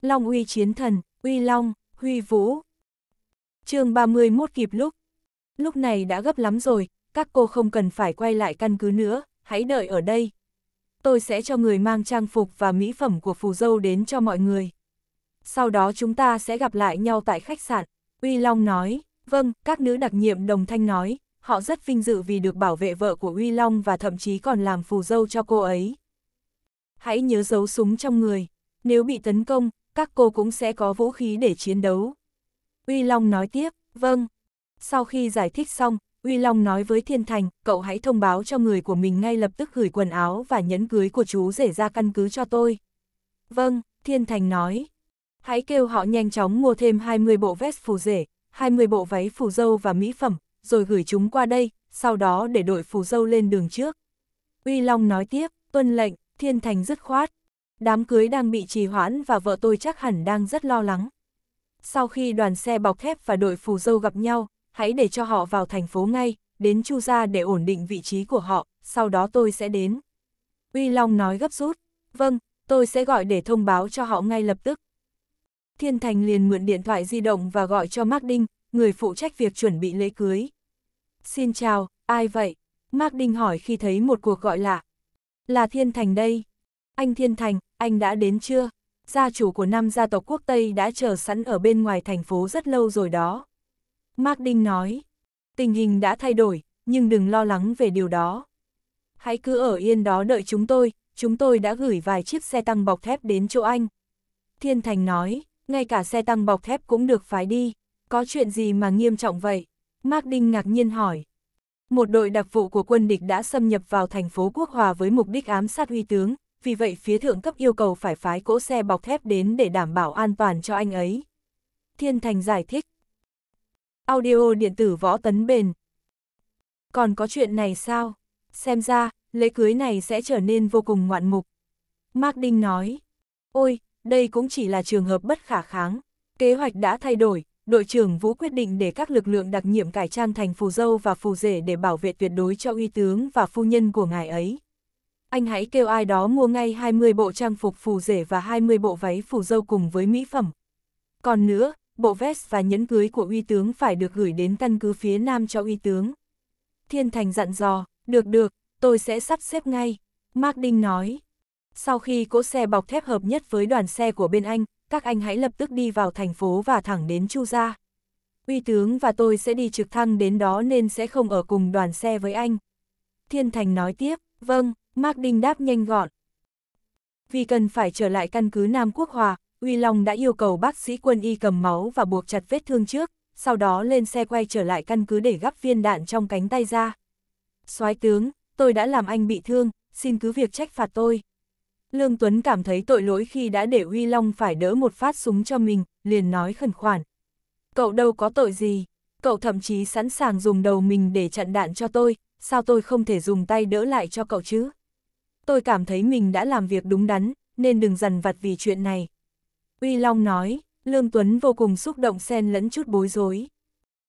Long uy chiến thần, uy long, huy vũ. chương 31 kịp lúc. Lúc này đã gấp lắm rồi, các cô không cần phải quay lại căn cứ nữa, hãy đợi ở đây. Tôi sẽ cho người mang trang phục và mỹ phẩm của phù dâu đến cho mọi người. Sau đó chúng ta sẽ gặp lại nhau tại khách sạn, Uy Long nói. Vâng, các nữ đặc nhiệm đồng thanh nói, họ rất vinh dự vì được bảo vệ vợ của Uy Long và thậm chí còn làm phù dâu cho cô ấy. Hãy nhớ giấu súng trong người, nếu bị tấn công, các cô cũng sẽ có vũ khí để chiến đấu. Uy Long nói tiếp, vâng. Sau khi giải thích xong, Uy Long nói với Thiên Thành, cậu hãy thông báo cho người của mình ngay lập tức gửi quần áo và nhẫn cưới của chú rể ra căn cứ cho tôi. Vâng, Thiên Thành nói. Hãy kêu họ nhanh chóng mua thêm 20 bộ vest phù rể, 20 bộ váy phù dâu và mỹ phẩm, rồi gửi chúng qua đây, sau đó để đội phù dâu lên đường trước. Uy Long nói tiếp, tuân lệnh, Thiên Thành dứt khoát, Đám cưới đang bị trì hoãn và vợ tôi chắc hẳn đang rất lo lắng. Sau khi đoàn xe bọc thép và đội phù dâu gặp nhau, hãy để cho họ vào thành phố ngay, đến Chu Gia để ổn định vị trí của họ, sau đó tôi sẽ đến. Uy Long nói gấp rút, vâng, tôi sẽ gọi để thông báo cho họ ngay lập tức. Thiên Thành liền mượn điện thoại di động và gọi cho Mark Đinh, người phụ trách việc chuẩn bị lễ cưới. Xin chào, ai vậy? Mark Đinh hỏi khi thấy một cuộc gọi lạ. Là Thiên Thành đây. Anh Thiên Thành, anh đã đến chưa? Gia chủ của năm gia tộc quốc Tây đã chờ sẵn ở bên ngoài thành phố rất lâu rồi đó. Mark Đinh nói, tình hình đã thay đổi, nhưng đừng lo lắng về điều đó. Hãy cứ ở yên đó đợi chúng tôi, chúng tôi đã gửi vài chiếc xe tăng bọc thép đến chỗ anh. Thiên Thành nói, ngay cả xe tăng bọc thép cũng được phái đi, có chuyện gì mà nghiêm trọng vậy? Mark Đinh ngạc nhiên hỏi. Một đội đặc vụ của quân địch đã xâm nhập vào thành phố Quốc Hòa với mục đích ám sát huy tướng, vì vậy phía thượng cấp yêu cầu phải phái cỗ xe bọc thép đến để đảm bảo an toàn cho anh ấy. Thiên Thành giải thích. Audio điện tử võ tấn bền. Còn có chuyện này sao? Xem ra, lễ cưới này sẽ trở nên vô cùng ngoạn mục. Mark Đinh nói. Ôi, đây cũng chỉ là trường hợp bất khả kháng. Kế hoạch đã thay đổi, đội trưởng Vũ quyết định để các lực lượng đặc nhiệm cải trang thành phù dâu và phù rể để bảo vệ tuyệt đối cho uy tướng và phu nhân của ngài ấy anh hãy kêu ai đó mua ngay 20 bộ trang phục phù rể và 20 bộ váy phù dâu cùng với mỹ phẩm. Còn nữa, bộ vest và nhẫn cưới của uy tướng phải được gửi đến căn cứ phía nam cho uy tướng. Thiên Thành dặn dò, được được, tôi sẽ sắp xếp ngay, Mark Đinh nói. Sau khi cỗ xe bọc thép hợp nhất với đoàn xe của bên anh, các anh hãy lập tức đi vào thành phố và thẳng đến Chu Gia. Uy tướng và tôi sẽ đi trực thăng đến đó nên sẽ không ở cùng đoàn xe với anh. Thiên Thành nói tiếp, vâng, Mark Đinh đáp nhanh gọn. Vì cần phải trở lại căn cứ Nam Quốc Hòa, Uy Long đã yêu cầu bác sĩ quân y cầm máu và buộc chặt vết thương trước, sau đó lên xe quay trở lại căn cứ để gắp viên đạn trong cánh tay ra. soái tướng, tôi đã làm anh bị thương, xin cứ việc trách phạt tôi. Lương Tuấn cảm thấy tội lỗi khi đã để Uy Long phải đỡ một phát súng cho mình, liền nói khẩn khoản. Cậu đâu có tội gì, cậu thậm chí sẵn sàng dùng đầu mình để chặn đạn cho tôi, sao tôi không thể dùng tay đỡ lại cho cậu chứ? tôi cảm thấy mình đã làm việc đúng đắn, nên đừng dằn vặt vì chuyện này. Uy Long nói, Lương Tuấn vô cùng xúc động xen lẫn chút bối rối.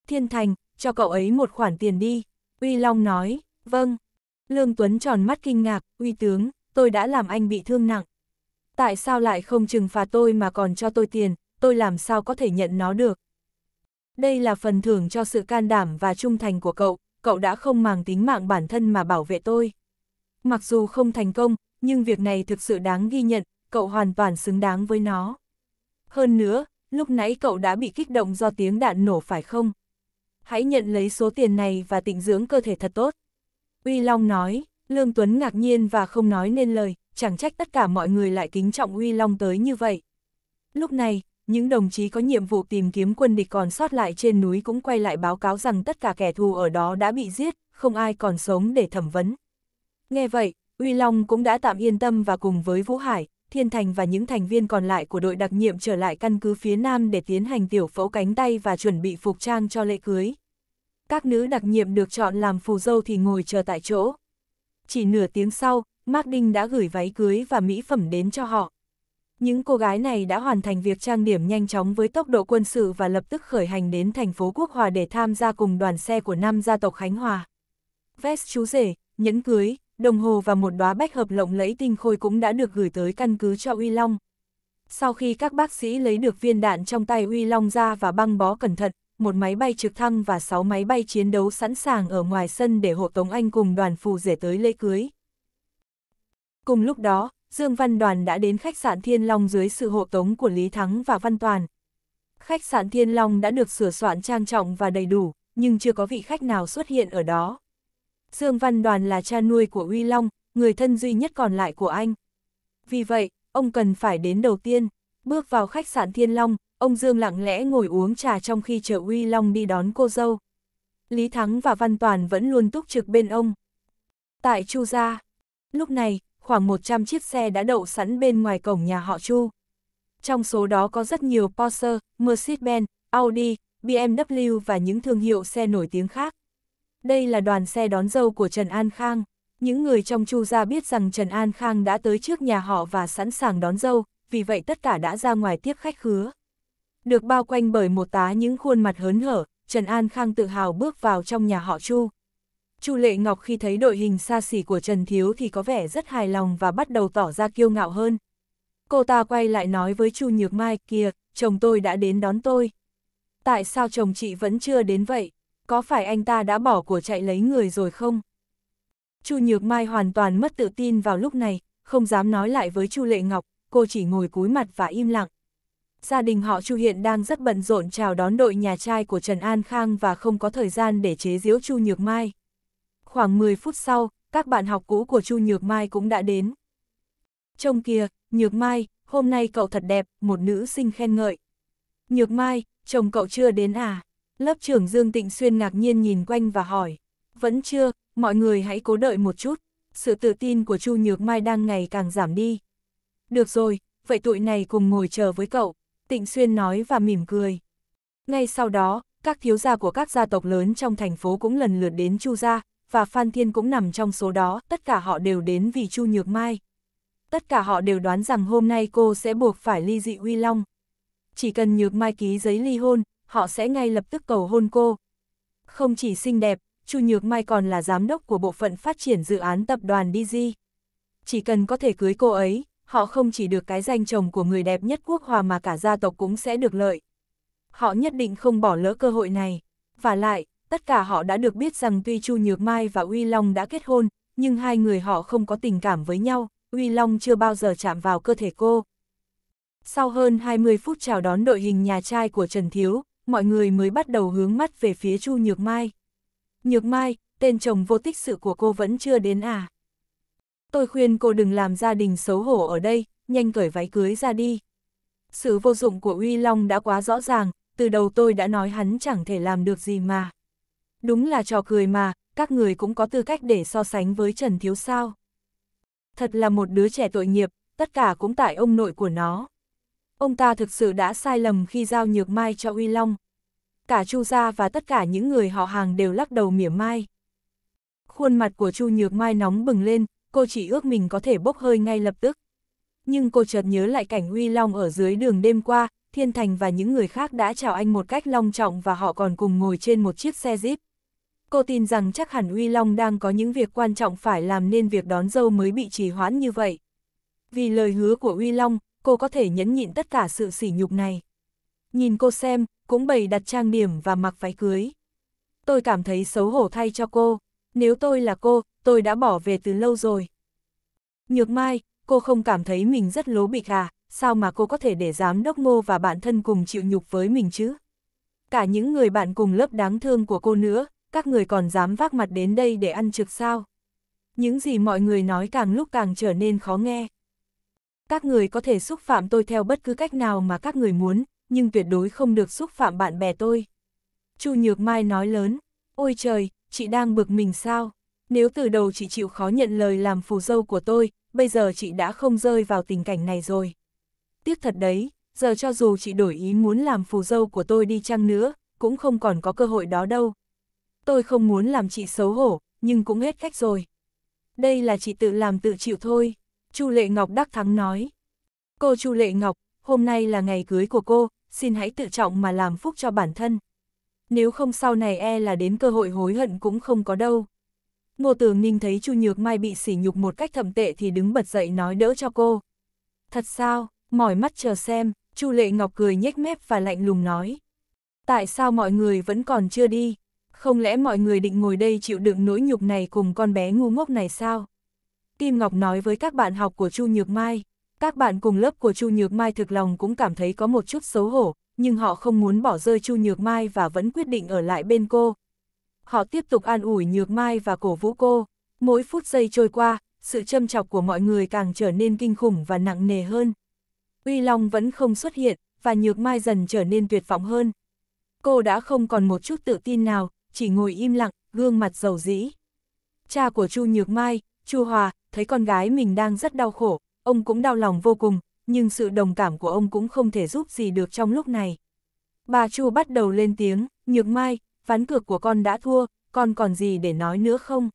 Thiên Thành, cho cậu ấy một khoản tiền đi. Uy Long nói, vâng. Lương Tuấn tròn mắt kinh ngạc, Uy Tướng, tôi đã làm anh bị thương nặng. Tại sao lại không trừng phạt tôi mà còn cho tôi tiền, tôi làm sao có thể nhận nó được. Đây là phần thưởng cho sự can đảm và trung thành của cậu, cậu đã không màng tính mạng bản thân mà bảo vệ tôi. Mặc dù không thành công, nhưng việc này thực sự đáng ghi nhận, cậu hoàn toàn xứng đáng với nó. Hơn nữa, lúc nãy cậu đã bị kích động do tiếng đạn nổ phải không? Hãy nhận lấy số tiền này và tịnh dưỡng cơ thể thật tốt. Uy Long nói, Lương Tuấn ngạc nhiên và không nói nên lời, chẳng trách tất cả mọi người lại kính trọng Uy Long tới như vậy. Lúc này, những đồng chí có nhiệm vụ tìm kiếm quân địch còn sót lại trên núi cũng quay lại báo cáo rằng tất cả kẻ thù ở đó đã bị giết, không ai còn sống để thẩm vấn. Nghe vậy, Uy Long cũng đã tạm yên tâm và cùng với Vũ Hải, Thiên Thành và những thành viên còn lại của đội đặc nhiệm trở lại căn cứ phía Nam để tiến hành tiểu phẫu cánh tay và chuẩn bị phục trang cho lễ cưới. Các nữ đặc nhiệm được chọn làm phù dâu thì ngồi chờ tại chỗ. Chỉ nửa tiếng sau, Mark Đinh đã gửi váy cưới và mỹ phẩm đến cho họ. Những cô gái này đã hoàn thành việc trang điểm nhanh chóng với tốc độ quân sự và lập tức khởi hành đến thành phố Quốc Hòa để tham gia cùng đoàn xe của năm gia tộc Khánh Hòa. Vest chú rể, nhẫn cưới, đồng hồ và một đóa bách hợp lộng lẫy tinh khôi cũng đã được gửi tới căn cứ cho Uy Long. Sau khi các bác sĩ lấy được viên đạn trong tay Uy Long ra và băng bó cẩn thận, một máy bay trực thăng và 6 máy bay chiến đấu sẵn sàng ở ngoài sân để hộ Tống Anh cùng đoàn phù rể tới lễ cưới. Cùng lúc đó, Dương Văn Đoàn đã đến khách sạn Thiên Long dưới sự hộ tống của Lý Thắng và Văn Toàn. Khách sạn Thiên Long đã được sửa soạn trang trọng và đầy đủ, nhưng chưa có vị khách nào xuất hiện ở đó. Dương Văn Đoàn là cha nuôi của Uy Long, người thân duy nhất còn lại của anh. Vì vậy, ông cần phải đến đầu tiên. Bước vào khách sạn Thiên Long, ông Dương lặng lẽ ngồi uống trà trong khi chờ Uy Long đi đón cô dâu. Lý Thắng và Văn Toàn vẫn luôn túc trực bên ông. Tại Chu Gia, lúc này, khoảng 100 chiếc xe đã đậu sẵn bên ngoài cổng nhà họ Chu. Trong số đó có rất nhiều Porsche, Mercedes-Benz, Audi, BMW và những thương hiệu xe nổi tiếng khác. Đây là đoàn xe đón dâu của Trần An Khang. Những người trong Chu gia biết rằng Trần An Khang đã tới trước nhà họ và sẵn sàng đón dâu, vì vậy tất cả đã ra ngoài tiếp khách khứa. Được bao quanh bởi một tá những khuôn mặt hớn hở, Trần An Khang tự hào bước vào trong nhà họ Chu. Chu Lệ Ngọc khi thấy đội hình xa xỉ của Trần Thiếu thì có vẻ rất hài lòng và bắt đầu tỏ ra kiêu ngạo hơn. Cô ta quay lại nói với Chu Nhược Mai, kìa, chồng tôi đã đến đón tôi. Tại sao chồng chị vẫn chưa đến vậy? có phải anh ta đã bỏ của chạy lấy người rồi không? Chu Nhược Mai hoàn toàn mất tự tin vào lúc này, không dám nói lại với Chu Lệ Ngọc, cô chỉ ngồi cúi mặt và im lặng. Gia đình họ Chu hiện đang rất bận rộn chào đón đội nhà trai của Trần An Khang và không có thời gian để chế giễu Chu Nhược Mai. Khoảng 10 phút sau, các bạn học cũ của Chu Nhược Mai cũng đã đến. Trông kìa, Nhược Mai, hôm nay cậu thật đẹp, một nữ sinh khen ngợi. Nhược Mai, chồng cậu chưa đến à? Lớp trưởng Dương Tịnh Xuyên ngạc nhiên nhìn quanh và hỏi. Vẫn chưa, mọi người hãy cố đợi một chút. Sự tự tin của Chu Nhược Mai đang ngày càng giảm đi. Được rồi, vậy tụi này cùng ngồi chờ với cậu. Tịnh Xuyên nói và mỉm cười. Ngay sau đó, các thiếu gia của các gia tộc lớn trong thành phố cũng lần lượt đến Chu gia, và Phan Thiên cũng nằm trong số đó, tất cả họ đều đến vì Chu Nhược Mai. Tất cả họ đều đoán rằng hôm nay cô sẽ buộc phải ly dị Uy Long. Chỉ cần Nhược Mai ký giấy ly hôn, họ sẽ ngay lập tức cầu hôn cô. Không chỉ xinh đẹp, Chu Nhược Mai còn là giám đốc của bộ phận phát triển dự án tập đoàn DG. Chỉ cần có thể cưới cô ấy, họ không chỉ được cái danh chồng của người đẹp nhất quốc hòa mà cả gia tộc cũng sẽ được lợi. Họ nhất định không bỏ lỡ cơ hội này. Và lại, tất cả họ đã được biết rằng tuy Chu Nhược Mai và Uy Long đã kết hôn, nhưng hai người họ không có tình cảm với nhau, Uy Long chưa bao giờ chạm vào cơ thể cô. Sau hơn 20 phút chào đón đội hình nhà trai của Trần Thiếu, mọi người mới bắt đầu hướng mắt về phía Chu Nhược Mai. Nhược Mai, tên chồng vô tích sự của cô vẫn chưa đến à? Tôi khuyên cô đừng làm gia đình xấu hổ ở đây, nhanh cởi váy cưới ra đi. Sự vô dụng của Uy Long đã quá rõ ràng, từ đầu tôi đã nói hắn chẳng thể làm được gì mà. Đúng là trò cười mà, các người cũng có tư cách để so sánh với Trần Thiếu sao. Thật là một đứa trẻ tội nghiệp, tất cả cũng tại ông nội của nó. Ông ta thực sự đã sai lầm khi giao nhược mai cho Uy Long. Cả Chu gia và tất cả những người họ hàng đều lắc đầu mỉa mai. Khuôn mặt của Chu nhược mai nóng bừng lên, cô chỉ ước mình có thể bốc hơi ngay lập tức. Nhưng cô chợt nhớ lại cảnh Uy Long ở dưới đường đêm qua, Thiên Thành và những người khác đã chào anh một cách long trọng và họ còn cùng ngồi trên một chiếc xe Jeep. Cô tin rằng chắc hẳn Uy Long đang có những việc quan trọng phải làm nên việc đón dâu mới bị trì hoãn như vậy. Vì lời hứa của Uy Long, cô có thể nhẫn nhịn tất cả sự sỉ nhục này. Nhìn cô xem, cũng bày đặt trang điểm và mặc váy cưới. Tôi cảm thấy xấu hổ thay cho cô, nếu tôi là cô, tôi đã bỏ về từ lâu rồi. Nhược Mai, cô không cảm thấy mình rất lố bịch à, sao mà cô có thể để giám đốc ngô và bạn thân cùng chịu nhục với mình chứ? Cả những người bạn cùng lớp đáng thương của cô nữa, các người còn dám vác mặt đến đây để ăn trực sao? Những gì mọi người nói càng lúc càng trở nên khó nghe. Các người có thể xúc phạm tôi theo bất cứ cách nào mà các người muốn, nhưng tuyệt đối không được xúc phạm bạn bè tôi. Chu Nhược Mai nói lớn, ôi trời, chị đang bực mình sao? Nếu từ đầu chị chịu khó nhận lời làm phù dâu của tôi, bây giờ chị đã không rơi vào tình cảnh này rồi. Tiếc thật đấy, giờ cho dù chị đổi ý muốn làm phù dâu của tôi đi chăng nữa, cũng không còn có cơ hội đó đâu. Tôi không muốn làm chị xấu hổ, nhưng cũng hết cách rồi. Đây là chị tự làm tự chịu thôi. Chu Lệ Ngọc đắc thắng nói. Cô Chu Lệ Ngọc, hôm nay là ngày cưới của cô, xin hãy tự trọng mà làm phúc cho bản thân. Nếu không sau này e là đến cơ hội hối hận cũng không có đâu. Ngô Tường Ninh thấy Chu Nhược Mai bị sỉ nhục một cách thậm tệ thì đứng bật dậy nói đỡ cho cô. Thật sao, mỏi mắt chờ xem, Chu Lệ Ngọc cười nhếch mép và lạnh lùng nói. Tại sao mọi người vẫn còn chưa đi? Không lẽ mọi người định ngồi đây chịu đựng nỗi nhục này cùng con bé ngu ngốc này sao? Kim Ngọc nói với các bạn học của Chu Nhược Mai. Các bạn cùng lớp của Chu Nhược Mai thực lòng cũng cảm thấy có một chút xấu hổ, nhưng họ không muốn bỏ rơi Chu Nhược Mai và vẫn quyết định ở lại bên cô. Họ tiếp tục an ủi Nhược Mai và cổ vũ cô. Mỗi phút giây trôi qua, sự châm chọc của mọi người càng trở nên kinh khủng và nặng nề hơn. Uy Long vẫn không xuất hiện, và Nhược Mai dần trở nên tuyệt vọng hơn. Cô đã không còn một chút tự tin nào, chỉ ngồi im lặng, gương mặt dầu dĩ. Cha của Chu Nhược Mai, Chu Hòa, thấy con gái mình đang rất đau khổ, ông cũng đau lòng vô cùng, nhưng sự đồng cảm của ông cũng không thể giúp gì được trong lúc này. Bà Chu bắt đầu lên tiếng, nhược mai, ván cược của con đã thua, con còn gì để nói nữa không?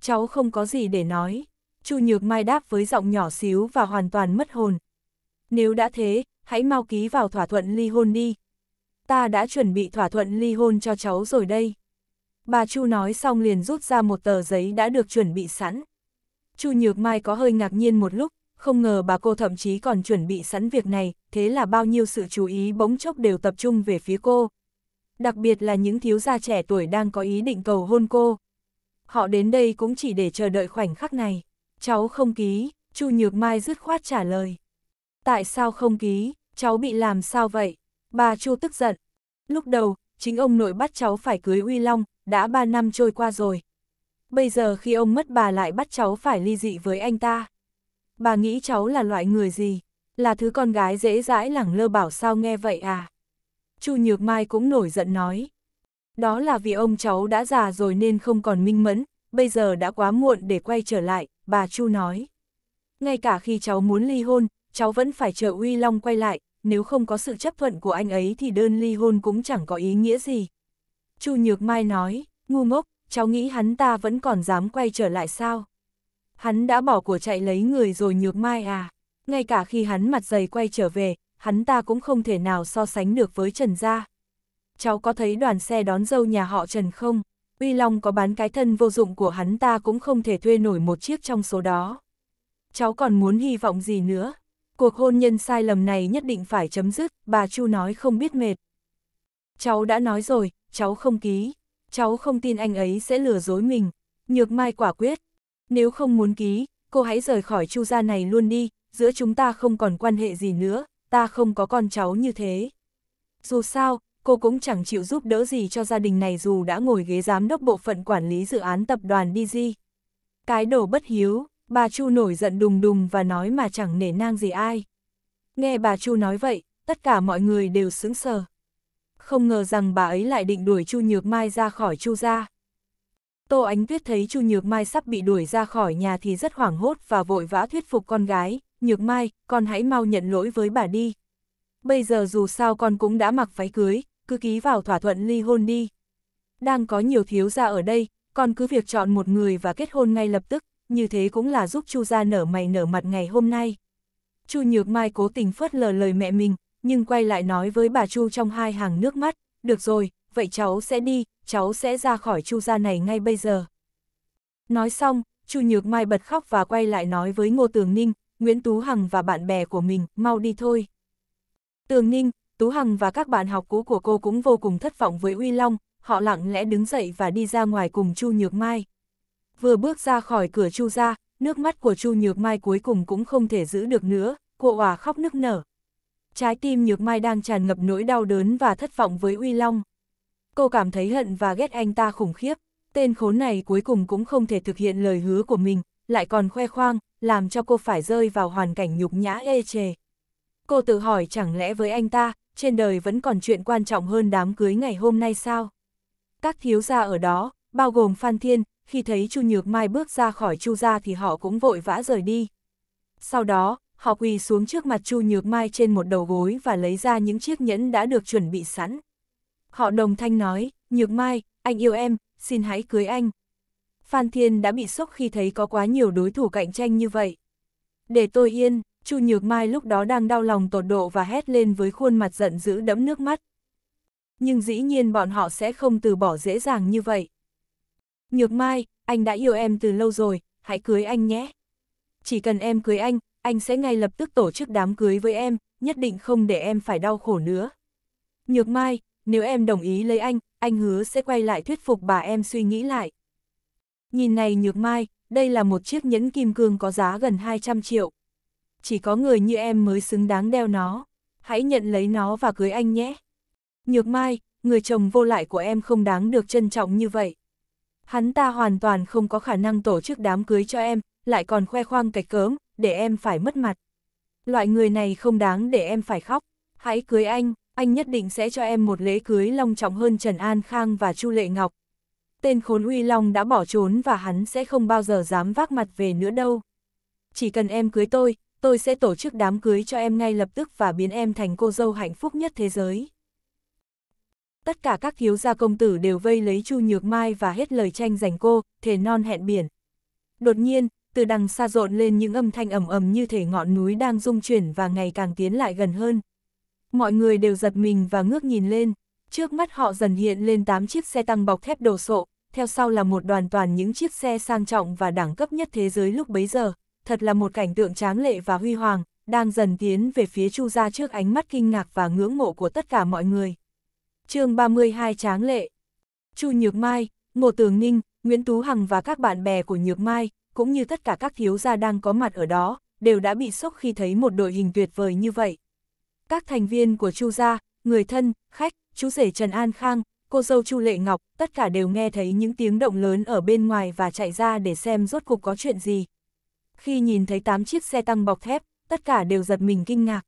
Cháu không có gì để nói. Chu nhược mai đáp với giọng nhỏ xíu và hoàn toàn mất hồn. Nếu đã thế, hãy mau ký vào thỏa thuận ly hôn đi. Ta đã chuẩn bị thỏa thuận ly hôn cho cháu rồi đây. Bà Chu nói xong liền rút ra một tờ giấy đã được chuẩn bị sẵn. Chu Nhược Mai có hơi ngạc nhiên một lúc, không ngờ bà cô thậm chí còn chuẩn bị sẵn việc này, thế là bao nhiêu sự chú ý bỗng chốc đều tập trung về phía cô. Đặc biệt là những thiếu gia trẻ tuổi đang có ý định cầu hôn cô. Họ đến đây cũng chỉ để chờ đợi khoảnh khắc này. Cháu không ký, Chu Nhược Mai dứt khoát trả lời. Tại sao không ký, cháu bị làm sao vậy? Bà Chu tức giận. Lúc đầu, chính ông nội bắt cháu phải cưới Uy Long, đã 3 năm trôi qua rồi, Bây giờ khi ông mất bà lại bắt cháu phải ly dị với anh ta. Bà nghĩ cháu là loại người gì? Là thứ con gái dễ dãi lẳng lơ bảo sao nghe vậy à? Chu Nhược Mai cũng nổi giận nói. Đó là vì ông cháu đã già rồi nên không còn minh mẫn, bây giờ đã quá muộn để quay trở lại, bà Chu nói. Ngay cả khi cháu muốn ly hôn, cháu vẫn phải chờ Uy Long quay lại, nếu không có sự chấp thuận của anh ấy thì đơn ly hôn cũng chẳng có ý nghĩa gì. Chu Nhược Mai nói, ngu ngốc, cháu nghĩ hắn ta vẫn còn dám quay trở lại sao? Hắn đã bỏ của chạy lấy người rồi nhược mai à? Ngay cả khi hắn mặt dày quay trở về, hắn ta cũng không thể nào so sánh được với Trần Gia. Cháu có thấy đoàn xe đón dâu nhà họ Trần không? Uy Long có bán cái thân vô dụng của hắn ta cũng không thể thuê nổi một chiếc trong số đó. Cháu còn muốn hy vọng gì nữa? Cuộc hôn nhân sai lầm này nhất định phải chấm dứt, bà Chu nói không biết mệt. Cháu đã nói rồi, cháu không ký cháu không tin anh ấy sẽ lừa dối mình. Nhược Mai quả quyết, nếu không muốn ký, cô hãy rời khỏi chu gia này luôn đi, giữa chúng ta không còn quan hệ gì nữa, ta không có con cháu như thế. Dù sao, cô cũng chẳng chịu giúp đỡ gì cho gia đình này dù đã ngồi ghế giám đốc bộ phận quản lý dự án tập đoàn DG. Cái đồ bất hiếu, bà Chu nổi giận đùng đùng và nói mà chẳng nể nang gì ai. Nghe bà Chu nói vậy, tất cả mọi người đều sững sờ không ngờ rằng bà ấy lại định đuổi Chu Nhược Mai ra khỏi Chu gia. Tô Ánh Tuyết thấy Chu Nhược Mai sắp bị đuổi ra khỏi nhà thì rất hoảng hốt và vội vã thuyết phục con gái, Nhược Mai, con hãy mau nhận lỗi với bà đi. Bây giờ dù sao con cũng đã mặc váy cưới, cứ ký vào thỏa thuận ly hôn đi. Đang có nhiều thiếu gia ở đây, con cứ việc chọn một người và kết hôn ngay lập tức, như thế cũng là giúp Chu gia nở mày nở mặt ngày hôm nay. Chu Nhược Mai cố tình phớt lờ lời mẹ mình, nhưng quay lại nói với bà Chu trong hai hàng nước mắt, được rồi, vậy cháu sẽ đi, cháu sẽ ra khỏi Chu gia này ngay bây giờ. Nói xong, Chu Nhược Mai bật khóc và quay lại nói với Ngô Tường Ninh, Nguyễn Tú Hằng và bạn bè của mình, mau đi thôi. Tường Ninh, Tú Hằng và các bạn học cũ của cô cũng vô cùng thất vọng với Uy Long, họ lặng lẽ đứng dậy và đi ra ngoài cùng Chu Nhược Mai. Vừa bước ra khỏi cửa Chu gia, nước mắt của Chu Nhược Mai cuối cùng cũng không thể giữ được nữa, cô òa khóc nức nở, trái tim nhược mai đang tràn ngập nỗi đau đớn và thất vọng với Uy Long. Cô cảm thấy hận và ghét anh ta khủng khiếp, tên khốn này cuối cùng cũng không thể thực hiện lời hứa của mình, lại còn khoe khoang, làm cho cô phải rơi vào hoàn cảnh nhục nhã ê chề. Cô tự hỏi chẳng lẽ với anh ta, trên đời vẫn còn chuyện quan trọng hơn đám cưới ngày hôm nay sao? Các thiếu gia ở đó, bao gồm Phan Thiên, khi thấy Chu Nhược Mai bước ra khỏi Chu gia thì họ cũng vội vã rời đi. Sau đó, họ quỳ xuống trước mặt Chu Nhược Mai trên một đầu gối và lấy ra những chiếc nhẫn đã được chuẩn bị sẵn. Họ đồng thanh nói, Nhược Mai, anh yêu em, xin hãy cưới anh. Phan Thiên đã bị sốc khi thấy có quá nhiều đối thủ cạnh tranh như vậy. Để tôi yên, Chu Nhược Mai lúc đó đang đau lòng tột độ và hét lên với khuôn mặt giận dữ đẫm nước mắt. Nhưng dĩ nhiên bọn họ sẽ không từ bỏ dễ dàng như vậy. Nhược Mai, anh đã yêu em từ lâu rồi, hãy cưới anh nhé. Chỉ cần em cưới anh, anh sẽ ngay lập tức tổ chức đám cưới với em, nhất định không để em phải đau khổ nữa. Nhược Mai, nếu em đồng ý lấy anh, anh hứa sẽ quay lại thuyết phục bà em suy nghĩ lại. Nhìn này Nhược Mai, đây là một chiếc nhẫn kim cương có giá gần 200 triệu. Chỉ có người như em mới xứng đáng đeo nó. Hãy nhận lấy nó và cưới anh nhé. Nhược Mai, người chồng vô lại của em không đáng được trân trọng như vậy. Hắn ta hoàn toàn không có khả năng tổ chức đám cưới cho em, lại còn khoe khoang cạch cớm, để em phải mất mặt. Loại người này không đáng để em phải khóc, hãy cưới anh, anh nhất định sẽ cho em một lễ cưới long trọng hơn Trần An Khang và Chu Lệ Ngọc. Tên khốn uy long đã bỏ trốn và hắn sẽ không bao giờ dám vác mặt về nữa đâu. Chỉ cần em cưới tôi, tôi sẽ tổ chức đám cưới cho em ngay lập tức và biến em thành cô dâu hạnh phúc nhất thế giới. Tất cả các thiếu gia công tử đều vây lấy Chu Nhược Mai và hết lời tranh giành cô, thề non hẹn biển. Đột nhiên, từ đằng xa rộn lên những âm thanh ầm ầm như thể ngọn núi đang rung chuyển và ngày càng tiến lại gần hơn. Mọi người đều giật mình và ngước nhìn lên, trước mắt họ dần hiện lên 8 chiếc xe tăng bọc thép đồ sộ, theo sau là một đoàn toàn những chiếc xe sang trọng và đẳng cấp nhất thế giới lúc bấy giờ, thật là một cảnh tượng tráng lệ và huy hoàng, đang dần tiến về phía Chu gia trước ánh mắt kinh ngạc và ngưỡng mộ của tất cả mọi người. chương 32 Tráng lệ Chu Nhược Mai, Ngô Tường Ninh, Nguyễn Tú Hằng và các bạn bè của Nhược Mai, cũng như tất cả các thiếu gia đang có mặt ở đó, đều đã bị sốc khi thấy một đội hình tuyệt vời như vậy. Các thành viên của Chu gia, người thân, khách, chú rể Trần An Khang, cô dâu Chu Lệ Ngọc, tất cả đều nghe thấy những tiếng động lớn ở bên ngoài và chạy ra để xem rốt cuộc có chuyện gì. Khi nhìn thấy 8 chiếc xe tăng bọc thép, tất cả đều giật mình kinh ngạc.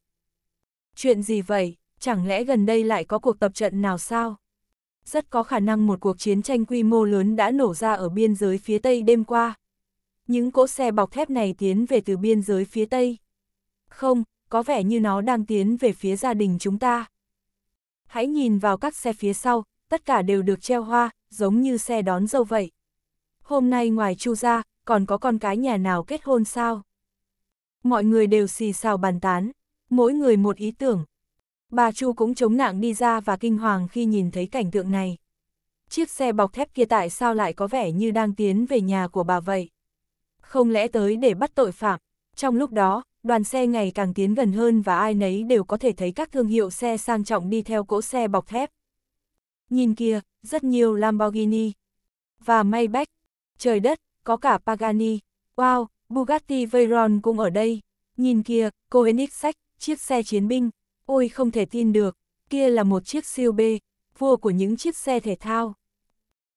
Chuyện gì vậy? Chẳng lẽ gần đây lại có cuộc tập trận nào sao? Rất có khả năng một cuộc chiến tranh quy mô lớn đã nổ ra ở biên giới phía Tây đêm qua. Những cỗ xe bọc thép này tiến về từ biên giới phía Tây. Không, có vẻ như nó đang tiến về phía gia đình chúng ta. Hãy nhìn vào các xe phía sau, tất cả đều được treo hoa, giống như xe đón dâu vậy. Hôm nay ngoài Chu Gia còn có con cái nhà nào kết hôn sao? Mọi người đều xì xào bàn tán, mỗi người một ý tưởng. Bà Chu cũng chống nạng đi ra và kinh hoàng khi nhìn thấy cảnh tượng này. Chiếc xe bọc thép kia tại sao lại có vẻ như đang tiến về nhà của bà vậy? không lẽ tới để bắt tội phạm. Trong lúc đó, đoàn xe ngày càng tiến gần hơn và ai nấy đều có thể thấy các thương hiệu xe sang trọng đi theo cỗ xe bọc thép. Nhìn kia, rất nhiều Lamborghini và Maybach. Trời đất, có cả Pagani. Wow, Bugatti Veyron cũng ở đây. Nhìn kia, Koenigsegg, chiếc xe chiến binh. Ôi không thể tin được, kia là một chiếc siêu B, vua của những chiếc xe thể thao.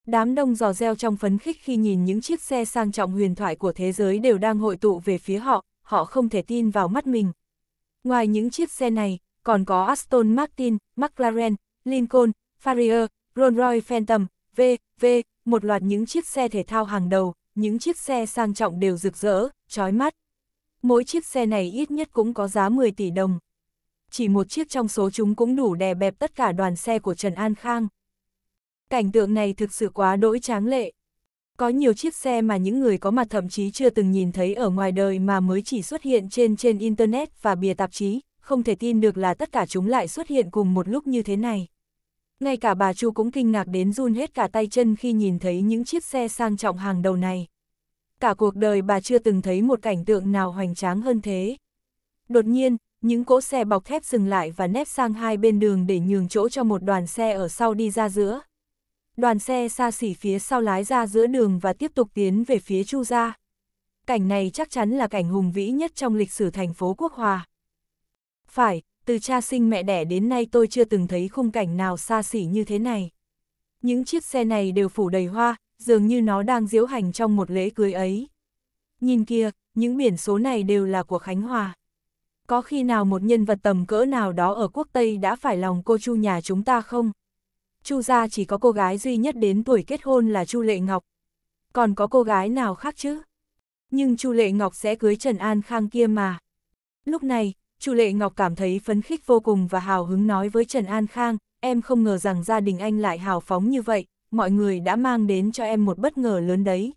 Đám đông dò reo trong phấn khích khi nhìn những chiếc xe sang trọng huyền thoại của thế giới đều đang hội tụ về phía họ, họ không thể tin vào mắt mình. Ngoài những chiếc xe này, còn có Aston Martin, McLaren, Lincoln, Farrier, Rolls-Royce Phantom, VV, một loạt những chiếc xe thể thao hàng đầu, những chiếc xe sang trọng đều rực rỡ, chói mắt. Mỗi chiếc xe này ít nhất cũng có giá 10 tỷ đồng. Chỉ một chiếc trong số chúng cũng đủ đè bẹp tất cả đoàn xe của Trần An Khang cảnh tượng này thực sự quá đỗi tráng lệ. Có nhiều chiếc xe mà những người có mặt thậm chí chưa từng nhìn thấy ở ngoài đời mà mới chỉ xuất hiện trên trên Internet và bìa tạp chí, không thể tin được là tất cả chúng lại xuất hiện cùng một lúc như thế này. Ngay cả bà Chu cũng kinh ngạc đến run hết cả tay chân khi nhìn thấy những chiếc xe sang trọng hàng đầu này. Cả cuộc đời bà chưa từng thấy một cảnh tượng nào hoành tráng hơn thế. Đột nhiên, những cỗ xe bọc thép dừng lại và nép sang hai bên đường để nhường chỗ cho một đoàn xe ở sau đi ra giữa đoàn xe xa xỉ phía sau lái ra giữa đường và tiếp tục tiến về phía Chu Gia. Cảnh này chắc chắn là cảnh hùng vĩ nhất trong lịch sử thành phố Quốc Hòa. Phải, từ cha sinh mẹ đẻ đến nay tôi chưa từng thấy khung cảnh nào xa xỉ như thế này. Những chiếc xe này đều phủ đầy hoa, dường như nó đang diễu hành trong một lễ cưới ấy. Nhìn kia, những biển số này đều là của Khánh Hòa. Có khi nào một nhân vật tầm cỡ nào đó ở quốc Tây đã phải lòng cô chu nhà chúng ta không? Chu gia chỉ có cô gái duy nhất đến tuổi kết hôn là Chu Lệ Ngọc. Còn có cô gái nào khác chứ? Nhưng Chu Lệ Ngọc sẽ cưới Trần An Khang kia mà. Lúc này, Chu Lệ Ngọc cảm thấy phấn khích vô cùng và hào hứng nói với Trần An Khang, em không ngờ rằng gia đình anh lại hào phóng như vậy, mọi người đã mang đến cho em một bất ngờ lớn đấy.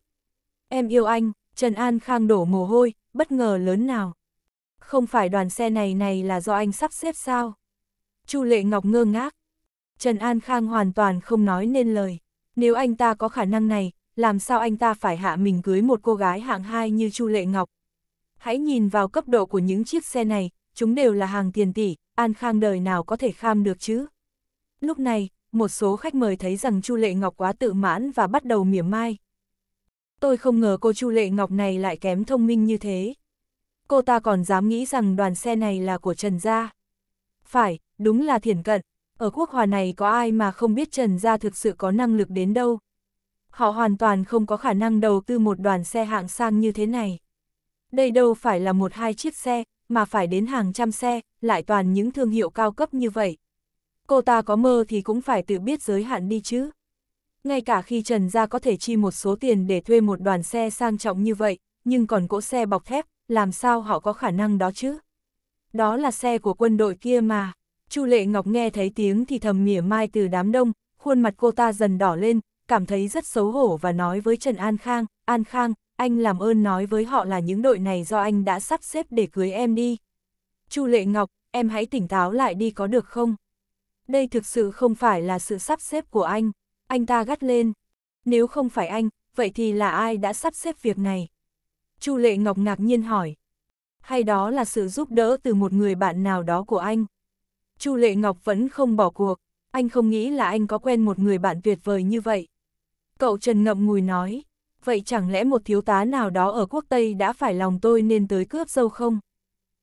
Em yêu anh, Trần An Khang đổ mồ hôi, bất ngờ lớn nào. Không phải đoàn xe này này là do anh sắp xếp sao? Chu Lệ Ngọc ngơ ngác, Trần An Khang hoàn toàn không nói nên lời. Nếu anh ta có khả năng này, làm sao anh ta phải hạ mình cưới một cô gái hạng hai như Chu Lệ Ngọc. Hãy nhìn vào cấp độ của những chiếc xe này, chúng đều là hàng tiền tỷ, An Khang đời nào có thể kham được chứ. Lúc này, một số khách mời thấy rằng Chu Lệ Ngọc quá tự mãn và bắt đầu mỉa mai. Tôi không ngờ cô Chu Lệ Ngọc này lại kém thông minh như thế. Cô ta còn dám nghĩ rằng đoàn xe này là của Trần Gia. Phải, đúng là thiển cận, ở quốc hòa này có ai mà không biết Trần Gia thực sự có năng lực đến đâu. Họ hoàn toàn không có khả năng đầu tư một đoàn xe hạng sang như thế này. Đây đâu phải là một hai chiếc xe, mà phải đến hàng trăm xe, lại toàn những thương hiệu cao cấp như vậy. Cô ta có mơ thì cũng phải tự biết giới hạn đi chứ. Ngay cả khi Trần Gia có thể chi một số tiền để thuê một đoàn xe sang trọng như vậy, nhưng còn cỗ xe bọc thép, làm sao họ có khả năng đó chứ? Đó là xe của quân đội kia mà. Chu Lệ Ngọc nghe thấy tiếng thì thầm mỉa mai từ đám đông, khuôn mặt cô ta dần đỏ lên, cảm thấy rất xấu hổ và nói với Trần An Khang, An Khang, anh làm ơn nói với họ là những đội này do anh đã sắp xếp để cưới em đi. Chu Lệ Ngọc, em hãy tỉnh táo lại đi có được không? Đây thực sự không phải là sự sắp xếp của anh, anh ta gắt lên. Nếu không phải anh, vậy thì là ai đã sắp xếp việc này? Chu Lệ Ngọc ngạc nhiên hỏi. Hay đó là sự giúp đỡ từ một người bạn nào đó của anh? Chu Lệ Ngọc vẫn không bỏ cuộc, anh không nghĩ là anh có quen một người bạn tuyệt vời như vậy. Cậu Trần ngậm ngùi nói, vậy chẳng lẽ một thiếu tá nào đó ở quốc Tây đã phải lòng tôi nên tới cướp dâu không?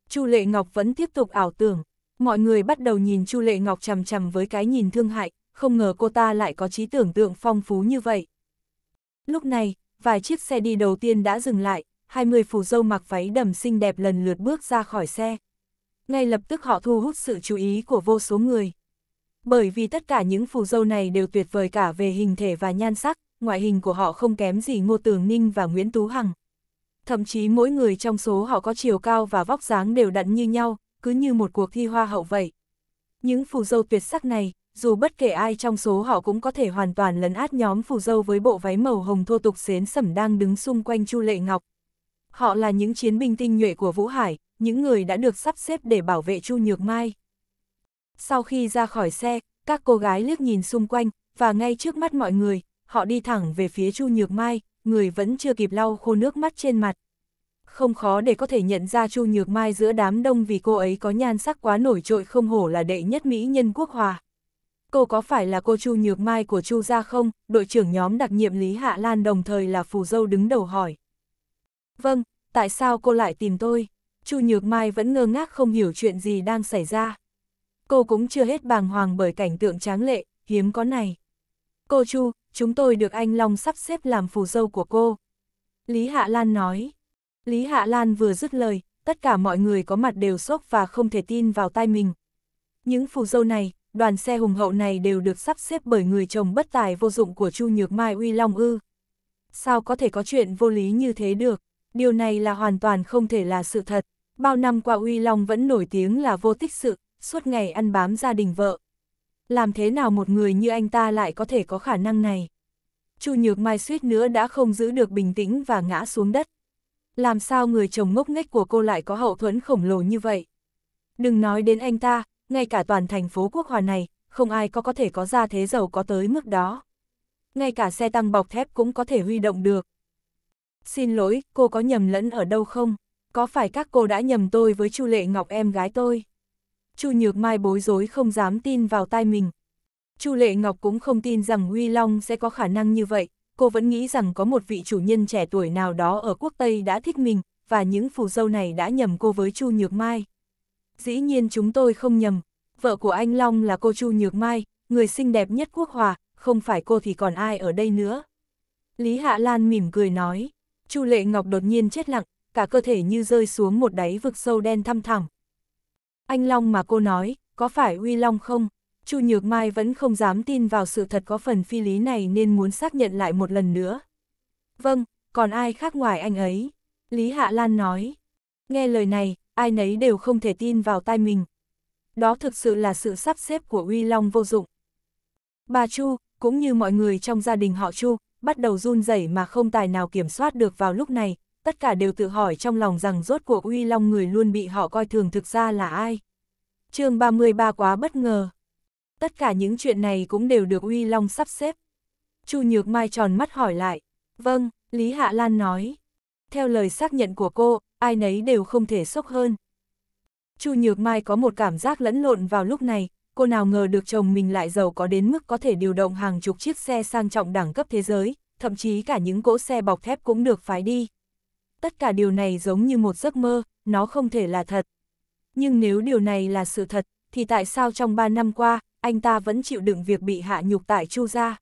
Chu Lệ Ngọc vẫn tiếp tục ảo tưởng, mọi người bắt đầu nhìn Chu Lệ Ngọc chằm chằm với cái nhìn thương hại, không ngờ cô ta lại có trí tưởng tượng phong phú như vậy. Lúc này, vài chiếc xe đi đầu tiên đã dừng lại, Hai người phù dâu mặc váy đầm xinh đẹp lần lượt bước ra khỏi xe, ngay lập tức họ thu hút sự chú ý của vô số người. Bởi vì tất cả những phù dâu này đều tuyệt vời cả về hình thể và nhan sắc, ngoại hình của họ không kém gì Ngô Tường Ninh và Nguyễn Tú Hằng. Thậm chí mỗi người trong số họ có chiều cao và vóc dáng đều đặn như nhau, cứ như một cuộc thi hoa hậu vậy. Những phù dâu tuyệt sắc này, dù bất kể ai trong số họ cũng có thể hoàn toàn lấn át nhóm phù dâu với bộ váy màu hồng thô tục xến sẩm đang đứng xung quanh Chu Lệ Ngọc. Họ là những chiến binh tinh nhuệ của Vũ Hải, những người đã được sắp xếp để bảo vệ Chu Nhược Mai. Sau khi ra khỏi xe, các cô gái liếc nhìn xung quanh, và ngay trước mắt mọi người, họ đi thẳng về phía Chu Nhược Mai, người vẫn chưa kịp lau khô nước mắt trên mặt. Không khó để có thể nhận ra Chu Nhược Mai giữa đám đông vì cô ấy có nhan sắc quá nổi trội không hổ là đệ nhất Mỹ nhân quốc hòa. Cô có phải là cô Chu Nhược Mai của Chu gia không? Đội trưởng nhóm đặc nhiệm Lý Hạ Lan đồng thời là phù dâu đứng đầu hỏi. Vâng, tại sao cô lại tìm tôi? Chu Nhược Mai vẫn ngơ ngác không hiểu chuyện gì đang xảy ra. Cô cũng chưa hết bàng hoàng bởi cảnh tượng tráng lệ, hiếm có này. Cô Chu, chúng tôi được anh Long sắp xếp làm phù dâu của cô. Lý Hạ Lan nói. Lý Hạ Lan vừa dứt lời, tất cả mọi người có mặt đều sốc và không thể tin vào tai mình. Những phù dâu này, đoàn xe hùng hậu này đều được sắp xếp bởi người chồng bất tài vô dụng của Chu Nhược Mai Uy Long Ư. Sao có thể có chuyện vô lý như thế được? điều này là hoàn toàn không thể là sự thật. Bao năm qua Uy Long vẫn nổi tiếng là vô tích sự, suốt ngày ăn bám gia đình vợ. Làm thế nào một người như anh ta lại có thể có khả năng này? Chu Nhược Mai suýt nữa đã không giữ được bình tĩnh và ngã xuống đất. Làm sao người chồng ngốc nghếch của cô lại có hậu thuẫn khổng lồ như vậy? Đừng nói đến anh ta, ngay cả toàn thành phố quốc hòa này, không ai có có thể có ra thế giàu có tới mức đó. Ngay cả xe tăng bọc thép cũng có thể huy động được, Xin lỗi, cô có nhầm lẫn ở đâu không? Có phải các cô đã nhầm tôi với Chu Lệ Ngọc em gái tôi? Chu Nhược Mai bối rối không dám tin vào tai mình. Chu Lệ Ngọc cũng không tin rằng Huy Long sẽ có khả năng như vậy, cô vẫn nghĩ rằng có một vị chủ nhân trẻ tuổi nào đó ở quốc Tây đã thích mình, và những phù dâu này đã nhầm cô với Chu Nhược Mai. Dĩ nhiên chúng tôi không nhầm, vợ của anh Long là cô Chu Nhược Mai, người xinh đẹp nhất quốc hòa, không phải cô thì còn ai ở đây nữa. Lý Hạ Lan mỉm cười nói. Chu Lệ Ngọc đột nhiên chết lặng, cả cơ thể như rơi xuống một đáy vực sâu đen thăm thẳm. Anh Long mà cô nói, có phải Uy Long không? Chu Nhược Mai vẫn không dám tin vào sự thật có phần phi lý này nên muốn xác nhận lại một lần nữa. Vâng, còn ai khác ngoài anh ấy? Lý Hạ Lan nói. Nghe lời này, ai nấy đều không thể tin vào tai mình. Đó thực sự là sự sắp xếp của Uy Long vô dụng. Bà Chu, cũng như mọi người trong gia đình họ Chu, bắt đầu run rẩy mà không tài nào kiểm soát được vào lúc này, tất cả đều tự hỏi trong lòng rằng rốt cuộc uy long người luôn bị họ coi thường thực ra là ai. chương 33 quá bất ngờ. Tất cả những chuyện này cũng đều được uy long sắp xếp. Chu Nhược Mai tròn mắt hỏi lại. Vâng, Lý Hạ Lan nói. Theo lời xác nhận của cô, ai nấy đều không thể sốc hơn. Chu Nhược Mai có một cảm giác lẫn lộn vào lúc này, cô nào ngờ được chồng mình lại giàu có đến mức có thể điều động hàng chục chiếc xe sang trọng đẳng cấp thế giới, thậm chí cả những cỗ xe bọc thép cũng được phái đi. Tất cả điều này giống như một giấc mơ, nó không thể là thật. Nhưng nếu điều này là sự thật, thì tại sao trong 3 năm qua, anh ta vẫn chịu đựng việc bị hạ nhục tại Chu Gia?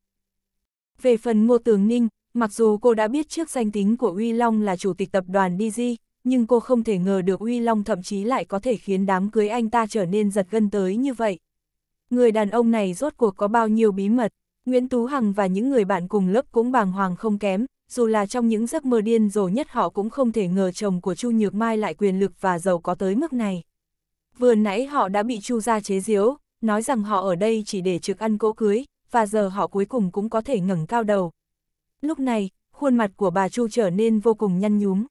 Về phần Ngô Tường Ninh, mặc dù cô đã biết trước danh tính của Uy Long là chủ tịch tập đoàn DG, nhưng cô không thể ngờ được Uy Long thậm chí lại có thể khiến đám cưới anh ta trở nên giật gân tới như vậy người đàn ông này rốt cuộc có bao nhiêu bí mật. Nguyễn Tú Hằng và những người bạn cùng lớp cũng bàng hoàng không kém, dù là trong những giấc mơ điên rồ nhất họ cũng không thể ngờ chồng của Chu Nhược Mai lại quyền lực và giàu có tới mức này. Vừa nãy họ đã bị Chu ra chế giễu, nói rằng họ ở đây chỉ để trực ăn cỗ cưới, và giờ họ cuối cùng cũng có thể ngẩng cao đầu. Lúc này, khuôn mặt của bà Chu trở nên vô cùng nhăn nhúm.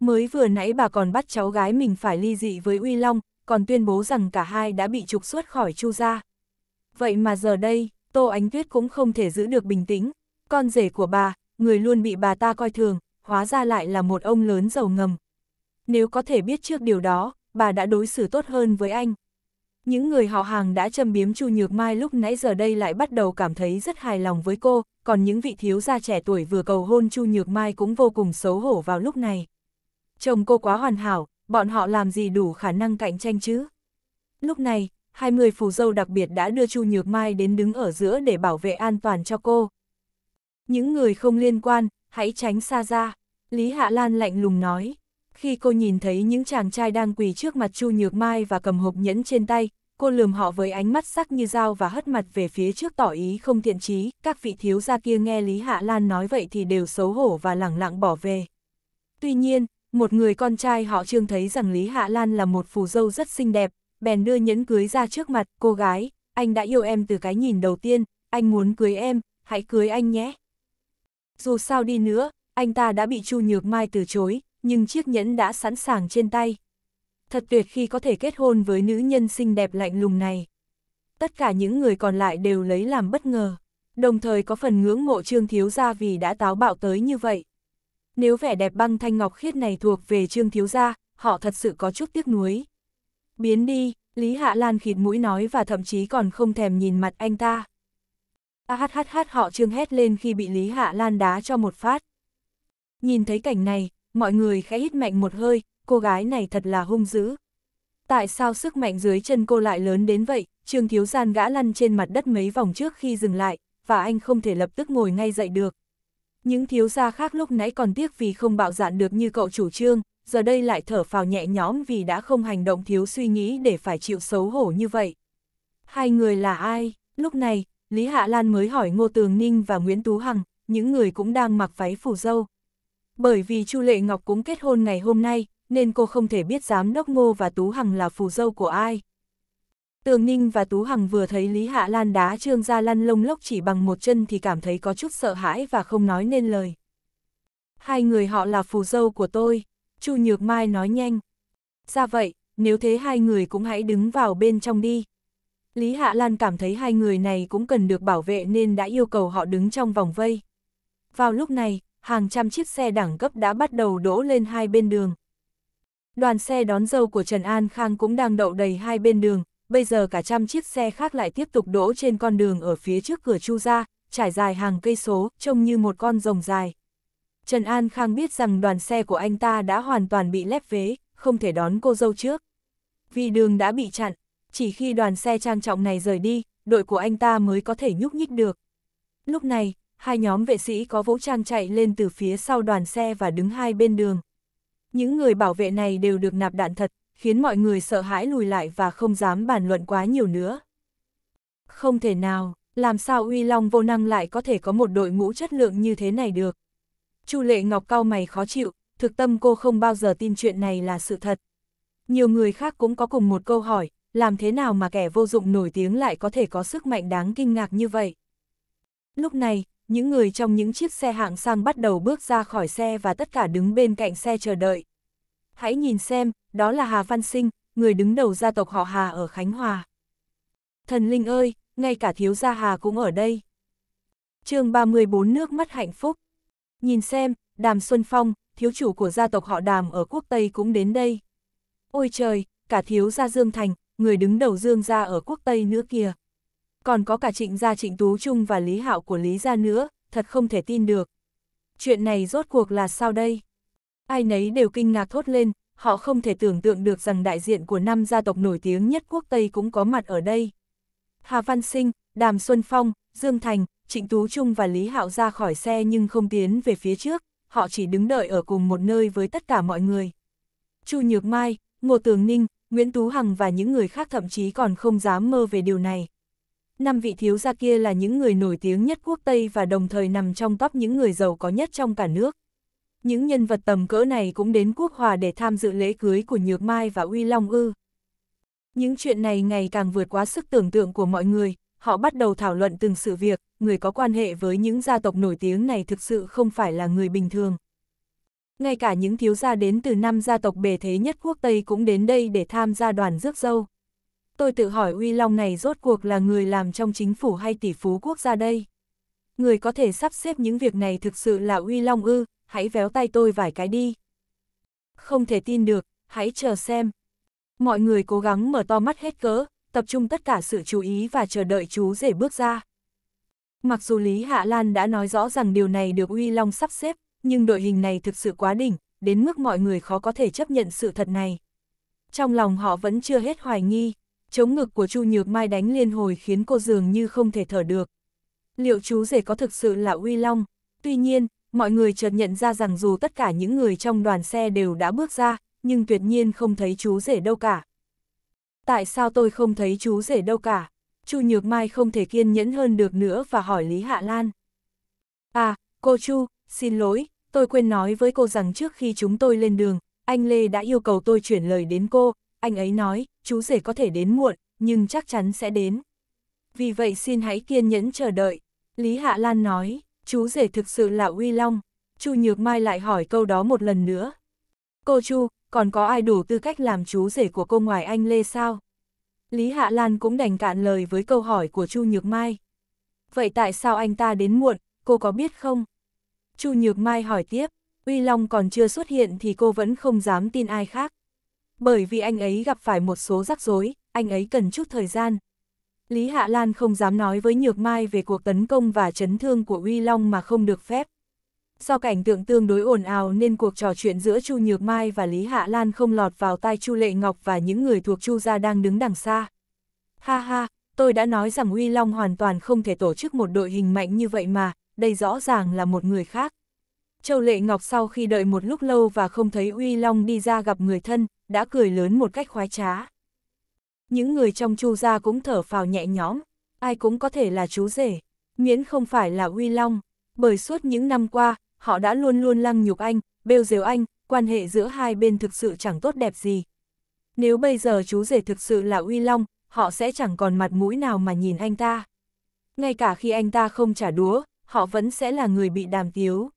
Mới vừa nãy bà còn bắt cháu gái mình phải ly dị với Uy Long, còn tuyên bố rằng cả hai đã bị trục xuất khỏi Chu gia. Vậy mà giờ đây, Tô Ánh Tuyết cũng không thể giữ được bình tĩnh, con rể của bà, người luôn bị bà ta coi thường, hóa ra lại là một ông lớn giàu ngầm. Nếu có thể biết trước điều đó, bà đã đối xử tốt hơn với anh. Những người họ hàng đã châm biếm Chu Nhược Mai lúc nãy giờ đây lại bắt đầu cảm thấy rất hài lòng với cô, còn những vị thiếu gia trẻ tuổi vừa cầu hôn Chu Nhược Mai cũng vô cùng xấu hổ vào lúc này. Chồng cô quá hoàn hảo, bọn họ làm gì đủ khả năng cạnh tranh chứ? Lúc này, hai người phù dâu đặc biệt đã đưa Chu Nhược Mai đến đứng ở giữa để bảo vệ an toàn cho cô. Những người không liên quan, hãy tránh xa ra, Lý Hạ Lan lạnh lùng nói. Khi cô nhìn thấy những chàng trai đang quỳ trước mặt Chu Nhược Mai và cầm hộp nhẫn trên tay, cô lườm họ với ánh mắt sắc như dao và hất mặt về phía trước tỏ ý không thiện trí, các vị thiếu gia kia nghe Lý Hạ Lan nói vậy thì đều xấu hổ và lẳng lặng bỏ về. Tuy nhiên, một người con trai họ Trương thấy rằng Lý Hạ Lan là một phù dâu rất xinh đẹp, bèn đưa nhẫn cưới ra trước mặt cô gái, anh đã yêu em từ cái nhìn đầu tiên, anh muốn cưới em, hãy cưới anh nhé. Dù sao đi nữa, anh ta đã bị Chu Nhược Mai từ chối, nhưng chiếc nhẫn đã sẵn sàng trên tay. Thật tuyệt khi có thể kết hôn với nữ nhân xinh đẹp lạnh lùng này. Tất cả những người còn lại đều lấy làm bất ngờ, đồng thời có phần ngưỡng mộ Trương Thiếu Gia vì đã táo bạo tới như vậy nếu vẻ đẹp băng thanh ngọc khiết này thuộc về Trương Thiếu Gia, họ thật sự có chút tiếc nuối. Biến đi, Lý Hạ Lan khịt mũi nói và thậm chí còn không thèm nhìn mặt anh ta. Ahhh họ Trương hét lên khi bị Lý Hạ Lan đá cho một phát. Nhìn thấy cảnh này, mọi người khẽ hít mạnh một hơi, cô gái này thật là hung dữ. Tại sao sức mạnh dưới chân cô lại lớn đến vậy, Trương Thiếu Gian gã lăn trên mặt đất mấy vòng trước khi dừng lại, và anh không thể lập tức ngồi ngay dậy được, những thiếu gia khác lúc nãy còn tiếc vì không bạo dạn được như cậu chủ trương, giờ đây lại thở phào nhẹ nhõm vì đã không hành động thiếu suy nghĩ để phải chịu xấu hổ như vậy. Hai người là ai? Lúc này, Lý Hạ Lan mới hỏi Ngô Tường Ninh và Nguyễn Tú Hằng, những người cũng đang mặc váy phủ dâu. Bởi vì Chu Lệ Ngọc cũng kết hôn ngày hôm nay, nên cô không thể biết giám đốc Ngô và Tú Hằng là phù dâu của ai. Tường Ninh và Tú Hằng vừa thấy Lý Hạ Lan đá Trương ra lăn lông lốc chỉ bằng một chân thì cảm thấy có chút sợ hãi và không nói nên lời. Hai người họ là phù dâu của tôi, Chu Nhược Mai nói nhanh. Ra vậy, nếu thế hai người cũng hãy đứng vào bên trong đi. Lý Hạ Lan cảm thấy hai người này cũng cần được bảo vệ nên đã yêu cầu họ đứng trong vòng vây. Vào lúc này, hàng trăm chiếc xe đẳng cấp đã bắt đầu đỗ lên hai bên đường. Đoàn xe đón dâu của Trần An Khang cũng đang đậu đầy hai bên đường, bây giờ cả trăm chiếc xe khác lại tiếp tục đỗ trên con đường ở phía trước cửa Chu gia, trải dài hàng cây số, trông như một con rồng dài. Trần An Khang biết rằng đoàn xe của anh ta đã hoàn toàn bị lép vế, không thể đón cô dâu trước. Vì đường đã bị chặn, chỉ khi đoàn xe trang trọng này rời đi, đội của anh ta mới có thể nhúc nhích được. Lúc này, hai nhóm vệ sĩ có vũ trang chạy lên từ phía sau đoàn xe và đứng hai bên đường. Những người bảo vệ này đều được nạp đạn thật, khiến mọi người sợ hãi lùi lại và không dám bàn luận quá nhiều nữa. Không thể nào, làm sao Uy Long vô năng lại có thể có một đội ngũ chất lượng như thế này được. Chu Lệ Ngọc cao mày khó chịu, thực tâm cô không bao giờ tin chuyện này là sự thật. Nhiều người khác cũng có cùng một câu hỏi, làm thế nào mà kẻ vô dụng nổi tiếng lại có thể có sức mạnh đáng kinh ngạc như vậy. Lúc này, những người trong những chiếc xe hạng sang bắt đầu bước ra khỏi xe và tất cả đứng bên cạnh xe chờ đợi, hãy nhìn xem, đó là Hà Văn Sinh, người đứng đầu gia tộc họ Hà ở Khánh Hòa. Thần Linh ơi, ngay cả thiếu gia Hà cũng ở đây. chương 34 nước mắt hạnh phúc. Nhìn xem, Đàm Xuân Phong, thiếu chủ của gia tộc họ Đàm ở quốc Tây cũng đến đây. Ôi trời, cả thiếu gia Dương Thành, người đứng đầu Dương gia ở quốc Tây nữa kìa. Còn có cả trịnh gia trịnh Tú Trung và Lý Hạo của Lý gia nữa, thật không thể tin được. Chuyện này rốt cuộc là sao đây? ai nấy đều kinh ngạc thốt lên, họ không thể tưởng tượng được rằng đại diện của năm gia tộc nổi tiếng nhất quốc Tây cũng có mặt ở đây. Hà Văn Sinh, Đàm Xuân Phong, Dương Thành, Trịnh Tú Trung và Lý Hạo ra khỏi xe nhưng không tiến về phía trước, họ chỉ đứng đợi ở cùng một nơi với tất cả mọi người. Chu Nhược Mai, Ngô Tường Ninh, Nguyễn Tú Hằng và những người khác thậm chí còn không dám mơ về điều này. Năm vị thiếu gia kia là những người nổi tiếng nhất quốc Tây và đồng thời nằm trong top những người giàu có nhất trong cả nước những nhân vật tầm cỡ này cũng đến quốc hòa để tham dự lễ cưới của Nhược Mai và Uy Long ư. Những chuyện này ngày càng vượt quá sức tưởng tượng của mọi người, họ bắt đầu thảo luận từng sự việc, người có quan hệ với những gia tộc nổi tiếng này thực sự không phải là người bình thường. Ngay cả những thiếu gia đến từ năm gia tộc bề thế nhất quốc Tây cũng đến đây để tham gia đoàn rước dâu. Tôi tự hỏi Uy Long này rốt cuộc là người làm trong chính phủ hay tỷ phú quốc gia đây? Người có thể sắp xếp những việc này thực sự là Uy Long ư, hãy véo tay tôi vài cái đi. Không thể tin được, hãy chờ xem. Mọi người cố gắng mở to mắt hết cỡ, tập trung tất cả sự chú ý và chờ đợi chú rể bước ra. Mặc dù Lý Hạ Lan đã nói rõ rằng điều này được Uy Long sắp xếp, nhưng đội hình này thực sự quá đỉnh, đến mức mọi người khó có thể chấp nhận sự thật này. Trong lòng họ vẫn chưa hết hoài nghi, chống ngực của Chu Nhược Mai đánh liên hồi khiến cô dường như không thể thở được. Liệu chú rể có thực sự là Uy Long? Tuy nhiên, mọi người chợt nhận ra rằng dù tất cả những người trong đoàn xe đều đã bước ra, nhưng tuyệt nhiên không thấy chú rể đâu cả. Tại sao tôi không thấy chú rể đâu cả? Chu Nhược Mai không thể kiên nhẫn hơn được nữa và hỏi Lý Hạ Lan. À, cô Chu, xin lỗi, tôi quên nói với cô rằng trước khi chúng tôi lên đường, anh Lê đã yêu cầu tôi chuyển lời đến cô, anh ấy nói, chú rể có thể đến muộn, nhưng chắc chắn sẽ đến. Vì vậy xin hãy kiên nhẫn chờ đợi, Lý Hạ Lan nói chú rể thực sự là uy long, Chu Nhược Mai lại hỏi câu đó một lần nữa. Cô Chu, còn có ai đủ tư cách làm chú rể của cô ngoài anh Lê sao? Lý Hạ Lan cũng đành cạn lời với câu hỏi của Chu Nhược Mai. Vậy tại sao anh ta đến muộn, cô có biết không? Chu Nhược Mai hỏi tiếp, Uy Long còn chưa xuất hiện thì cô vẫn không dám tin ai khác. Bởi vì anh ấy gặp phải một số rắc rối, anh ấy cần chút thời gian, Lý Hạ Lan không dám nói với Nhược Mai về cuộc tấn công và chấn thương của Uy Long mà không được phép. Do cảnh tượng tương đối ồn ào nên cuộc trò chuyện giữa Chu Nhược Mai và Lý Hạ Lan không lọt vào tai Chu Lệ Ngọc và những người thuộc Chu gia đang đứng đằng xa. Ha ha, tôi đã nói rằng Uy Long hoàn toàn không thể tổ chức một đội hình mạnh như vậy mà, đây rõ ràng là một người khác. Châu Lệ Ngọc sau khi đợi một lúc lâu và không thấy Uy Long đi ra gặp người thân, đã cười lớn một cách khoái trá những người trong chu gia cũng thở phào nhẹ nhõm, ai cũng có thể là chú rể, miễn không phải là Uy Long, bởi suốt những năm qua, họ đã luôn luôn lăng nhục anh, bêu rếu anh, quan hệ giữa hai bên thực sự chẳng tốt đẹp gì. Nếu bây giờ chú rể thực sự là Uy Long, họ sẽ chẳng còn mặt mũi nào mà nhìn anh ta. Ngay cả khi anh ta không trả đúa, họ vẫn sẽ là người bị đàm tiếu.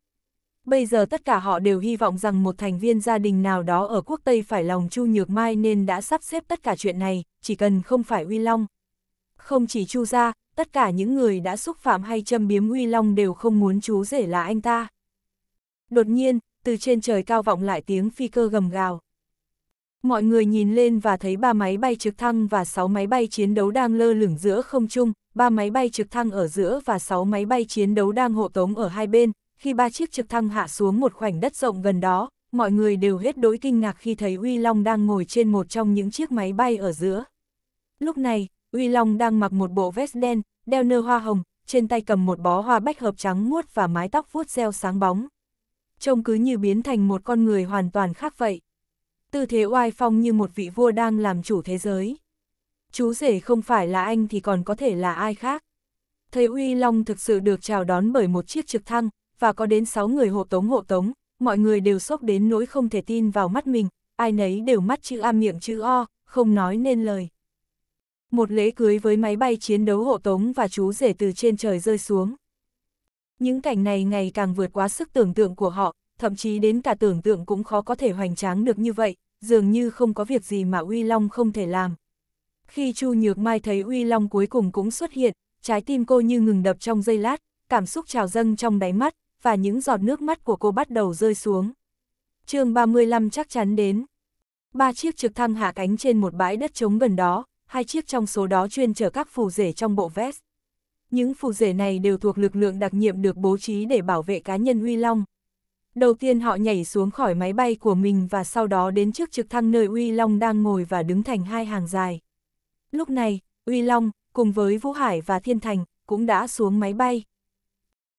Bây giờ tất cả họ đều hy vọng rằng một thành viên gia đình nào đó ở quốc Tây phải lòng Chu Nhược Mai nên đã sắp xếp tất cả chuyện này chỉ cần không phải Uy Long. Không chỉ Chu gia, tất cả những người đã xúc phạm hay châm biếm Uy Long đều không muốn chú rể là anh ta. Đột nhiên, từ trên trời cao vọng lại tiếng phi cơ gầm gào. Mọi người nhìn lên và thấy ba máy bay trực thăng và sáu máy bay chiến đấu đang lơ lửng giữa không trung, ba máy bay trực thăng ở giữa và sáu máy bay chiến đấu đang hộ tống ở hai bên. Khi ba chiếc trực thăng hạ xuống một khoảnh đất rộng gần đó, mọi người đều hết đối kinh ngạc khi thấy Uy Long đang ngồi trên một trong những chiếc máy bay ở giữa. Lúc này, Uy Long đang mặc một bộ vest đen, đeo nơ hoa hồng, trên tay cầm một bó hoa bách hợp trắng muốt và mái tóc vuốt reo sáng bóng. Trông cứ như biến thành một con người hoàn toàn khác vậy. Tư thế oai phong như một vị vua đang làm chủ thế giới. Chú rể không phải là anh thì còn có thể là ai khác. Thầy Uy Long thực sự được chào đón bởi một chiếc trực thăng, và có đến 6 người hộ tống hộ tống, mọi người đều sốc đến nỗi không thể tin vào mắt mình, ai nấy đều mắt chữ A miệng chữ O, không nói nên lời một lễ cưới với máy bay chiến đấu hộ tống và chú rể từ trên trời rơi xuống. Những cảnh này ngày càng vượt quá sức tưởng tượng của họ, thậm chí đến cả tưởng tượng cũng khó có thể hoành tráng được như vậy, dường như không có việc gì mà Uy Long không thể làm. Khi Chu Nhược Mai thấy Uy Long cuối cùng cũng xuất hiện, trái tim cô như ngừng đập trong giây lát, cảm xúc trào dâng trong đáy mắt, và những giọt nước mắt của cô bắt đầu rơi xuống. chương 35 chắc chắn đến. Ba chiếc trực thăng hạ cánh trên một bãi đất trống gần đó, hai chiếc trong số đó chuyên chở các phù rể trong bộ vest. Những phù rể này đều thuộc lực lượng đặc nhiệm được bố trí để bảo vệ cá nhân Uy Long. Đầu tiên họ nhảy xuống khỏi máy bay của mình và sau đó đến trước trực thăng nơi Uy Long đang ngồi và đứng thành hai hàng dài. Lúc này, Uy Long, cùng với Vũ Hải và Thiên Thành, cũng đã xuống máy bay.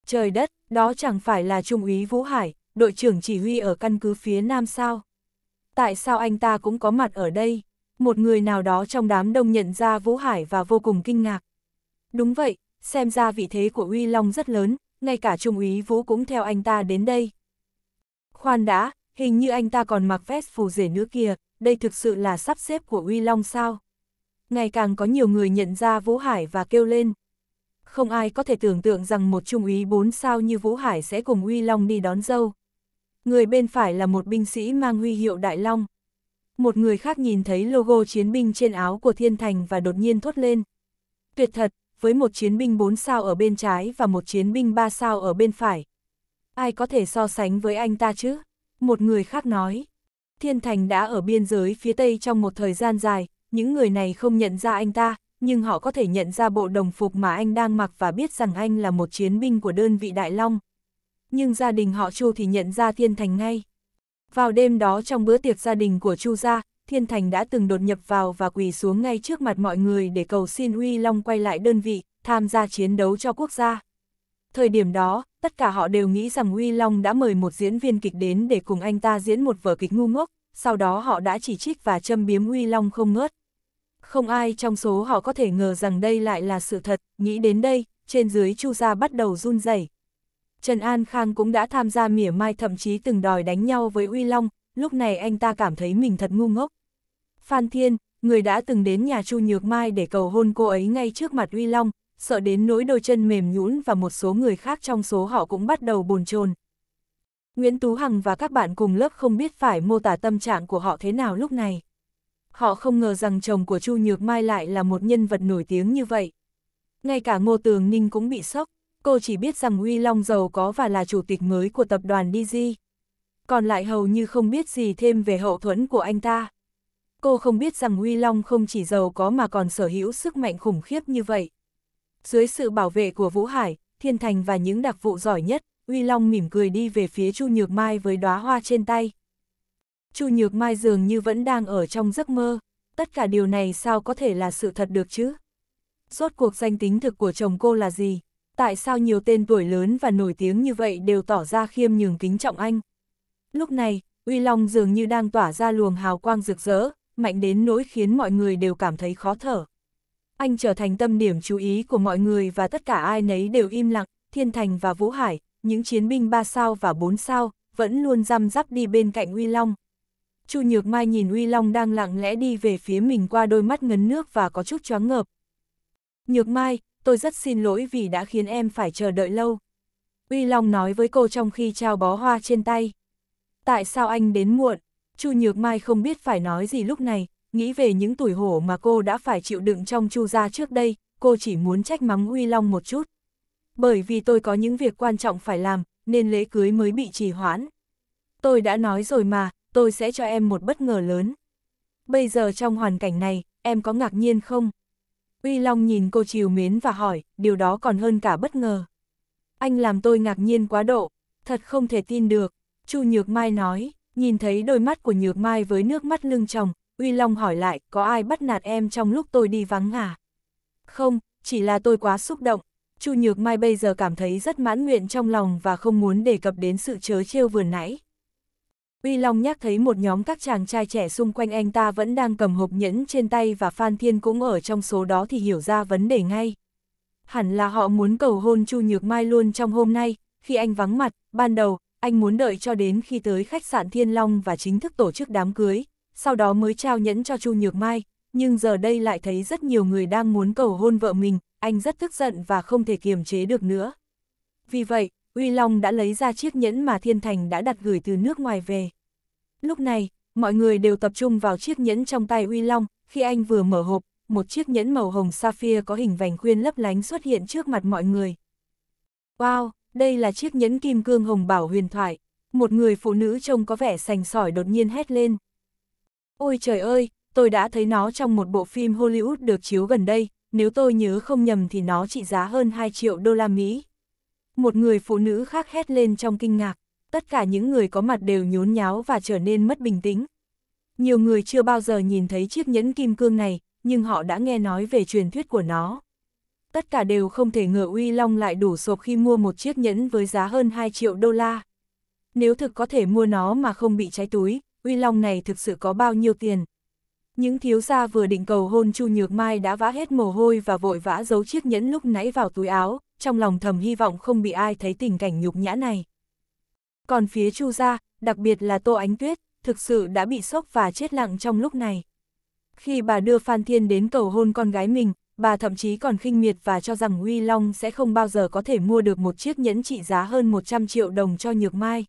Trời đất, đó chẳng phải là Trung úy Vũ Hải, đội trưởng chỉ huy ở căn cứ phía Nam sao? Tại sao anh ta cũng có mặt ở đây? một người nào đó trong đám đông nhận ra Vũ Hải và vô cùng kinh ngạc. Đúng vậy, xem ra vị thế của Uy Long rất lớn, ngay cả Trung úy Vũ cũng theo anh ta đến đây. Khoan đã, hình như anh ta còn mặc vest phù rể nữa kìa, đây thực sự là sắp xếp của Uy Long sao? Ngày càng có nhiều người nhận ra Vũ Hải và kêu lên. Không ai có thể tưởng tượng rằng một trung úy bốn sao như Vũ Hải sẽ cùng Huy Long đi đón dâu. Người bên phải là một binh sĩ mang huy hiệu Đại Long. Một người khác nhìn thấy logo chiến binh trên áo của Thiên Thành và đột nhiên thốt lên. Tuyệt thật, với một chiến binh 4 sao ở bên trái và một chiến binh 3 sao ở bên phải. Ai có thể so sánh với anh ta chứ? Một người khác nói. Thiên Thành đã ở biên giới phía Tây trong một thời gian dài, những người này không nhận ra anh ta, nhưng họ có thể nhận ra bộ đồng phục mà anh đang mặc và biết rằng anh là một chiến binh của đơn vị Đại Long. Nhưng gia đình họ Chu thì nhận ra Thiên Thành ngay. Vào đêm đó trong bữa tiệc gia đình của Chu gia, Thiên Thành đã từng đột nhập vào và quỳ xuống ngay trước mặt mọi người để cầu xin Huy Long quay lại đơn vị, tham gia chiến đấu cho quốc gia. Thời điểm đó, tất cả họ đều nghĩ rằng Huy Long đã mời một diễn viên kịch đến để cùng anh ta diễn một vở kịch ngu ngốc, sau đó họ đã chỉ trích và châm biếm Huy Long không ngớt. Không ai trong số họ có thể ngờ rằng đây lại là sự thật, nghĩ đến đây, trên dưới Chu gia bắt đầu run rẩy, Trần An Khang cũng đã tham gia mỉa mai thậm chí từng đòi đánh nhau với Uy Long, lúc này anh ta cảm thấy mình thật ngu ngốc. Phan Thiên, người đã từng đến nhà Chu Nhược Mai để cầu hôn cô ấy ngay trước mặt Uy Long, sợ đến nỗi đôi chân mềm nhũn và một số người khác trong số họ cũng bắt đầu bồn chồn. Nguyễn Tú Hằng và các bạn cùng lớp không biết phải mô tả tâm trạng của họ thế nào lúc này. Họ không ngờ rằng chồng của Chu Nhược Mai lại là một nhân vật nổi tiếng như vậy. Ngay cả Ngô Tường Ninh cũng bị sốc cô chỉ biết rằng huy Long giàu có và là chủ tịch mới của tập đoàn DG. Còn lại hầu như không biết gì thêm về hậu thuẫn của anh ta. Cô không biết rằng huy Long không chỉ giàu có mà còn sở hữu sức mạnh khủng khiếp như vậy. Dưới sự bảo vệ của Vũ Hải, Thiên Thành và những đặc vụ giỏi nhất, huy Long mỉm cười đi về phía Chu Nhược Mai với đóa hoa trên tay. Chu Nhược Mai dường như vẫn đang ở trong giấc mơ, tất cả điều này sao có thể là sự thật được chứ? Rốt cuộc danh tính thực của chồng cô là gì? tại sao nhiều tên tuổi lớn và nổi tiếng như vậy đều tỏ ra khiêm nhường kính trọng anh. Lúc này, Uy Long dường như đang tỏa ra luồng hào quang rực rỡ, mạnh đến nỗi khiến mọi người đều cảm thấy khó thở. Anh trở thành tâm điểm chú ý của mọi người và tất cả ai nấy đều im lặng, Thiên Thành và Vũ Hải, những chiến binh 3 sao và 4 sao, vẫn luôn răm rắp đi bên cạnh Uy Long. Chu Nhược Mai nhìn Uy Long đang lặng lẽ đi về phía mình qua đôi mắt ngấn nước và có chút choáng ngợp. Nhược Mai, tôi rất xin lỗi vì đã khiến em phải chờ đợi lâu. Uy Long nói với cô trong khi trao bó hoa trên tay. Tại sao anh đến muộn? Chu Nhược Mai không biết phải nói gì lúc này, nghĩ về những tuổi hổ mà cô đã phải chịu đựng trong Chu gia trước đây, cô chỉ muốn trách mắng Uy Long một chút. Bởi vì tôi có những việc quan trọng phải làm, nên lễ cưới mới bị trì hoãn. Tôi đã nói rồi mà, tôi sẽ cho em một bất ngờ lớn. Bây giờ trong hoàn cảnh này, em có ngạc nhiên không? Uy Long nhìn cô chiều mến và hỏi, điều đó còn hơn cả bất ngờ. Anh làm tôi ngạc nhiên quá độ, thật không thể tin được. Chu Nhược Mai nói, nhìn thấy đôi mắt của Nhược Mai với nước mắt lưng tròng, Uy Long hỏi lại, có ai bắt nạt em trong lúc tôi đi vắng à? Không, chỉ là tôi quá xúc động. Chu Nhược Mai bây giờ cảm thấy rất mãn nguyện trong lòng và không muốn đề cập đến sự chớ trêu vừa nãy. Uy Long nhắc thấy một nhóm các chàng trai trẻ xung quanh anh ta vẫn đang cầm hộp nhẫn trên tay và Phan Thiên cũng ở trong số đó thì hiểu ra vấn đề ngay. Hẳn là họ muốn cầu hôn Chu Nhược Mai luôn trong hôm nay, khi anh vắng mặt, ban đầu, anh muốn đợi cho đến khi tới khách sạn Thiên Long và chính thức tổ chức đám cưới, sau đó mới trao nhẫn cho Chu Nhược Mai, nhưng giờ đây lại thấy rất nhiều người đang muốn cầu hôn vợ mình, anh rất tức giận và không thể kiềm chế được nữa. Vì vậy, Uy Long đã lấy ra chiếc nhẫn mà Thiên Thành đã đặt gửi từ nước ngoài về. Lúc này, mọi người đều tập trung vào chiếc nhẫn trong tay Uy Long, khi anh vừa mở hộp, một chiếc nhẫn màu hồng sapphire có hình vành khuyên lấp lánh xuất hiện trước mặt mọi người. Wow, đây là chiếc nhẫn kim cương hồng bảo huyền thoại. Một người phụ nữ trông có vẻ sành sỏi đột nhiên hét lên. Ôi trời ơi, tôi đã thấy nó trong một bộ phim Hollywood được chiếu gần đây, nếu tôi nhớ không nhầm thì nó trị giá hơn 2 triệu đô la Mỹ. Một người phụ nữ khác hét lên trong kinh ngạc, tất cả những người có mặt đều nhốn nháo và trở nên mất bình tĩnh. Nhiều người chưa bao giờ nhìn thấy chiếc nhẫn kim cương này, nhưng họ đã nghe nói về truyền thuyết của nó. Tất cả đều không thể ngờ Uy Long lại đủ sộp khi mua một chiếc nhẫn với giá hơn 2 triệu đô la. Nếu thực có thể mua nó mà không bị cháy túi, Uy Long này thực sự có bao nhiêu tiền, những thiếu gia vừa định cầu hôn Chu Nhược Mai đã vã hết mồ hôi và vội vã giấu chiếc nhẫn lúc nãy vào túi áo, trong lòng thầm hy vọng không bị ai thấy tình cảnh nhục nhã này. Còn phía Chu gia, đặc biệt là Tô Ánh Tuyết, thực sự đã bị sốc và chết lặng trong lúc này. Khi bà đưa Phan Thiên đến cầu hôn con gái mình, bà thậm chí còn khinh miệt và cho rằng Uy Long sẽ không bao giờ có thể mua được một chiếc nhẫn trị giá hơn 100 triệu đồng cho Nhược Mai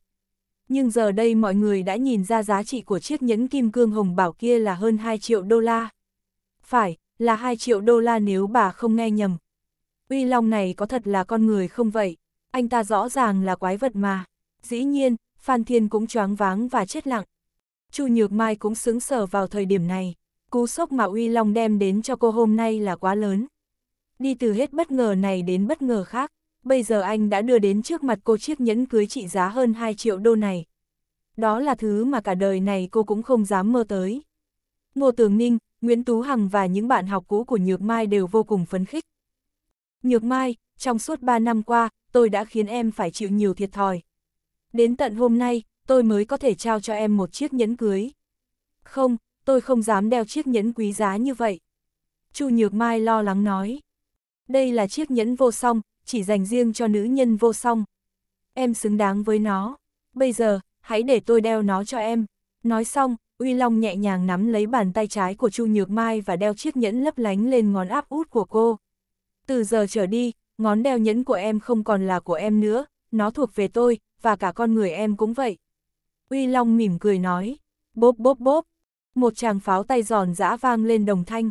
nhưng giờ đây mọi người đã nhìn ra giá trị của chiếc nhẫn kim cương hồng bảo kia là hơn 2 triệu đô la. Phải, là 2 triệu đô la nếu bà không nghe nhầm. Uy Long này có thật là con người không vậy? Anh ta rõ ràng là quái vật mà. Dĩ nhiên, Phan Thiên cũng choáng váng và chết lặng. Chu Nhược Mai cũng xứng sở vào thời điểm này. Cú sốc mà Uy Long đem đến cho cô hôm nay là quá lớn. Đi từ hết bất ngờ này đến bất ngờ khác bây giờ anh đã đưa đến trước mặt cô chiếc nhẫn cưới trị giá hơn 2 triệu đô này. Đó là thứ mà cả đời này cô cũng không dám mơ tới. Ngô Tường Ninh, Nguyễn Tú Hằng và những bạn học cũ của Nhược Mai đều vô cùng phấn khích. Nhược Mai, trong suốt 3 năm qua, tôi đã khiến em phải chịu nhiều thiệt thòi. Đến tận hôm nay, tôi mới có thể trao cho em một chiếc nhẫn cưới. Không, tôi không dám đeo chiếc nhẫn quý giá như vậy. Chu Nhược Mai lo lắng nói. Đây là chiếc nhẫn vô song, chỉ dành riêng cho nữ nhân vô song. Em xứng đáng với nó. Bây giờ, hãy để tôi đeo nó cho em. Nói xong, Uy Long nhẹ nhàng nắm lấy bàn tay trái của Chu Nhược Mai và đeo chiếc nhẫn lấp lánh lên ngón áp út của cô. Từ giờ trở đi, ngón đeo nhẫn của em không còn là của em nữa, nó thuộc về tôi, và cả con người em cũng vậy. Uy Long mỉm cười nói, bốp bốp bốp, một tràng pháo tay giòn giã vang lên đồng thanh.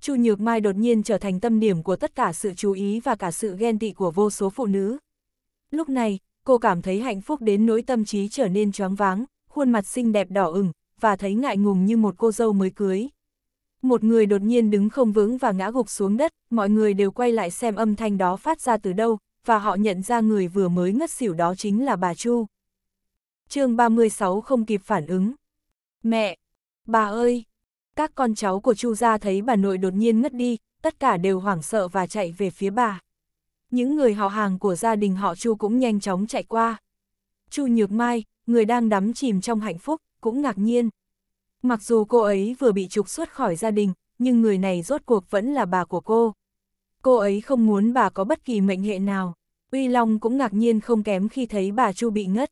Chu Nhược Mai đột nhiên trở thành tâm điểm của tất cả sự chú ý và cả sự ghen tị của vô số phụ nữ. Lúc này, cô cảm thấy hạnh phúc đến nỗi tâm trí trở nên choáng váng, khuôn mặt xinh đẹp đỏ ửng và thấy ngại ngùng như một cô dâu mới cưới. Một người đột nhiên đứng không vững và ngã gục xuống đất, mọi người đều quay lại xem âm thanh đó phát ra từ đâu, và họ nhận ra người vừa mới ngất xỉu đó chính là bà Chu. chương 36 không kịp phản ứng. Mẹ! Bà ơi! các con cháu của Chu gia thấy bà nội đột nhiên ngất đi, tất cả đều hoảng sợ và chạy về phía bà. Những người họ hàng của gia đình họ Chu cũng nhanh chóng chạy qua. Chu Nhược Mai, người đang đắm chìm trong hạnh phúc, cũng ngạc nhiên. Mặc dù cô ấy vừa bị trục xuất khỏi gia đình, nhưng người này rốt cuộc vẫn là bà của cô. Cô ấy không muốn bà có bất kỳ mệnh hệ nào. Uy Long cũng ngạc nhiên không kém khi thấy bà Chu bị ngất.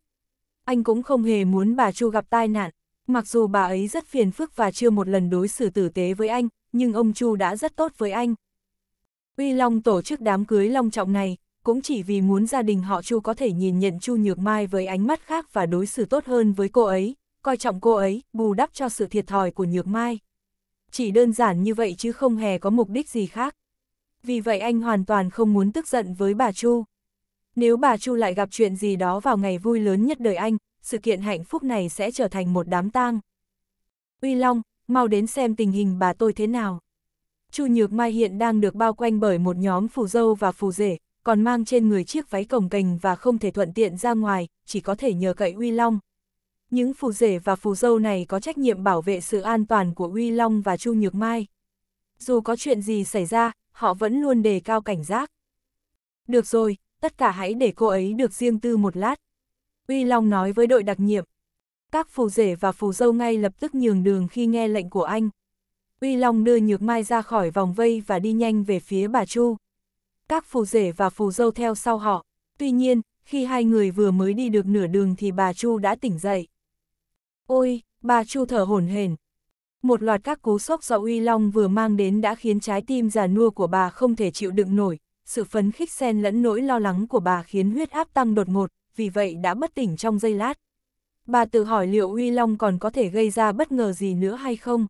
Anh cũng không hề muốn bà Chu gặp tai nạn, Mặc dù bà ấy rất phiền phức và chưa một lần đối xử tử tế với anh, nhưng ông Chu đã rất tốt với anh. Uy Long tổ chức đám cưới long trọng này, cũng chỉ vì muốn gia đình họ Chu có thể nhìn nhận Chu Nhược Mai với ánh mắt khác và đối xử tốt hơn với cô ấy, coi trọng cô ấy, bù đắp cho sự thiệt thòi của Nhược Mai. Chỉ đơn giản như vậy chứ không hề có mục đích gì khác. Vì vậy anh hoàn toàn không muốn tức giận với bà Chu. Nếu bà Chu lại gặp chuyện gì đó vào ngày vui lớn nhất đời anh, sự kiện hạnh phúc này sẽ trở thành một đám tang. Uy Long, mau đến xem tình hình bà tôi thế nào. Chu Nhược Mai hiện đang được bao quanh bởi một nhóm phù dâu và phù rể, còn mang trên người chiếc váy cổng cành và không thể thuận tiện ra ngoài, chỉ có thể nhờ cậy Uy Long. Những phù rể và phù dâu này có trách nhiệm bảo vệ sự an toàn của Uy Long và Chu Nhược Mai. Dù có chuyện gì xảy ra, họ vẫn luôn đề cao cảnh giác. Được rồi, tất cả hãy để cô ấy được riêng tư một lát. Uy Long nói với đội đặc nhiệm. Các phù rể và phù dâu ngay lập tức nhường đường khi nghe lệnh của anh. Uy Long đưa Nhược Mai ra khỏi vòng vây và đi nhanh về phía bà Chu. Các phù rể và phù dâu theo sau họ. Tuy nhiên, khi hai người vừa mới đi được nửa đường thì bà Chu đã tỉnh dậy. Ôi, bà Chu thở hổn hển. Một loạt các cú sốc do Uy Long vừa mang đến đã khiến trái tim già nua của bà không thể chịu đựng nổi. Sự phấn khích xen lẫn nỗi lo lắng của bà khiến huyết áp tăng đột ngột, vì vậy đã bất tỉnh trong giây lát. Bà tự hỏi liệu Uy Long còn có thể gây ra bất ngờ gì nữa hay không.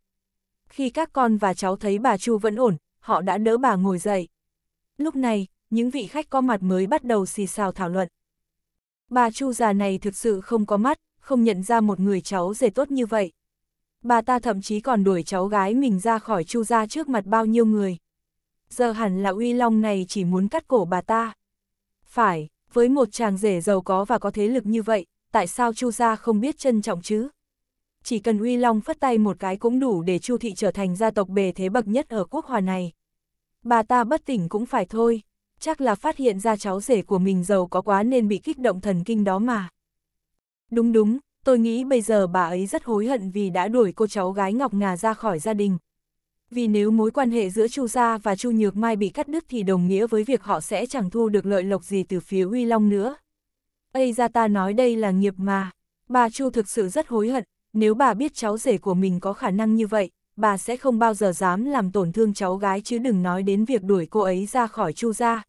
Khi các con và cháu thấy bà Chu vẫn ổn, họ đã đỡ bà ngồi dậy. Lúc này, những vị khách có mặt mới bắt đầu xì xào thảo luận. Bà Chu già này thực sự không có mắt, không nhận ra một người cháu rể tốt như vậy. Bà ta thậm chí còn đuổi cháu gái mình ra khỏi Chu gia trước mặt bao nhiêu người. Giờ hẳn là Uy Long này chỉ muốn cắt cổ bà ta. Phải, với một chàng rể giàu có và có thế lực như vậy, tại sao Chu gia không biết trân trọng chứ? Chỉ cần Uy Long phất tay một cái cũng đủ để Chu thị trở thành gia tộc bề thế bậc nhất ở quốc hòa này. Bà ta bất tỉnh cũng phải thôi, chắc là phát hiện ra cháu rể của mình giàu có quá nên bị kích động thần kinh đó mà. Đúng đúng, tôi nghĩ bây giờ bà ấy rất hối hận vì đã đuổi cô cháu gái Ngọc Ngà ra khỏi gia đình, vì nếu mối quan hệ giữa Chu Gia và Chu Nhược Mai bị cắt đứt thì đồng nghĩa với việc họ sẽ chẳng thu được lợi lộc gì từ phía Uy Long nữa. Ây ra ta nói đây là nghiệp mà, bà Chu thực sự rất hối hận, nếu bà biết cháu rể của mình có khả năng như vậy, bà sẽ không bao giờ dám làm tổn thương cháu gái chứ đừng nói đến việc đuổi cô ấy ra khỏi Chu Gia.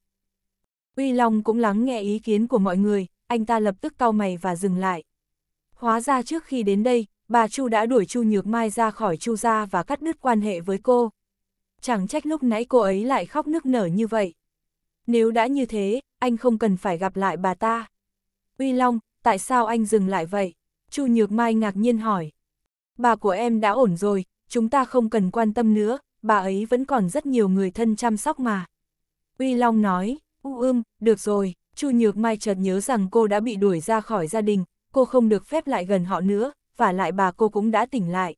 Uy Long cũng lắng nghe ý kiến của mọi người, anh ta lập tức cau mày và dừng lại. Hóa ra trước khi đến đây, bà Chu đã đuổi Chu Nhược Mai ra khỏi Chu gia và cắt đứt quan hệ với cô. Chẳng trách lúc nãy cô ấy lại khóc nức nở như vậy. Nếu đã như thế, anh không cần phải gặp lại bà ta. Uy Long, tại sao anh dừng lại vậy? Chu Nhược Mai ngạc nhiên hỏi. Bà của em đã ổn rồi, chúng ta không cần quan tâm nữa, bà ấy vẫn còn rất nhiều người thân chăm sóc mà. Uy Long nói, u ưm, được rồi, Chu Nhược Mai chợt nhớ rằng cô đã bị đuổi ra khỏi gia đình, cô không được phép lại gần họ nữa, và lại bà cô cũng đã tỉnh lại.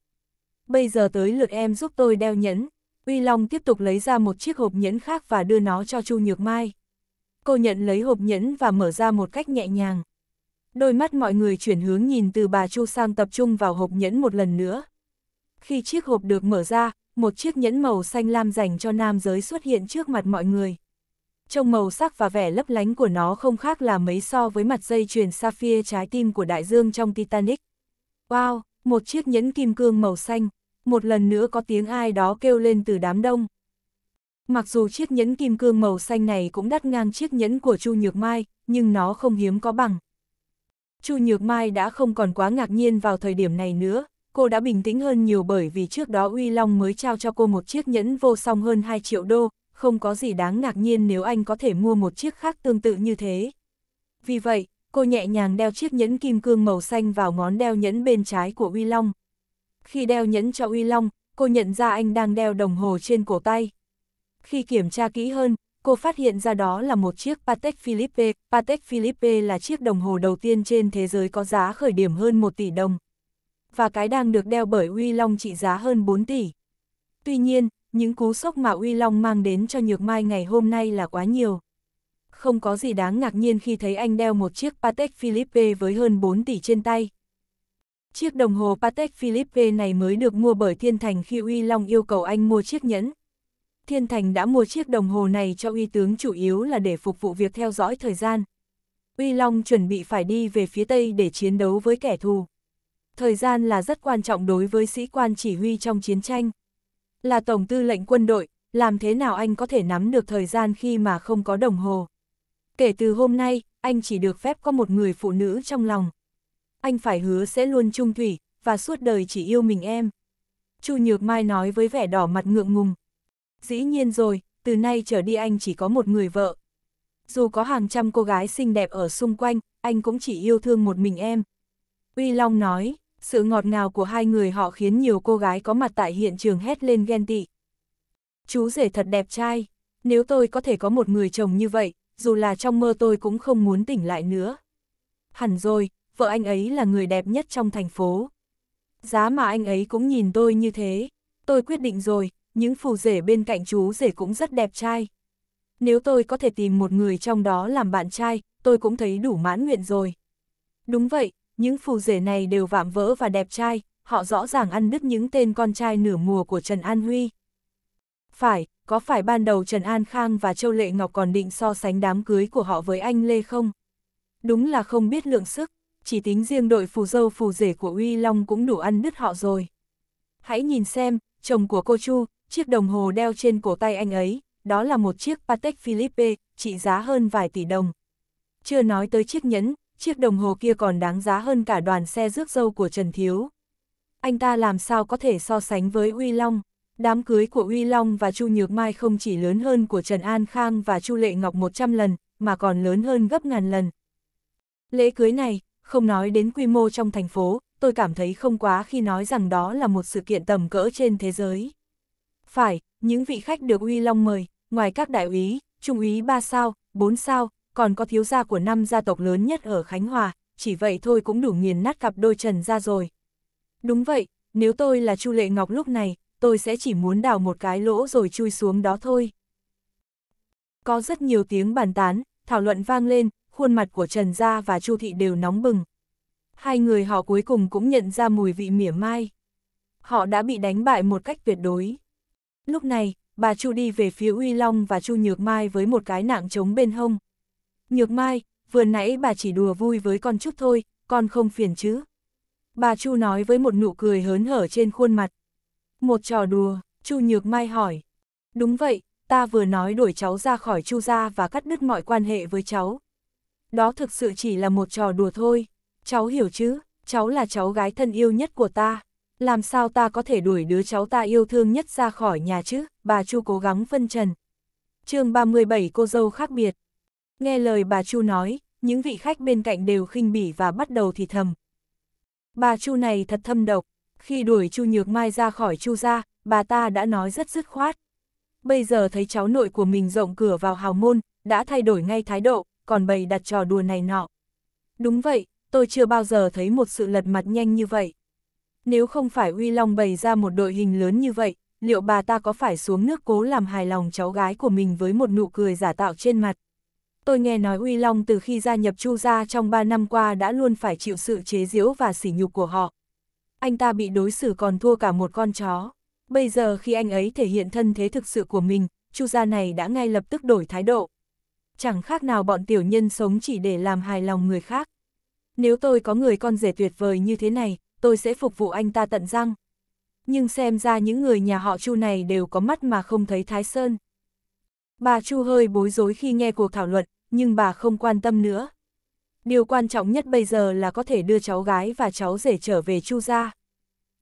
Bây giờ tới lượt em giúp tôi đeo nhẫn. Uy Long tiếp tục lấy ra một chiếc hộp nhẫn khác và đưa nó cho Chu Nhược Mai. Cô nhận lấy hộp nhẫn và mở ra một cách nhẹ nhàng. Đôi mắt mọi người chuyển hướng nhìn từ bà Chu sang tập trung vào hộp nhẫn một lần nữa. Khi chiếc hộp được mở ra, một chiếc nhẫn màu xanh lam dành cho nam giới xuất hiện trước mặt mọi người. Trông màu sắc và vẻ lấp lánh của nó không khác là mấy so với mặt dây chuyền sapphire trái tim của đại dương trong Titanic. Wow, một chiếc nhẫn kim cương màu xanh, một lần nữa có tiếng ai đó kêu lên từ đám đông. Mặc dù chiếc nhẫn kim cương màu xanh này cũng đắt ngang chiếc nhẫn của Chu Nhược Mai, nhưng nó không hiếm có bằng. Chu Nhược Mai đã không còn quá ngạc nhiên vào thời điểm này nữa, cô đã bình tĩnh hơn nhiều bởi vì trước đó Uy Long mới trao cho cô một chiếc nhẫn vô song hơn 2 triệu đô, không có gì đáng ngạc nhiên nếu anh có thể mua một chiếc khác tương tự như thế. Vì vậy, cô nhẹ nhàng đeo chiếc nhẫn kim cương màu xanh vào ngón đeo nhẫn bên trái của Uy Long. Khi đeo nhẫn cho Uy Long, cô nhận ra anh đang đeo đồng hồ trên cổ tay. Khi kiểm tra kỹ hơn, cô phát hiện ra đó là một chiếc Patek Philippe. Patek Philippe là chiếc đồng hồ đầu tiên trên thế giới có giá khởi điểm hơn 1 tỷ đồng. Và cái đang được đeo bởi Uy Long trị giá hơn 4 tỷ. Tuy nhiên, những cú sốc mà Uy Long mang đến cho Nhược Mai ngày hôm nay là quá nhiều không có gì đáng ngạc nhiên khi thấy anh đeo một chiếc Patek Philippe với hơn 4 tỷ trên tay. Chiếc đồng hồ Patek Philippe này mới được mua bởi Thiên Thành khi Uy Long yêu cầu anh mua chiếc nhẫn. Thiên Thành đã mua chiếc đồng hồ này cho Uy Tướng chủ yếu là để phục vụ việc theo dõi thời gian. Uy Long chuẩn bị phải đi về phía Tây để chiến đấu với kẻ thù. Thời gian là rất quan trọng đối với sĩ quan chỉ huy trong chiến tranh. Là Tổng tư lệnh quân đội, làm thế nào anh có thể nắm được thời gian khi mà không có đồng hồ? Kể từ hôm nay, anh chỉ được phép có một người phụ nữ trong lòng. Anh phải hứa sẽ luôn trung thủy, và suốt đời chỉ yêu mình em. Chu Nhược Mai nói với vẻ đỏ mặt ngượng ngùng. Dĩ nhiên rồi, từ nay trở đi anh chỉ có một người vợ. Dù có hàng trăm cô gái xinh đẹp ở xung quanh, anh cũng chỉ yêu thương một mình em. Uy Long nói, sự ngọt ngào của hai người họ khiến nhiều cô gái có mặt tại hiện trường hét lên ghen tị. Chú rể thật đẹp trai, nếu tôi có thể có một người chồng như vậy, dù là trong mơ tôi cũng không muốn tỉnh lại nữa. Hẳn rồi, vợ anh ấy là người đẹp nhất trong thành phố. Giá mà anh ấy cũng nhìn tôi như thế. Tôi quyết định rồi, những phù rể bên cạnh chú rể cũng rất đẹp trai. Nếu tôi có thể tìm một người trong đó làm bạn trai, tôi cũng thấy đủ mãn nguyện rồi. Đúng vậy, những phù rể này đều vạm vỡ và đẹp trai, họ rõ ràng ăn đứt những tên con trai nửa mùa của Trần An Huy. Phải, có phải ban đầu Trần An Khang và Châu Lệ Ngọc còn định so sánh đám cưới của họ với anh Lê không? Đúng là không biết lượng sức, chỉ tính riêng đội phù dâu phù rể của Uy Long cũng đủ ăn đứt họ rồi. Hãy nhìn xem, chồng của cô Chu, chiếc đồng hồ đeo trên cổ tay anh ấy, đó là một chiếc Patek Philippe, trị giá hơn vài tỷ đồng. Chưa nói tới chiếc nhẫn, chiếc đồng hồ kia còn đáng giá hơn cả đoàn xe rước dâu của Trần Thiếu. Anh ta làm sao có thể so sánh với Uy Long? Đám cưới của uy Long và Chu Nhược Mai không chỉ lớn hơn của Trần An Khang và Chu Lệ Ngọc 100 lần, mà còn lớn hơn gấp ngàn lần. Lễ cưới này, không nói đến quy mô trong thành phố, tôi cảm thấy không quá khi nói rằng đó là một sự kiện tầm cỡ trên thế giới. Phải, những vị khách được uy Long mời, ngoài các đại úy, trung úy 3 sao, 4 sao, còn có thiếu gia của năm gia tộc lớn nhất ở Khánh Hòa, chỉ vậy thôi cũng đủ nghiền nát cặp đôi trần ra rồi. Đúng vậy, nếu tôi là Chu Lệ Ngọc lúc này, tôi sẽ chỉ muốn đào một cái lỗ rồi chui xuống đó thôi. Có rất nhiều tiếng bàn tán, thảo luận vang lên, khuôn mặt của Trần Gia và Chu Thị đều nóng bừng. Hai người họ cuối cùng cũng nhận ra mùi vị mỉa mai. Họ đã bị đánh bại một cách tuyệt đối. Lúc này, bà Chu đi về phía Uy Long và Chu Nhược Mai với một cái nạng trống bên hông. Nhược Mai, vừa nãy bà chỉ đùa vui với con chút thôi, con không phiền chứ. Bà Chu nói với một nụ cười hớn hở trên khuôn mặt, một trò đùa, Chu Nhược Mai hỏi. Đúng vậy, ta vừa nói đuổi cháu ra khỏi Chu gia và cắt đứt mọi quan hệ với cháu. Đó thực sự chỉ là một trò đùa thôi, cháu hiểu chứ, cháu là cháu gái thân yêu nhất của ta. Làm sao ta có thể đuổi đứa cháu ta yêu thương nhất ra khỏi nhà chứ, bà Chu cố gắng phân trần. chương 37 cô dâu khác biệt. Nghe lời bà Chu nói, những vị khách bên cạnh đều khinh bỉ và bắt đầu thì thầm. Bà Chu này thật thâm độc, khi đuổi Chu Nhược Mai ra khỏi Chu gia, bà ta đã nói rất dứt khoát. Bây giờ thấy cháu nội của mình rộng cửa vào hào môn, đã thay đổi ngay thái độ, còn bày đặt trò đùa này nọ. Đúng vậy, tôi chưa bao giờ thấy một sự lật mặt nhanh như vậy. Nếu không phải Uy Long bày ra một đội hình lớn như vậy, liệu bà ta có phải xuống nước cố làm hài lòng cháu gái của mình với một nụ cười giả tạo trên mặt? Tôi nghe nói Uy Long từ khi gia nhập Chu gia trong 3 năm qua đã luôn phải chịu sự chế giễu và sỉ nhục của họ, anh ta bị đối xử còn thua cả một con chó. Bây giờ khi anh ấy thể hiện thân thế thực sự của mình, chu gia này đã ngay lập tức đổi thái độ. Chẳng khác nào bọn tiểu nhân sống chỉ để làm hài lòng người khác. Nếu tôi có người con rể tuyệt vời như thế này, tôi sẽ phục vụ anh ta tận răng. Nhưng xem ra những người nhà họ chu này đều có mắt mà không thấy Thái Sơn. Bà Chu hơi bối rối khi nghe cuộc thảo luận, nhưng bà không quan tâm nữa điều quan trọng nhất bây giờ là có thể đưa cháu gái và cháu rể trở về Chu gia.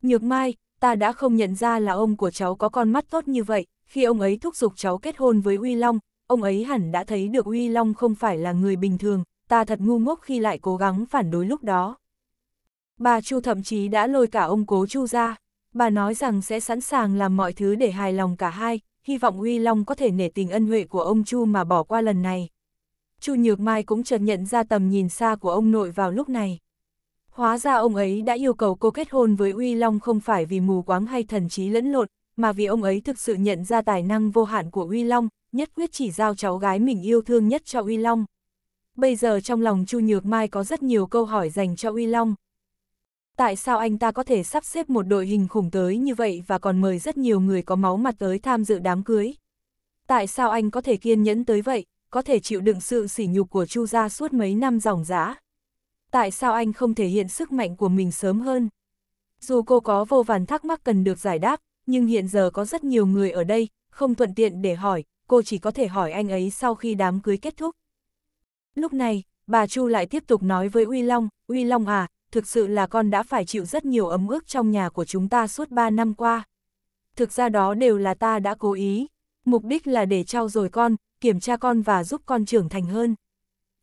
Nhược Mai, ta đã không nhận ra là ông của cháu có con mắt tốt như vậy, khi ông ấy thúc giục cháu kết hôn với Uy Long, ông ấy hẳn đã thấy được Uy Long không phải là người bình thường, ta thật ngu ngốc khi lại cố gắng phản đối lúc đó. Bà Chu thậm chí đã lôi cả ông cố Chu ra, bà nói rằng sẽ sẵn sàng làm mọi thứ để hài lòng cả hai, hy vọng Uy Long có thể nể tình ân huệ của ông Chu mà bỏ qua lần này. Chu Nhược Mai cũng chợt nhận ra tầm nhìn xa của ông nội vào lúc này. Hóa ra ông ấy đã yêu cầu cô kết hôn với Uy Long không phải vì mù quáng hay thần trí lẫn lộn, mà vì ông ấy thực sự nhận ra tài năng vô hạn của Uy Long, nhất quyết chỉ giao cháu gái mình yêu thương nhất cho Uy Long. Bây giờ trong lòng Chu Nhược Mai có rất nhiều câu hỏi dành cho Uy Long. Tại sao anh ta có thể sắp xếp một đội hình khủng tới như vậy và còn mời rất nhiều người có máu mặt tới tham dự đám cưới? Tại sao anh có thể kiên nhẫn tới vậy? có thể chịu đựng sự sỉ nhục của Chu gia suốt mấy năm dòng dã. Tại sao anh không thể hiện sức mạnh của mình sớm hơn? Dù cô có vô vàn thắc mắc cần được giải đáp, nhưng hiện giờ có rất nhiều người ở đây, không thuận tiện để hỏi, cô chỉ có thể hỏi anh ấy sau khi đám cưới kết thúc. Lúc này, bà Chu lại tiếp tục nói với Uy Long, Uy Long à, thực sự là con đã phải chịu rất nhiều ấm ức trong nhà của chúng ta suốt 3 năm qua. Thực ra đó đều là ta đã cố ý, mục đích là để trao dồi con, kiểm tra con và giúp con trưởng thành hơn.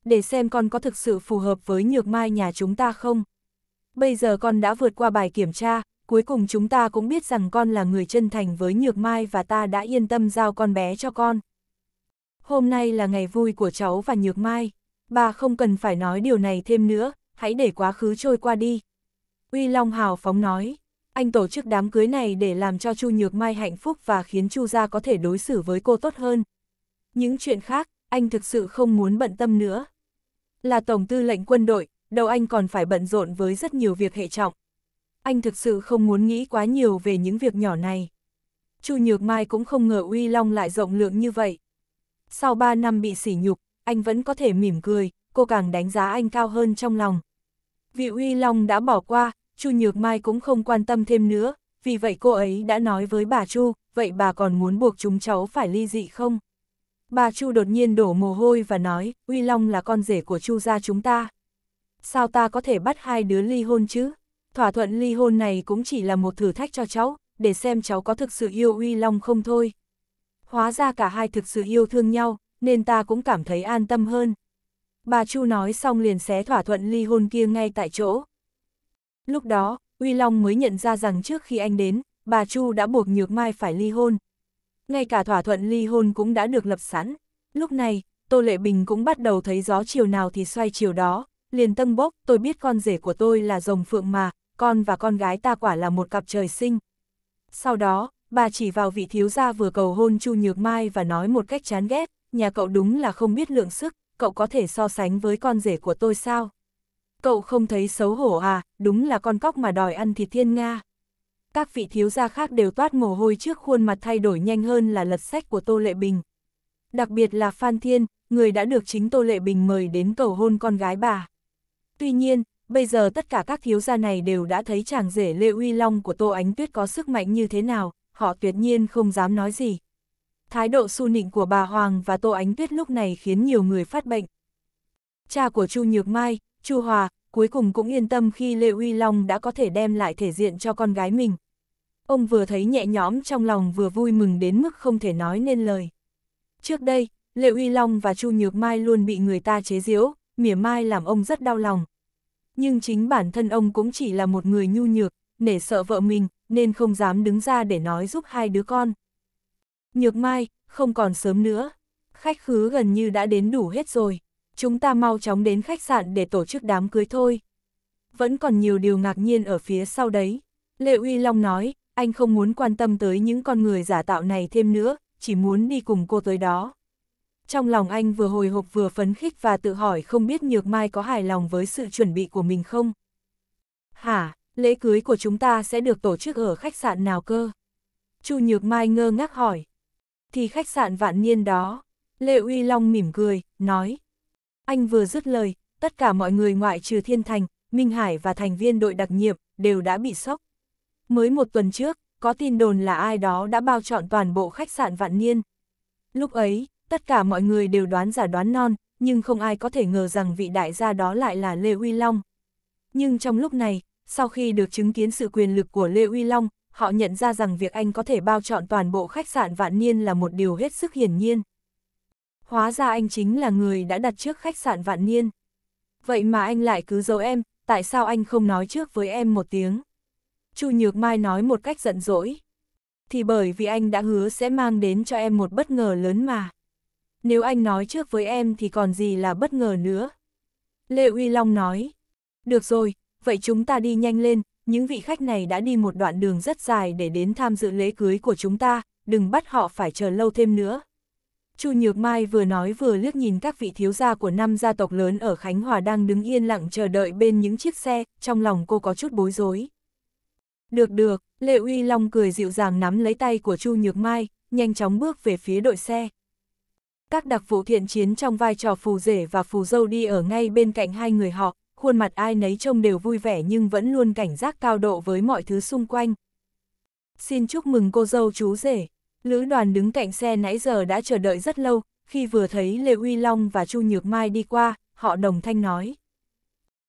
Để xem con có thực sự phù hợp với nhược mai nhà chúng ta không. Bây giờ con đã vượt qua bài kiểm tra, cuối cùng chúng ta cũng biết rằng con là người chân thành với nhược mai và ta đã yên tâm giao con bé cho con. Hôm nay là ngày vui của cháu và nhược mai. Bà không cần phải nói điều này thêm nữa, hãy để quá khứ trôi qua đi. Uy Long hào phóng nói, anh tổ chức đám cưới này để làm cho Chu Nhược Mai hạnh phúc và khiến Chu gia có thể đối xử với cô tốt hơn, những chuyện khác, anh thực sự không muốn bận tâm nữa. Là Tổng tư lệnh quân đội, đầu anh còn phải bận rộn với rất nhiều việc hệ trọng. Anh thực sự không muốn nghĩ quá nhiều về những việc nhỏ này. Chu Nhược Mai cũng không ngờ Uy Long lại rộng lượng như vậy. Sau 3 năm bị sỉ nhục, anh vẫn có thể mỉm cười, cô càng đánh giá anh cao hơn trong lòng. Vì Uy Long đã bỏ qua, Chu Nhược Mai cũng không quan tâm thêm nữa, vì vậy cô ấy đã nói với bà Chu, vậy bà còn muốn buộc chúng cháu phải ly dị không? Bà Chu đột nhiên đổ mồ hôi và nói, Uy Long là con rể của Chu gia chúng ta. Sao ta có thể bắt hai đứa ly hôn chứ? Thỏa thuận ly hôn này cũng chỉ là một thử thách cho cháu, để xem cháu có thực sự yêu Uy Long không thôi. Hóa ra cả hai thực sự yêu thương nhau, nên ta cũng cảm thấy an tâm hơn. Bà Chu nói xong liền xé thỏa thuận ly hôn kia ngay tại chỗ. Lúc đó, Uy Long mới nhận ra rằng trước khi anh đến, bà Chu đã buộc Nhược Mai phải ly hôn, ngay cả thỏa thuận ly hôn cũng đã được lập sẵn. Lúc này, Tô Lệ Bình cũng bắt đầu thấy gió chiều nào thì xoay chiều đó, liền tân bốc, tôi biết con rể của tôi là rồng phượng mà, con và con gái ta quả là một cặp trời sinh. Sau đó, bà chỉ vào vị thiếu gia vừa cầu hôn Chu Nhược Mai và nói một cách chán ghét, nhà cậu đúng là không biết lượng sức, cậu có thể so sánh với con rể của tôi sao? Cậu không thấy xấu hổ à, đúng là con cóc mà đòi ăn thịt thiên Nga các vị thiếu gia khác đều toát mồ hôi trước khuôn mặt thay đổi nhanh hơn là lật sách của Tô Lệ Bình. Đặc biệt là Phan Thiên, người đã được chính Tô Lệ Bình mời đến cầu hôn con gái bà. Tuy nhiên, bây giờ tất cả các thiếu gia này đều đã thấy chàng rể Lê Uy Long của Tô Ánh Tuyết có sức mạnh như thế nào, họ tuyệt nhiên không dám nói gì. Thái độ su nịnh của bà Hoàng và Tô Ánh Tuyết lúc này khiến nhiều người phát bệnh. Cha của Chu Nhược Mai, Chu Hòa, cuối cùng cũng yên tâm khi Lê Uy Long đã có thể đem lại thể diện cho con gái mình, Ông vừa thấy nhẹ nhõm trong lòng vừa vui mừng đến mức không thể nói nên lời. Trước đây, Lệ Uy Long và Chu Nhược Mai luôn bị người ta chế giễu, mỉa mai làm ông rất đau lòng. Nhưng chính bản thân ông cũng chỉ là một người nhu nhược, nể sợ vợ mình, nên không dám đứng ra để nói giúp hai đứa con. Nhược Mai, không còn sớm nữa. Khách khứ gần như đã đến đủ hết rồi. Chúng ta mau chóng đến khách sạn để tổ chức đám cưới thôi. Vẫn còn nhiều điều ngạc nhiên ở phía sau đấy. Lệ Uy Long nói, anh không muốn quan tâm tới những con người giả tạo này thêm nữa, chỉ muốn đi cùng cô tới đó. Trong lòng anh vừa hồi hộp vừa phấn khích và tự hỏi không biết Nhược Mai có hài lòng với sự chuẩn bị của mình không? Hả, lễ cưới của chúng ta sẽ được tổ chức ở khách sạn nào cơ? Chu Nhược Mai ngơ ngác hỏi. Thì khách sạn vạn niên đó. Lệ Uy Long mỉm cười, nói. Anh vừa dứt lời, tất cả mọi người ngoại trừ Thiên Thành, Minh Hải và thành viên đội đặc nhiệm đều đã bị sốc. Mới một tuần trước, có tin đồn là ai đó đã bao trọn toàn bộ khách sạn Vạn Niên. Lúc ấy, tất cả mọi người đều đoán giả đoán non, nhưng không ai có thể ngờ rằng vị đại gia đó lại là Lê Huy Long. Nhưng trong lúc này, sau khi được chứng kiến sự quyền lực của Lê Huy Long, họ nhận ra rằng việc anh có thể bao trọn toàn bộ khách sạn Vạn Niên là một điều hết sức hiển nhiên. Hóa ra anh chính là người đã đặt trước khách sạn Vạn Niên. Vậy mà anh lại cứ giấu em, tại sao anh không nói trước với em một tiếng? Chu Nhược Mai nói một cách giận dỗi. Thì bởi vì anh đã hứa sẽ mang đến cho em một bất ngờ lớn mà. Nếu anh nói trước với em thì còn gì là bất ngờ nữa. Lê Uy Long nói. Được rồi, vậy chúng ta đi nhanh lên, những vị khách này đã đi một đoạn đường rất dài để đến tham dự lễ cưới của chúng ta, đừng bắt họ phải chờ lâu thêm nữa. Chu Nhược Mai vừa nói vừa liếc nhìn các vị thiếu gia của năm gia tộc lớn ở Khánh Hòa đang đứng yên lặng chờ đợi bên những chiếc xe, trong lòng cô có chút bối rối. Được được, Lệ Uy Long cười dịu dàng nắm lấy tay của Chu Nhược Mai, nhanh chóng bước về phía đội xe. Các đặc vụ thiện chiến trong vai trò phù rể và phù dâu đi ở ngay bên cạnh hai người họ, khuôn mặt ai nấy trông đều vui vẻ nhưng vẫn luôn cảnh giác cao độ với mọi thứ xung quanh. Xin chúc mừng cô dâu chú rể. Lữ đoàn đứng cạnh xe nãy giờ đã chờ đợi rất lâu, khi vừa thấy Lê Uy Long và Chu Nhược Mai đi qua, họ đồng thanh nói.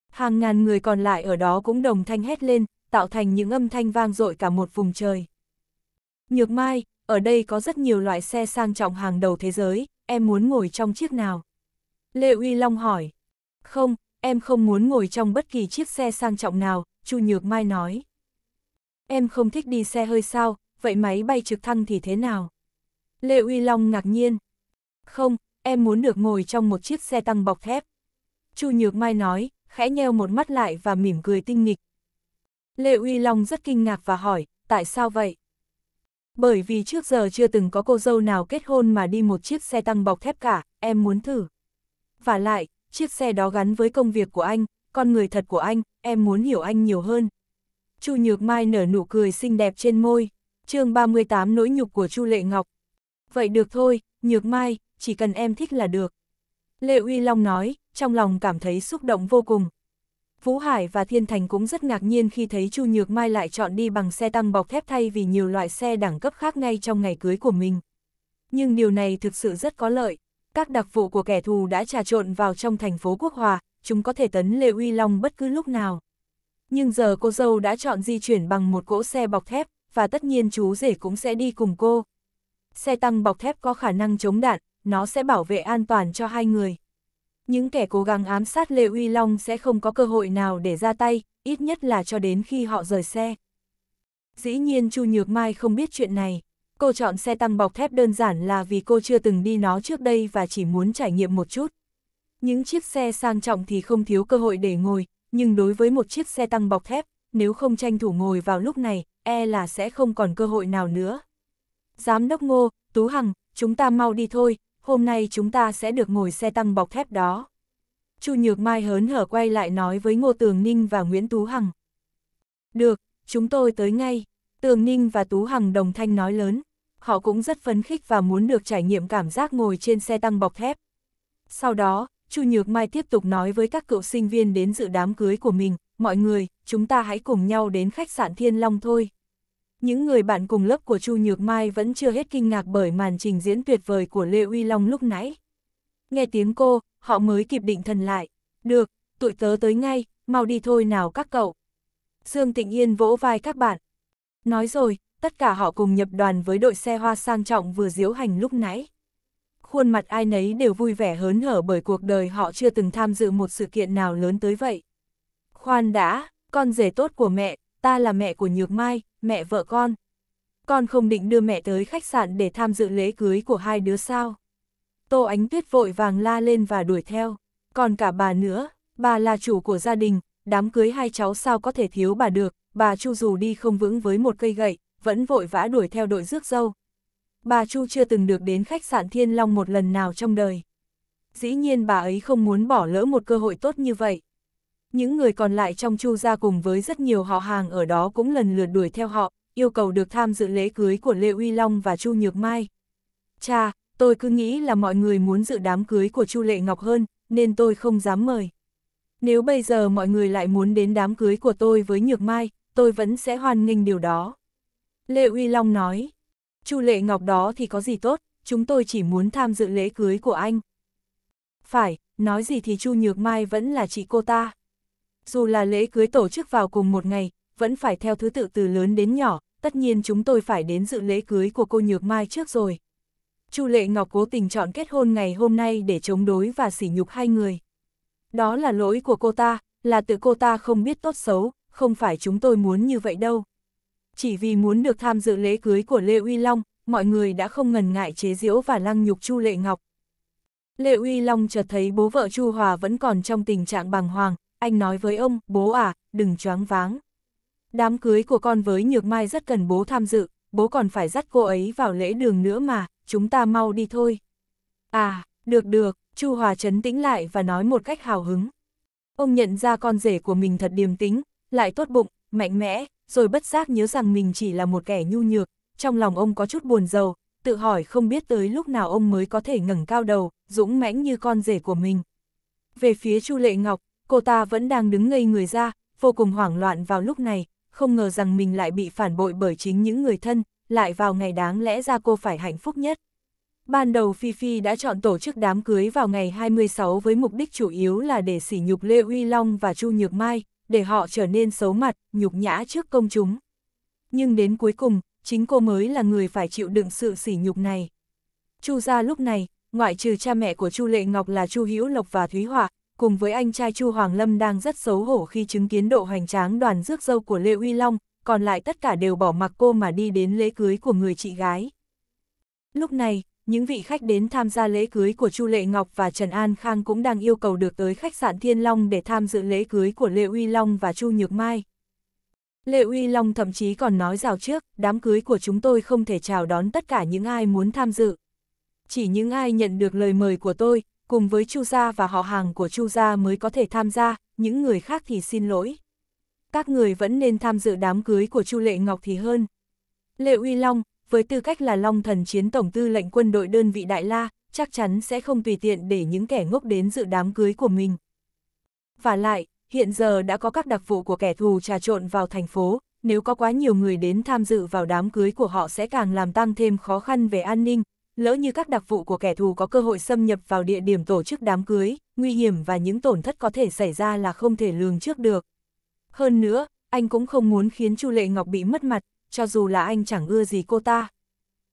Hàng ngàn người còn lại ở đó cũng đồng thanh hét lên, tạo thành những âm thanh vang dội cả một vùng trời. Nhược Mai, ở đây có rất nhiều loại xe sang trọng hàng đầu thế giới, em muốn ngồi trong chiếc nào? Lê Uy Long hỏi. Không, em không muốn ngồi trong bất kỳ chiếc xe sang trọng nào, Chu Nhược Mai nói. Em không thích đi xe hơi sao, vậy máy bay trực thăng thì thế nào? Lê Uy Long ngạc nhiên. Không, em muốn được ngồi trong một chiếc xe tăng bọc thép. Chu Nhược Mai nói, khẽ nheo một mắt lại và mỉm cười tinh nghịch, Lệ Uy Long rất kinh ngạc và hỏi, tại sao vậy? Bởi vì trước giờ chưa từng có cô dâu nào kết hôn mà đi một chiếc xe tăng bọc thép cả, em muốn thử. Và lại, chiếc xe đó gắn với công việc của anh, con người thật của anh, em muốn hiểu anh nhiều hơn. Chu Nhược Mai nở nụ cười xinh đẹp trên môi, chương 38 nỗi nhục của Chu Lệ Ngọc. Vậy được thôi, Nhược Mai, chỉ cần em thích là được. Lệ Uy Long nói, trong lòng cảm thấy xúc động vô cùng, Vũ Hải và Thiên Thành cũng rất ngạc nhiên khi thấy Chu Nhược Mai lại chọn đi bằng xe tăng bọc thép thay vì nhiều loại xe đẳng cấp khác ngay trong ngày cưới của mình. Nhưng điều này thực sự rất có lợi. Các đặc vụ của kẻ thù đã trà trộn vào trong thành phố Quốc Hòa, chúng có thể tấn Lê Uy Long bất cứ lúc nào. Nhưng giờ cô dâu đã chọn di chuyển bằng một cỗ xe bọc thép, và tất nhiên chú rể cũng sẽ đi cùng cô. Xe tăng bọc thép có khả năng chống đạn, nó sẽ bảo vệ an toàn cho hai người những kẻ cố gắng ám sát Lê Uy Long sẽ không có cơ hội nào để ra tay, ít nhất là cho đến khi họ rời xe. Dĩ nhiên Chu Nhược Mai không biết chuyện này. Cô chọn xe tăng bọc thép đơn giản là vì cô chưa từng đi nó trước đây và chỉ muốn trải nghiệm một chút. Những chiếc xe sang trọng thì không thiếu cơ hội để ngồi, nhưng đối với một chiếc xe tăng bọc thép, nếu không tranh thủ ngồi vào lúc này, e là sẽ không còn cơ hội nào nữa. Giám đốc Ngô, Tú Hằng, chúng ta mau đi thôi, hôm nay chúng ta sẽ được ngồi xe tăng bọc thép đó. Chu Nhược Mai hớn hở quay lại nói với Ngô Tường Ninh và Nguyễn Tú Hằng. Được, chúng tôi tới ngay. Tường Ninh và Tú Hằng đồng thanh nói lớn. Họ cũng rất phấn khích và muốn được trải nghiệm cảm giác ngồi trên xe tăng bọc thép. Sau đó, Chu Nhược Mai tiếp tục nói với các cựu sinh viên đến dự đám cưới của mình. Mọi người, chúng ta hãy cùng nhau đến khách sạn Thiên Long thôi. Những người bạn cùng lớp của Chu Nhược Mai vẫn chưa hết kinh ngạc bởi màn trình diễn tuyệt vời của Lê Uy Long lúc nãy. Nghe tiếng cô, họ mới kịp định thần lại. Được, tụi tớ tới ngay, mau đi thôi nào các cậu. Dương Tịnh Yên vỗ vai các bạn. Nói rồi, tất cả họ cùng nhập đoàn với đội xe hoa sang trọng vừa diễu hành lúc nãy. Khuôn mặt ai nấy đều vui vẻ hớn hở bởi cuộc đời họ chưa từng tham dự một sự kiện nào lớn tới vậy. Khoan đã, con rể tốt của mẹ, ta là mẹ của Nhược Mai, mẹ vợ con. Con không định đưa mẹ tới khách sạn để tham dự lễ cưới của hai đứa sao. Tô Ánh Tuyết vội vàng la lên và đuổi theo. Còn cả bà nữa, bà là chủ của gia đình, đám cưới hai cháu sao có thể thiếu bà được, bà Chu dù đi không vững với một cây gậy, vẫn vội vã đuổi theo đội rước dâu. Bà Chu chưa từng được đến khách sạn Thiên Long một lần nào trong đời. Dĩ nhiên bà ấy không muốn bỏ lỡ một cơ hội tốt như vậy. Những người còn lại trong Chu gia cùng với rất nhiều họ hàng ở đó cũng lần lượt đuổi theo họ, yêu cầu được tham dự lễ cưới của Lê Uy Long và Chu Nhược Mai. Cha, tôi cứ nghĩ là mọi người muốn dự đám cưới của Chu Lệ Ngọc hơn, nên tôi không dám mời. Nếu bây giờ mọi người lại muốn đến đám cưới của tôi với Nhược Mai, tôi vẫn sẽ hoan nghênh điều đó. Lê Uy Long nói, Chu Lệ Ngọc đó thì có gì tốt, chúng tôi chỉ muốn tham dự lễ cưới của anh. Phải, nói gì thì Chu Nhược Mai vẫn là chị cô ta dù là lễ cưới tổ chức vào cùng một ngày, vẫn phải theo thứ tự từ lớn đến nhỏ, tất nhiên chúng tôi phải đến dự lễ cưới của cô Nhược Mai trước rồi. Chu Lệ Ngọc cố tình chọn kết hôn ngày hôm nay để chống đối và sỉ nhục hai người. Đó là lỗi của cô ta, là tự cô ta không biết tốt xấu, không phải chúng tôi muốn như vậy đâu. Chỉ vì muốn được tham dự lễ cưới của Lê Uy Long, mọi người đã không ngần ngại chế giễu và lăng nhục Chu Lệ Ngọc. Lê Uy Long chợt thấy bố vợ Chu Hòa vẫn còn trong tình trạng bàng hoàng, anh nói với ông, bố à, đừng choáng váng. Đám cưới của con với Nhược Mai rất cần bố tham dự, bố còn phải dắt cô ấy vào lễ đường nữa mà, chúng ta mau đi thôi. À, được được, Chu Hòa chấn tĩnh lại và nói một cách hào hứng. Ông nhận ra con rể của mình thật điềm tĩnh, lại tốt bụng, mạnh mẽ, rồi bất giác nhớ rằng mình chỉ là một kẻ nhu nhược, trong lòng ông có chút buồn rầu, tự hỏi không biết tới lúc nào ông mới có thể ngẩng cao đầu, dũng mãnh như con rể của mình. Về phía Chu Lệ Ngọc, cô ta vẫn đang đứng ngây người ra, vô cùng hoảng loạn vào lúc này, không ngờ rằng mình lại bị phản bội bởi chính những người thân, lại vào ngày đáng lẽ ra cô phải hạnh phúc nhất. Ban đầu Phi Phi đã chọn tổ chức đám cưới vào ngày 26 với mục đích chủ yếu là để sỉ nhục Lê Uy Long và Chu Nhược Mai, để họ trở nên xấu mặt, nhục nhã trước công chúng. Nhưng đến cuối cùng, chính cô mới là người phải chịu đựng sự sỉ nhục này. Chu gia lúc này, ngoại trừ cha mẹ của Chu Lệ Ngọc là Chu Hữu Lộc và Thúy Họa, cùng với anh trai Chu Hoàng Lâm đang rất xấu hổ khi chứng kiến độ hoành tráng đoàn rước dâu của Lê Uy Long, còn lại tất cả đều bỏ mặc cô mà đi đến lễ cưới của người chị gái. Lúc này, những vị khách đến tham gia lễ cưới của Chu Lệ Ngọc và Trần An Khang cũng đang yêu cầu được tới khách sạn Thiên Long để tham dự lễ cưới của Lê Uy Long và Chu Nhược Mai. Lê Uy Long thậm chí còn nói rào trước, đám cưới của chúng tôi không thể chào đón tất cả những ai muốn tham dự. Chỉ những ai nhận được lời mời của tôi, cùng với Chu gia và họ hàng của Chu gia mới có thể tham gia, những người khác thì xin lỗi. Các người vẫn nên tham dự đám cưới của Chu Lệ Ngọc thì hơn. Lệ Uy Long, với tư cách là Long Thần Chiến Tổng Tư lệnh quân đội đơn vị Đại La, chắc chắn sẽ không tùy tiện để những kẻ ngốc đến dự đám cưới của mình. Và lại, hiện giờ đã có các đặc vụ của kẻ thù trà trộn vào thành phố, nếu có quá nhiều người đến tham dự vào đám cưới của họ sẽ càng làm tăng thêm khó khăn về an ninh, lỡ như các đặc vụ của kẻ thù có cơ hội xâm nhập vào địa điểm tổ chức đám cưới, nguy hiểm và những tổn thất có thể xảy ra là không thể lường trước được. Hơn nữa, anh cũng không muốn khiến Chu Lệ Ngọc bị mất mặt, cho dù là anh chẳng ưa gì cô ta.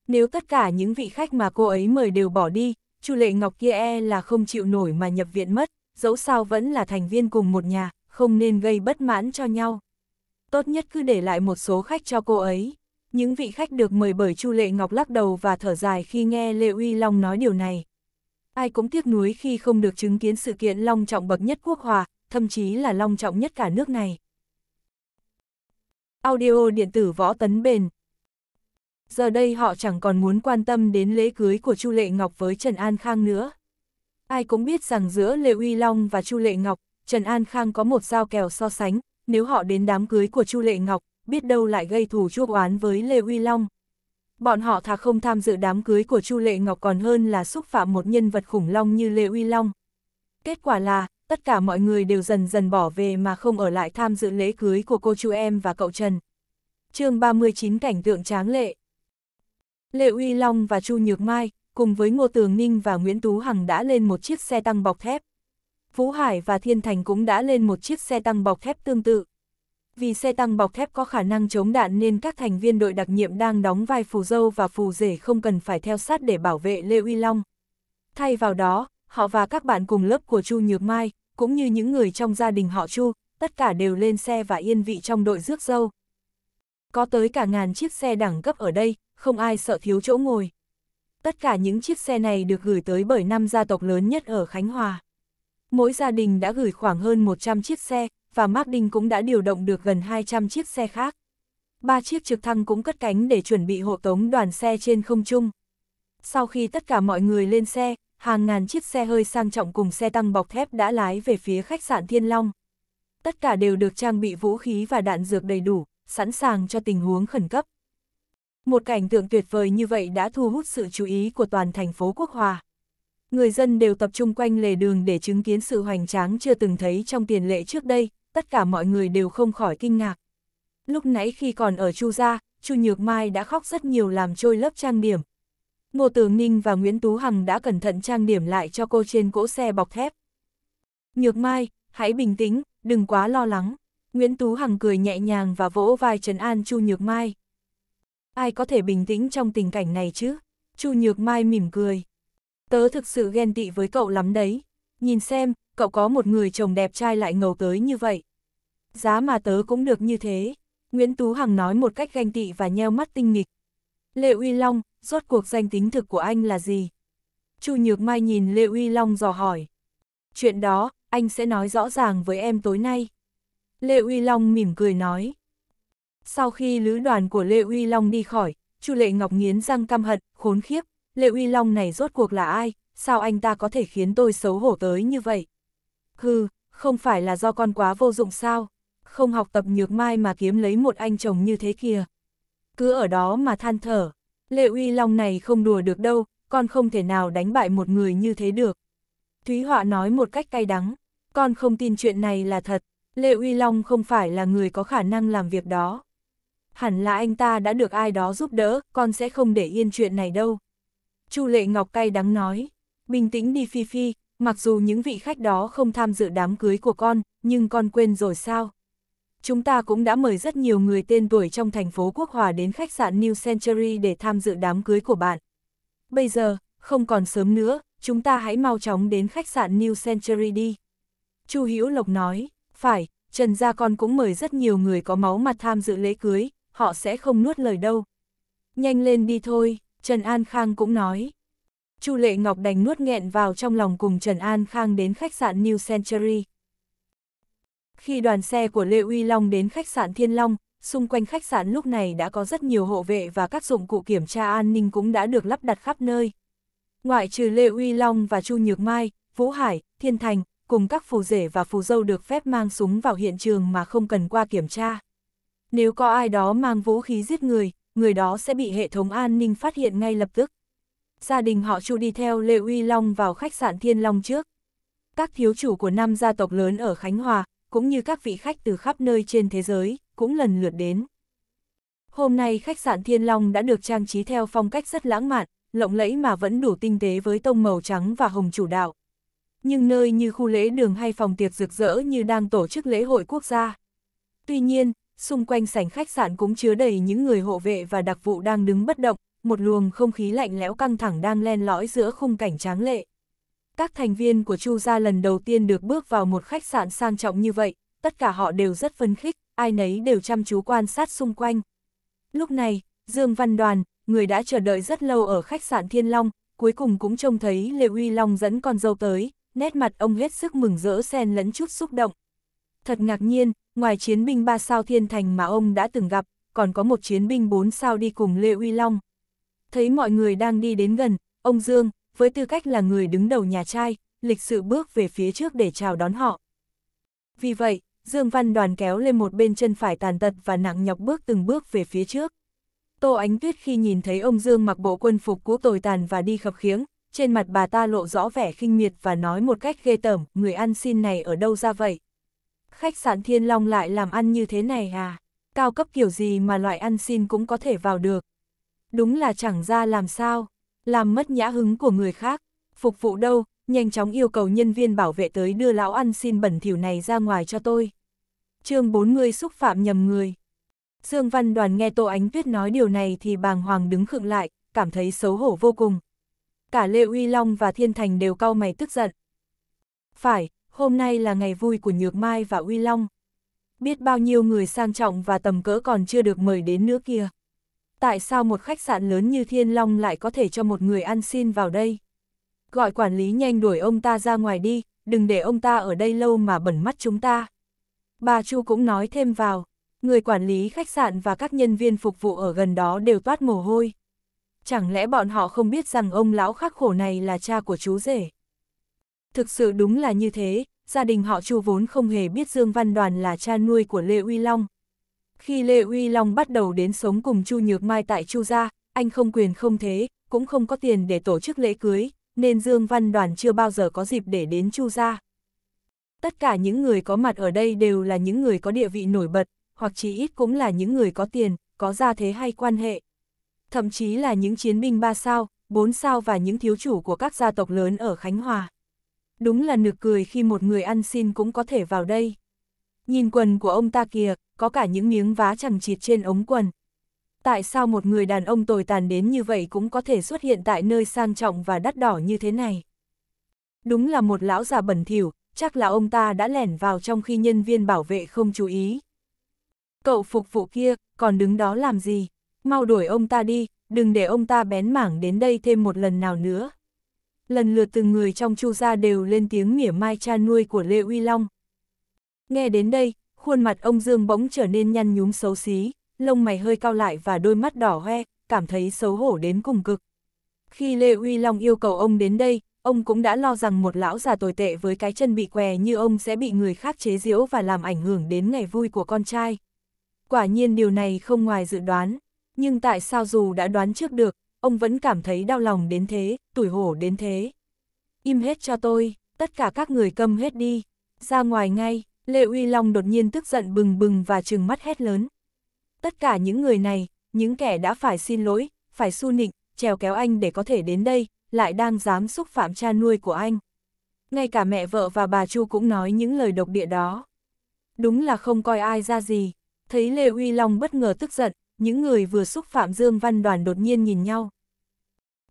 Nếu tất cả những vị khách mà cô ấy mời đều bỏ đi, Chu Lệ Ngọc kia e là không chịu nổi mà nhập viện mất, dẫu sao vẫn là thành viên cùng một nhà, không nên gây bất mãn cho nhau. Tốt nhất cứ để lại một số khách cho cô ấy những vị khách được mời bởi Chu Lệ Ngọc lắc đầu và thở dài khi nghe Lê Uy Long nói điều này. Ai cũng tiếc nuối khi không được chứng kiến sự kiện long trọng bậc nhất quốc hòa, thậm chí là long trọng nhất cả nước này. Audio điện tử võ tấn bền Giờ đây họ chẳng còn muốn quan tâm đến lễ cưới của Chu Lệ Ngọc với Trần An Khang nữa. Ai cũng biết rằng giữa Lê Uy Long và Chu Lệ Ngọc, Trần An Khang có một giao kèo so sánh, nếu họ đến đám cưới của Chu Lệ Ngọc, biết đâu lại gây thù chuốc oán với Lê Huy Long. Bọn họ thà không tham dự đám cưới của Chu Lệ Ngọc còn hơn là xúc phạm một nhân vật khủng long như Lê Huy Long. Kết quả là, tất cả mọi người đều dần dần bỏ về mà không ở lại tham dự lễ cưới của cô chú em và cậu Trần. chương 39 Cảnh tượng tráng lệ lê Uy Long và Chu Nhược Mai, cùng với Ngô Tường Ninh và Nguyễn Tú Hằng đã lên một chiếc xe tăng bọc thép. Vũ Hải và Thiên Thành cũng đã lên một chiếc xe tăng bọc thép tương tự. Vì xe tăng bọc thép có khả năng chống đạn nên các thành viên đội đặc nhiệm đang đóng vai phù dâu và phù rể không cần phải theo sát để bảo vệ Lê Uy Long. Thay vào đó, họ và các bạn cùng lớp của Chu Nhược Mai, cũng như những người trong gia đình họ Chu, tất cả đều lên xe và yên vị trong đội rước dâu. Có tới cả ngàn chiếc xe đẳng cấp ở đây, không ai sợ thiếu chỗ ngồi. Tất cả những chiếc xe này được gửi tới bởi năm gia tộc lớn nhất ở Khánh Hòa. Mỗi gia đình đã gửi khoảng hơn 100 chiếc xe, và Martin cũng đã điều động được gần 200 chiếc xe khác. Ba chiếc trực thăng cũng cất cánh để chuẩn bị hộ tống đoàn xe trên không trung. Sau khi tất cả mọi người lên xe, hàng ngàn chiếc xe hơi sang trọng cùng xe tăng bọc thép đã lái về phía khách sạn Thiên Long. Tất cả đều được trang bị vũ khí và đạn dược đầy đủ, sẵn sàng cho tình huống khẩn cấp. Một cảnh tượng tuyệt vời như vậy đã thu hút sự chú ý của toàn thành phố Quốc Hòa. Người dân đều tập trung quanh lề đường để chứng kiến sự hoành tráng chưa từng thấy trong tiền lệ trước đây, tất cả mọi người đều không khỏi kinh ngạc. Lúc nãy khi còn ở Chu Gia, Chu Nhược Mai đã khóc rất nhiều làm trôi lớp trang điểm. Ngô Tường Ninh và Nguyễn Tú Hằng đã cẩn thận trang điểm lại cho cô trên cỗ xe bọc thép. Nhược Mai, hãy bình tĩnh, đừng quá lo lắng. Nguyễn Tú Hằng cười nhẹ nhàng và vỗ vai trấn An Chu Nhược Mai. Ai có thể bình tĩnh trong tình cảnh này chứ? Chu Nhược Mai mỉm cười. Tớ thực sự ghen tị với cậu lắm đấy. Nhìn xem, cậu có một người chồng đẹp trai lại ngầu tới như vậy. Giá mà tớ cũng được như thế, Nguyễn Tú Hằng nói một cách ganh tị và nheo mắt tinh nghịch. Lệ Uy Long, rốt cuộc danh tính thực của anh là gì? Chu Nhược Mai nhìn Lệ Uy Long dò hỏi. Chuyện đó, anh sẽ nói rõ ràng với em tối nay. Lệ Uy Long mỉm cười nói. Sau khi lữ đoàn của Lệ Uy Long đi khỏi, Chu Lệ Ngọc nghiến răng căm hận, khốn khiếp. Lệ Uy Long này rốt cuộc là ai? Sao anh ta có thể khiến tôi xấu hổ tới như vậy? Hừ, không phải là do con quá vô dụng sao? Không học tập nhược mai mà kiếm lấy một anh chồng như thế kia. Cứ ở đó mà than thở. Lệ uy long này không đùa được đâu, con không thể nào đánh bại một người như thế được. Thúy Họa nói một cách cay đắng. Con không tin chuyện này là thật. Lệ uy long không phải là người có khả năng làm việc đó. Hẳn là anh ta đã được ai đó giúp đỡ, con sẽ không để yên chuyện này đâu. Chu Lệ Ngọc cay đắng nói. Bình tĩnh đi Phi Phi, Mặc dù những vị khách đó không tham dự đám cưới của con, nhưng con quên rồi sao? Chúng ta cũng đã mời rất nhiều người tên tuổi trong thành phố Quốc Hòa đến khách sạn New Century để tham dự đám cưới của bạn. Bây giờ, không còn sớm nữa, chúng ta hãy mau chóng đến khách sạn New Century đi. Chu Hữu Lộc nói, phải, Trần Gia Con cũng mời rất nhiều người có máu mặt tham dự lễ cưới, họ sẽ không nuốt lời đâu. Nhanh lên đi thôi, Trần An Khang cũng nói. Chu Lệ Ngọc đành nuốt nghẹn vào trong lòng cùng Trần An Khang đến khách sạn New Century. Khi đoàn xe của Lê Uy Long đến khách sạn Thiên Long, xung quanh khách sạn lúc này đã có rất nhiều hộ vệ và các dụng cụ kiểm tra an ninh cũng đã được lắp đặt khắp nơi. Ngoại trừ Lê Uy Long và Chu Nhược Mai, Vũ Hải, Thiên Thành, cùng các phù rể và phù dâu được phép mang súng vào hiện trường mà không cần qua kiểm tra. Nếu có ai đó mang vũ khí giết người, người đó sẽ bị hệ thống an ninh phát hiện ngay lập tức gia đình họ Chu đi theo Lê Uy Long vào khách sạn Thiên Long trước. Các thiếu chủ của năm gia tộc lớn ở Khánh Hòa, cũng như các vị khách từ khắp nơi trên thế giới, cũng lần lượt đến. Hôm nay khách sạn Thiên Long đã được trang trí theo phong cách rất lãng mạn, lộng lẫy mà vẫn đủ tinh tế với tông màu trắng và hồng chủ đạo. Nhưng nơi như khu lễ đường hay phòng tiệc rực rỡ như đang tổ chức lễ hội quốc gia. Tuy nhiên, xung quanh sảnh khách sạn cũng chứa đầy những người hộ vệ và đặc vụ đang đứng bất động, một luồng không khí lạnh lẽo căng thẳng đang len lõi giữa khung cảnh tráng lệ. Các thành viên của Chu gia lần đầu tiên được bước vào một khách sạn sang trọng như vậy, tất cả họ đều rất phấn khích, ai nấy đều chăm chú quan sát xung quanh. Lúc này, Dương Văn Đoàn, người đã chờ đợi rất lâu ở khách sạn Thiên Long, cuối cùng cũng trông thấy Lê Uy Long dẫn con dâu tới, nét mặt ông hết sức mừng rỡ xen lẫn chút xúc động. Thật ngạc nhiên, ngoài chiến binh ba sao thiên thành mà ông đã từng gặp, còn có một chiến binh bốn sao đi cùng Lê Uy Long thấy mọi người đang đi đến gần, ông Dương, với tư cách là người đứng đầu nhà trai, lịch sự bước về phía trước để chào đón họ. Vì vậy, Dương Văn đoàn kéo lên một bên chân phải tàn tật và nặng nhọc bước từng bước về phía trước. Tô Ánh Tuyết khi nhìn thấy ông Dương mặc bộ quân phục cũ tồi tàn và đi khập khiếng, trên mặt bà ta lộ rõ vẻ khinh miệt và nói một cách ghê tởm, người ăn xin này ở đâu ra vậy? Khách sạn Thiên Long lại làm ăn như thế này à? Cao cấp kiểu gì mà loại ăn xin cũng có thể vào được đúng là chẳng ra làm sao, làm mất nhã hứng của người khác, phục vụ đâu, nhanh chóng yêu cầu nhân viên bảo vệ tới đưa lão ăn xin bẩn thỉu này ra ngoài cho tôi. chương 40 xúc phạm nhầm người. Dương Văn Đoàn nghe Tô Ánh Tuyết nói điều này thì bàng hoàng đứng khựng lại, cảm thấy xấu hổ vô cùng. Cả Lê Uy Long và Thiên Thành đều cau mày tức giận. Phải, hôm nay là ngày vui của Nhược Mai và Uy Long. Biết bao nhiêu người sang trọng và tầm cỡ còn chưa được mời đến nữa kia tại sao một khách sạn lớn như Thiên Long lại có thể cho một người ăn xin vào đây? Gọi quản lý nhanh đuổi ông ta ra ngoài đi, đừng để ông ta ở đây lâu mà bẩn mắt chúng ta. Bà Chu cũng nói thêm vào, người quản lý khách sạn và các nhân viên phục vụ ở gần đó đều toát mồ hôi. Chẳng lẽ bọn họ không biết rằng ông lão khắc khổ này là cha của chú rể? Thực sự đúng là như thế, gia đình họ Chu vốn không hề biết Dương Văn Đoàn là cha nuôi của Lê Uy Long, khi Lê Huy Long bắt đầu đến sống cùng Chu Nhược Mai tại Chu Gia, anh không quyền không thế, cũng không có tiền để tổ chức lễ cưới, nên Dương Văn Đoàn chưa bao giờ có dịp để đến Chu Gia. Tất cả những người có mặt ở đây đều là những người có địa vị nổi bật, hoặc chí ít cũng là những người có tiền, có gia thế hay quan hệ. Thậm chí là những chiến binh ba sao, bốn sao và những thiếu chủ của các gia tộc lớn ở Khánh Hòa. Đúng là nực cười khi một người ăn xin cũng có thể vào đây. Nhìn quần của ông ta kìa, có cả những miếng vá chẳng chịt trên ống quần. Tại sao một người đàn ông tồi tàn đến như vậy cũng có thể xuất hiện tại nơi sang trọng và đắt đỏ như thế này? Đúng là một lão già bẩn thỉu, chắc là ông ta đã lẻn vào trong khi nhân viên bảo vệ không chú ý. Cậu phục vụ kia, còn đứng đó làm gì? Mau đuổi ông ta đi, đừng để ông ta bén mảng đến đây thêm một lần nào nữa. Lần lượt từng người trong chu gia đều lên tiếng mỉa mai cha nuôi của Lê Uy Long, Nghe đến đây, khuôn mặt ông Dương bỗng trở nên nhăn nhúm xấu xí, lông mày hơi cao lại và đôi mắt đỏ hoe, cảm thấy xấu hổ đến cùng cực. Khi Lê Uy Long yêu cầu ông đến đây, ông cũng đã lo rằng một lão già tồi tệ với cái chân bị què như ông sẽ bị người khác chế giễu và làm ảnh hưởng đến ngày vui của con trai. Quả nhiên điều này không ngoài dự đoán, nhưng tại sao dù đã đoán trước được, ông vẫn cảm thấy đau lòng đến thế, tủi hổ đến thế. Im hết cho tôi, tất cả các người câm hết đi, ra ngoài ngay, Lê Uy Long đột nhiên tức giận bừng bừng và trừng mắt hét lớn. Tất cả những người này, những kẻ đã phải xin lỗi, phải su nịnh, trèo kéo anh để có thể đến đây, lại đang dám xúc phạm cha nuôi của anh. Ngay cả mẹ vợ và bà Chu cũng nói những lời độc địa đó. Đúng là không coi ai ra gì. Thấy Lê Uy Long bất ngờ tức giận, những người vừa xúc phạm Dương Văn Đoàn đột nhiên nhìn nhau.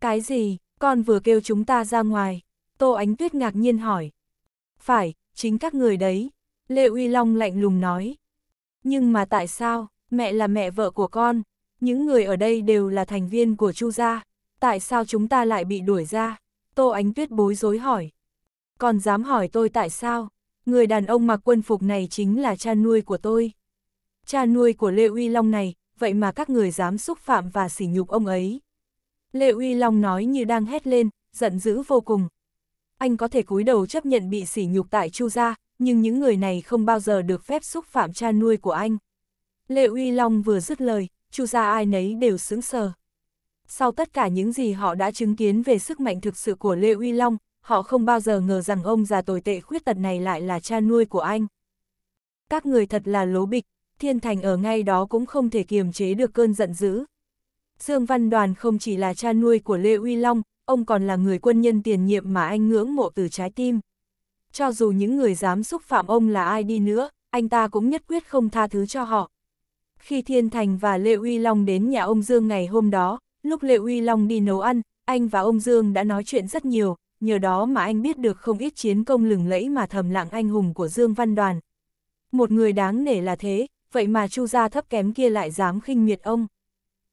Cái gì, con vừa kêu chúng ta ra ngoài? Tô Ánh Tuyết ngạc nhiên hỏi. Phải, chính các người đấy, Lê Uy Long lạnh lùng nói. Nhưng mà tại sao, mẹ là mẹ vợ của con, những người ở đây đều là thành viên của Chu gia, tại sao chúng ta lại bị đuổi ra? Tô Ánh Tuyết bối rối hỏi. Còn dám hỏi tôi tại sao? Người đàn ông mặc quân phục này chính là cha nuôi của tôi. Cha nuôi của Lê Uy Long này, vậy mà các người dám xúc phạm và sỉ nhục ông ấy. Lê Uy Long nói như đang hét lên, giận dữ vô cùng. Anh có thể cúi đầu chấp nhận bị sỉ nhục tại Chu gia, nhưng những người này không bao giờ được phép xúc phạm cha nuôi của anh. Lệ Uy Long vừa dứt lời, chu gia ai nấy đều sững sờ. Sau tất cả những gì họ đã chứng kiến về sức mạnh thực sự của Lê Uy Long, họ không bao giờ ngờ rằng ông già tồi tệ khuyết tật này lại là cha nuôi của anh. Các người thật là lố bịch, thiên thành ở ngay đó cũng không thể kiềm chế được cơn giận dữ. Dương Văn Đoàn không chỉ là cha nuôi của Lê Uy Long, ông còn là người quân nhân tiền nhiệm mà anh ngưỡng mộ từ trái tim cho dù những người dám xúc phạm ông là ai đi nữa, anh ta cũng nhất quyết không tha thứ cho họ. Khi Thiên Thành và Lê Uy Long đến nhà ông Dương ngày hôm đó, lúc Lê Uy Long đi nấu ăn, anh và ông Dương đã nói chuyện rất nhiều, nhờ đó mà anh biết được không ít chiến công lừng lẫy mà thầm lặng anh hùng của Dương Văn Đoàn. Một người đáng nể là thế, vậy mà Chu gia thấp kém kia lại dám khinh miệt ông.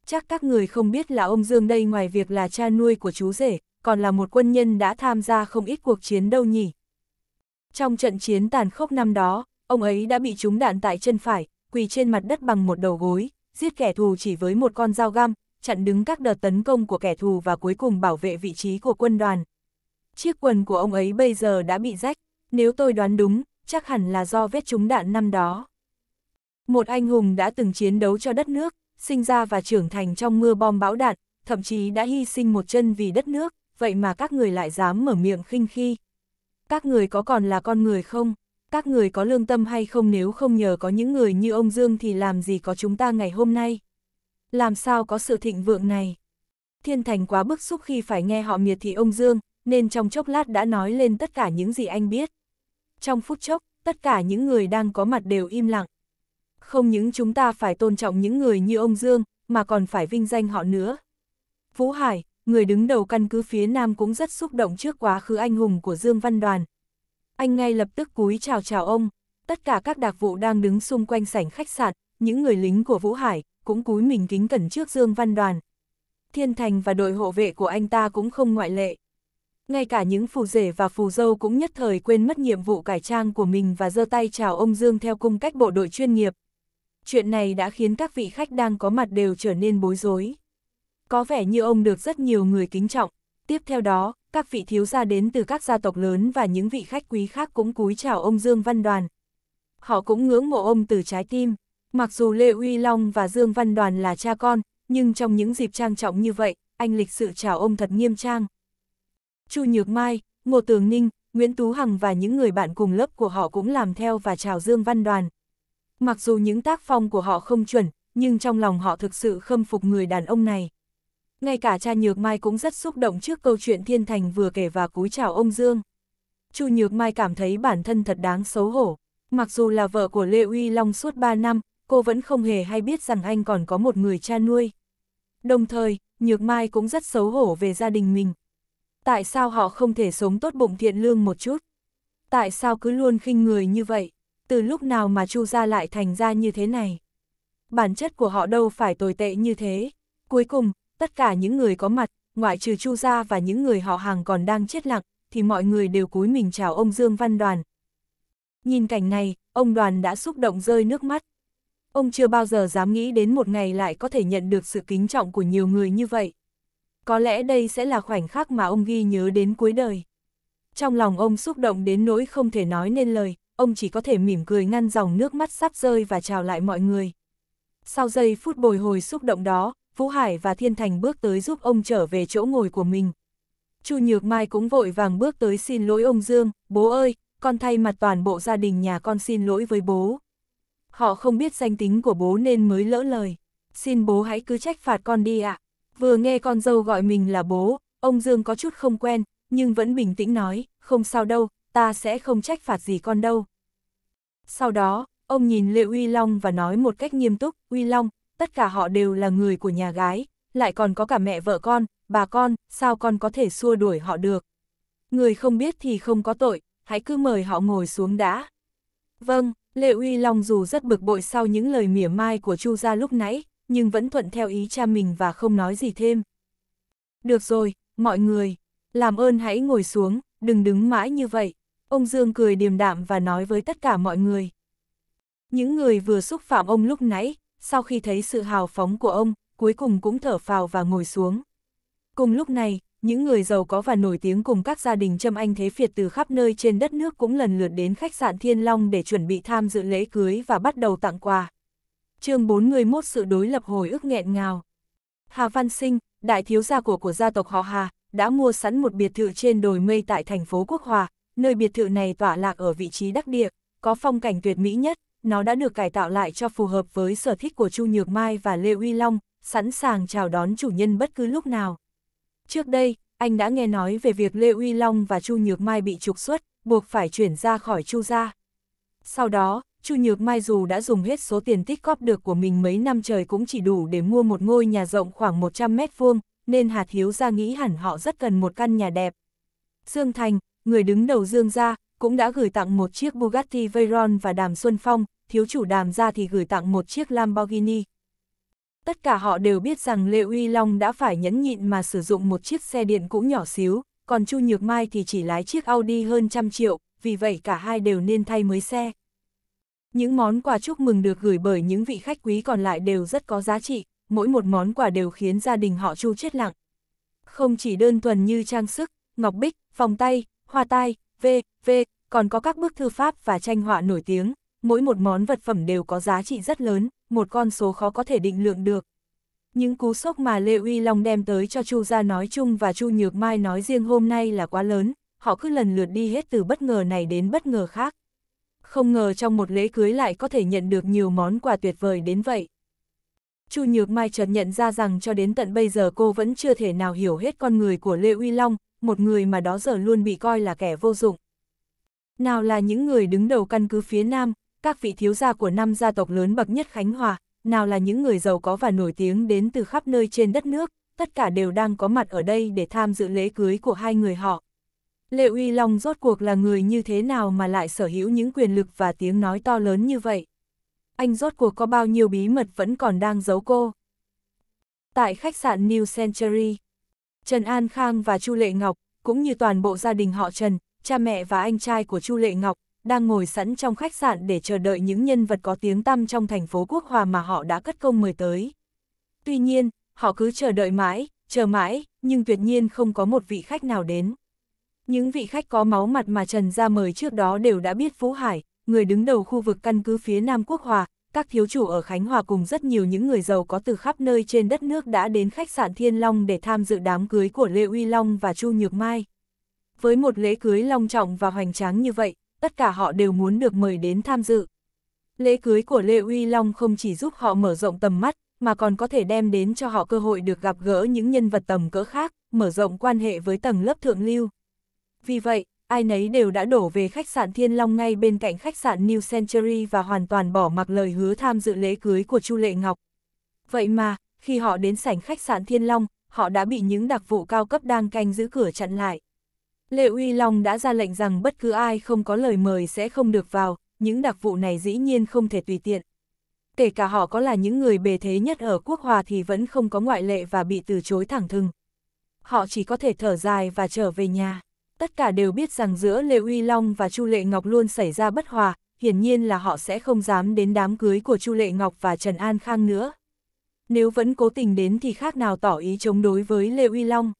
Chắc các người không biết là ông Dương đây ngoài việc là cha nuôi của chú rể, còn là một quân nhân đã tham gia không ít cuộc chiến đâu nhỉ. Trong trận chiến tàn khốc năm đó, ông ấy đã bị trúng đạn tại chân phải, quỳ trên mặt đất bằng một đầu gối, giết kẻ thù chỉ với một con dao găm, chặn đứng các đợt tấn công của kẻ thù và cuối cùng bảo vệ vị trí của quân đoàn. Chiếc quần của ông ấy bây giờ đã bị rách, nếu tôi đoán đúng, chắc hẳn là do vết trúng đạn năm đó. Một anh hùng đã từng chiến đấu cho đất nước, sinh ra và trưởng thành trong mưa bom bão đạn, thậm chí đã hy sinh một chân vì đất nước, vậy mà các người lại dám mở miệng khinh khi các người có còn là con người không? Các người có lương tâm hay không nếu không nhờ có những người như ông Dương thì làm gì có chúng ta ngày hôm nay? Làm sao có sự thịnh vượng này? Thiên Thành quá bức xúc khi phải nghe họ miệt thị ông Dương, nên trong chốc lát đã nói lên tất cả những gì anh biết. Trong phút chốc, tất cả những người đang có mặt đều im lặng. Không những chúng ta phải tôn trọng những người như ông Dương, mà còn phải vinh danh họ nữa. Vũ Hải, người đứng đầu căn cứ phía Nam cũng rất xúc động trước quá khứ anh hùng của Dương Văn Đoàn. Anh ngay lập tức cúi chào chào ông, tất cả các đặc vụ đang đứng xung quanh sảnh khách sạn, những người lính của Vũ Hải cũng cúi mình kính cẩn trước Dương Văn Đoàn. Thiên Thành và đội hộ vệ của anh ta cũng không ngoại lệ. Ngay cả những phù rể và phù dâu cũng nhất thời quên mất nhiệm vụ cải trang của mình và giơ tay chào ông Dương theo cung cách bộ đội chuyên nghiệp. Chuyện này đã khiến các vị khách đang có mặt đều trở nên bối rối có vẻ như ông được rất nhiều người kính trọng. Tiếp theo đó, các vị thiếu gia đến từ các gia tộc lớn và những vị khách quý khác cũng cúi chào ông Dương Văn Đoàn. Họ cũng ngưỡng mộ ông từ trái tim. Mặc dù Lê Uy Long và Dương Văn Đoàn là cha con, nhưng trong những dịp trang trọng như vậy, anh lịch sự chào ông thật nghiêm trang. Chu Nhược Mai, Ngô Tường Ninh, Nguyễn Tú Hằng và những người bạn cùng lớp của họ cũng làm theo và chào Dương Văn Đoàn. Mặc dù những tác phong của họ không chuẩn, nhưng trong lòng họ thực sự khâm phục người đàn ông này ngay cả cha Nhược Mai cũng rất xúc động trước câu chuyện Thiên Thành vừa kể và cúi chào ông Dương. Chu Nhược Mai cảm thấy bản thân thật đáng xấu hổ, mặc dù là vợ của Lê Uy Long suốt 3 năm, cô vẫn không hề hay biết rằng anh còn có một người cha nuôi. Đồng thời, Nhược Mai cũng rất xấu hổ về gia đình mình. Tại sao họ không thể sống tốt bụng thiện lương một chút? Tại sao cứ luôn khinh người như vậy? Từ lúc nào mà Chu gia lại thành ra như thế này? Bản chất của họ đâu phải tồi tệ như thế. Cuối cùng, tất cả những người có mặt, ngoại trừ Chu gia và những người họ hàng còn đang chết lặng, thì mọi người đều cúi mình chào ông Dương Văn Đoàn. Nhìn cảnh này, ông Đoàn đã xúc động rơi nước mắt. Ông chưa bao giờ dám nghĩ đến một ngày lại có thể nhận được sự kính trọng của nhiều người như vậy. Có lẽ đây sẽ là khoảnh khắc mà ông ghi nhớ đến cuối đời. Trong lòng ông xúc động đến nỗi không thể nói nên lời, ông chỉ có thể mỉm cười ngăn dòng nước mắt sắp rơi và chào lại mọi người. Sau giây phút bồi hồi xúc động đó, Vũ Hải và Thiên Thành bước tới giúp ông trở về chỗ ngồi của mình. Chu Nhược Mai cũng vội vàng bước tới xin lỗi ông Dương, bố ơi, con thay mặt toàn bộ gia đình nhà con xin lỗi với bố. Họ không biết danh tính của bố nên mới lỡ lời. Xin bố hãy cứ trách phạt con đi ạ. Vừa nghe con dâu gọi mình là bố, ông Dương có chút không quen, nhưng vẫn bình tĩnh nói, không sao đâu, ta sẽ không trách phạt gì con đâu. Sau đó, ông nhìn Lệ Uy Long và nói một cách nghiêm túc, Uy Long, tất cả họ đều là người của nhà gái, lại còn có cả mẹ vợ con, bà con, sao con có thể xua đuổi họ được. Người không biết thì không có tội, hãy cứ mời họ ngồi xuống đã. Vâng, Lệ Uy Long dù rất bực bội sau những lời mỉa mai của Chu gia lúc nãy, nhưng vẫn thuận theo ý cha mình và không nói gì thêm. Được rồi, mọi người, làm ơn hãy ngồi xuống, đừng đứng mãi như vậy. Ông Dương cười điềm đạm và nói với tất cả mọi người. Những người vừa xúc phạm ông lúc nãy, sau khi thấy sự hào phóng của ông, cuối cùng cũng thở phào và ngồi xuống. Cùng lúc này, những người giàu có và nổi tiếng cùng các gia đình châm anh thế phiệt từ khắp nơi trên đất nước cũng lần lượt đến khách sạn Thiên Long để chuẩn bị tham dự lễ cưới và bắt đầu tặng quà. chương 41 sự đối lập hồi ức nghẹn ngào. Hà Văn Sinh, đại thiếu gia của của gia tộc họ Hà, đã mua sẵn một biệt thự trên đồi mây tại thành phố Quốc Hòa, nơi biệt thự này tỏa lạc ở vị trí đắc địa, có phong cảnh tuyệt mỹ nhất, nó đã được cải tạo lại cho phù hợp với sở thích của Chu Nhược Mai và Lê Uy Long, sẵn sàng chào đón chủ nhân bất cứ lúc nào. Trước đây, anh đã nghe nói về việc Lê Uy Long và Chu Nhược Mai bị trục xuất, buộc phải chuyển ra khỏi Chu gia. Sau đó, Chu Nhược Mai dù đã dùng hết số tiền tích góp được của mình mấy năm trời cũng chỉ đủ để mua một ngôi nhà rộng khoảng 100 mét vuông, nên Hà Thiếu gia nghĩ hẳn họ rất cần một căn nhà đẹp. Dương Thành, người đứng đầu Dương gia, cũng đã gửi tặng một chiếc Bugatti Veyron và Đàm Xuân Phong, thiếu chủ đàm ra thì gửi tặng một chiếc Lamborghini. Tất cả họ đều biết rằng Lê Uy Long đã phải nhẫn nhịn mà sử dụng một chiếc xe điện cũ nhỏ xíu, còn Chu Nhược Mai thì chỉ lái chiếc Audi hơn trăm triệu, vì vậy cả hai đều nên thay mới xe. Những món quà chúc mừng được gửi bởi những vị khách quý còn lại đều rất có giá trị, mỗi một món quà đều khiến gia đình họ Chu chết lặng. Không chỉ đơn thuần như trang sức, ngọc bích, vòng tay, hoa tai, v, v, còn có các bức thư pháp và tranh họa nổi tiếng, mỗi một món vật phẩm đều có giá trị rất lớn, một con số khó có thể định lượng được. Những cú sốc mà Lê Uy Long đem tới cho Chu gia nói chung và Chu Nhược Mai nói riêng hôm nay là quá lớn, họ cứ lần lượt đi hết từ bất ngờ này đến bất ngờ khác. Không ngờ trong một lễ cưới lại có thể nhận được nhiều món quà tuyệt vời đến vậy. Chu Nhược Mai chợt nhận ra rằng cho đến tận bây giờ cô vẫn chưa thể nào hiểu hết con người của Lê Uy Long, một người mà đó giờ luôn bị coi là kẻ vô dụng. Nào là những người đứng đầu căn cứ phía Nam, các vị thiếu gia của năm gia tộc lớn bậc nhất Khánh Hòa, nào là những người giàu có và nổi tiếng đến từ khắp nơi trên đất nước, tất cả đều đang có mặt ở đây để tham dự lễ cưới của hai người họ. Lệ Uy Long rốt cuộc là người như thế nào mà lại sở hữu những quyền lực và tiếng nói to lớn như vậy? Anh rốt cuộc có bao nhiêu bí mật vẫn còn đang giấu cô? Tại khách sạn New Century, Trần An Khang và Chu Lệ Ngọc, cũng như toàn bộ gia đình họ Trần, cha mẹ và anh trai của Chu Lệ Ngọc, đang ngồi sẵn trong khách sạn để chờ đợi những nhân vật có tiếng tăm trong thành phố Quốc Hòa mà họ đã cất công mời tới. Tuy nhiên, họ cứ chờ đợi mãi, chờ mãi, nhưng tuyệt nhiên không có một vị khách nào đến. Những vị khách có máu mặt mà Trần Gia mời trước đó đều đã biết Phú Hải, người đứng đầu khu vực căn cứ phía Nam Quốc Hòa, các thiếu chủ ở Khánh Hòa cùng rất nhiều những người giàu có từ khắp nơi trên đất nước đã đến khách sạn Thiên Long để tham dự đám cưới của Lê Uy Long và Chu Nhược Mai. Với một lễ cưới long trọng và hoành tráng như vậy, tất cả họ đều muốn được mời đến tham dự. Lễ cưới của Lê Uy Long không chỉ giúp họ mở rộng tầm mắt, mà còn có thể đem đến cho họ cơ hội được gặp gỡ những nhân vật tầm cỡ khác, mở rộng quan hệ với tầng lớp thượng lưu. Vì vậy, ai nấy đều đã đổ về khách sạn Thiên Long ngay bên cạnh khách sạn New Century và hoàn toàn bỏ mặc lời hứa tham dự lễ cưới của Chu Lệ Ngọc. Vậy mà, khi họ đến sảnh khách sạn Thiên Long, họ đã bị những đặc vụ cao cấp đang canh giữ cửa chặn lại. Lê Uy Long đã ra lệnh rằng bất cứ ai không có lời mời sẽ không được vào, những đặc vụ này dĩ nhiên không thể tùy tiện. Kể cả họ có là những người bề thế nhất ở quốc hòa thì vẫn không có ngoại lệ và bị từ chối thẳng thừng. Họ chỉ có thể thở dài và trở về nhà. Tất cả đều biết rằng giữa Lê Uy Long và Chu Lệ Ngọc luôn xảy ra bất hòa, hiển nhiên là họ sẽ không dám đến đám cưới của Chu Lệ Ngọc và Trần An Khang nữa. Nếu vẫn cố tình đến thì khác nào tỏ ý chống đối với Lê Uy Long.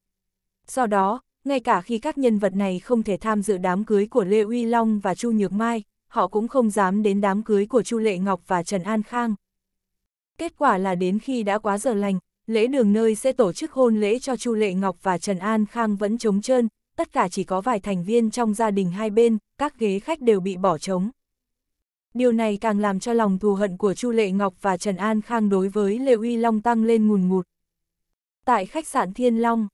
Do đó, ngay cả khi các nhân vật này không thể tham dự đám cưới của Lê Uy Long và Chu Nhược Mai, họ cũng không dám đến đám cưới của Chu Lệ Ngọc và Trần An Khang. Kết quả là đến khi đã quá giờ lành, lễ đường nơi sẽ tổ chức hôn lễ cho Chu Lệ Ngọc và Trần An Khang vẫn trống trơn, tất cả chỉ có vài thành viên trong gia đình hai bên, các ghế khách đều bị bỏ trống. Điều này càng làm cho lòng thù hận của Chu Lệ Ngọc và Trần An Khang đối với Lê Uy Long tăng lên ngùn ngụt. Tại khách sạn Thiên Long,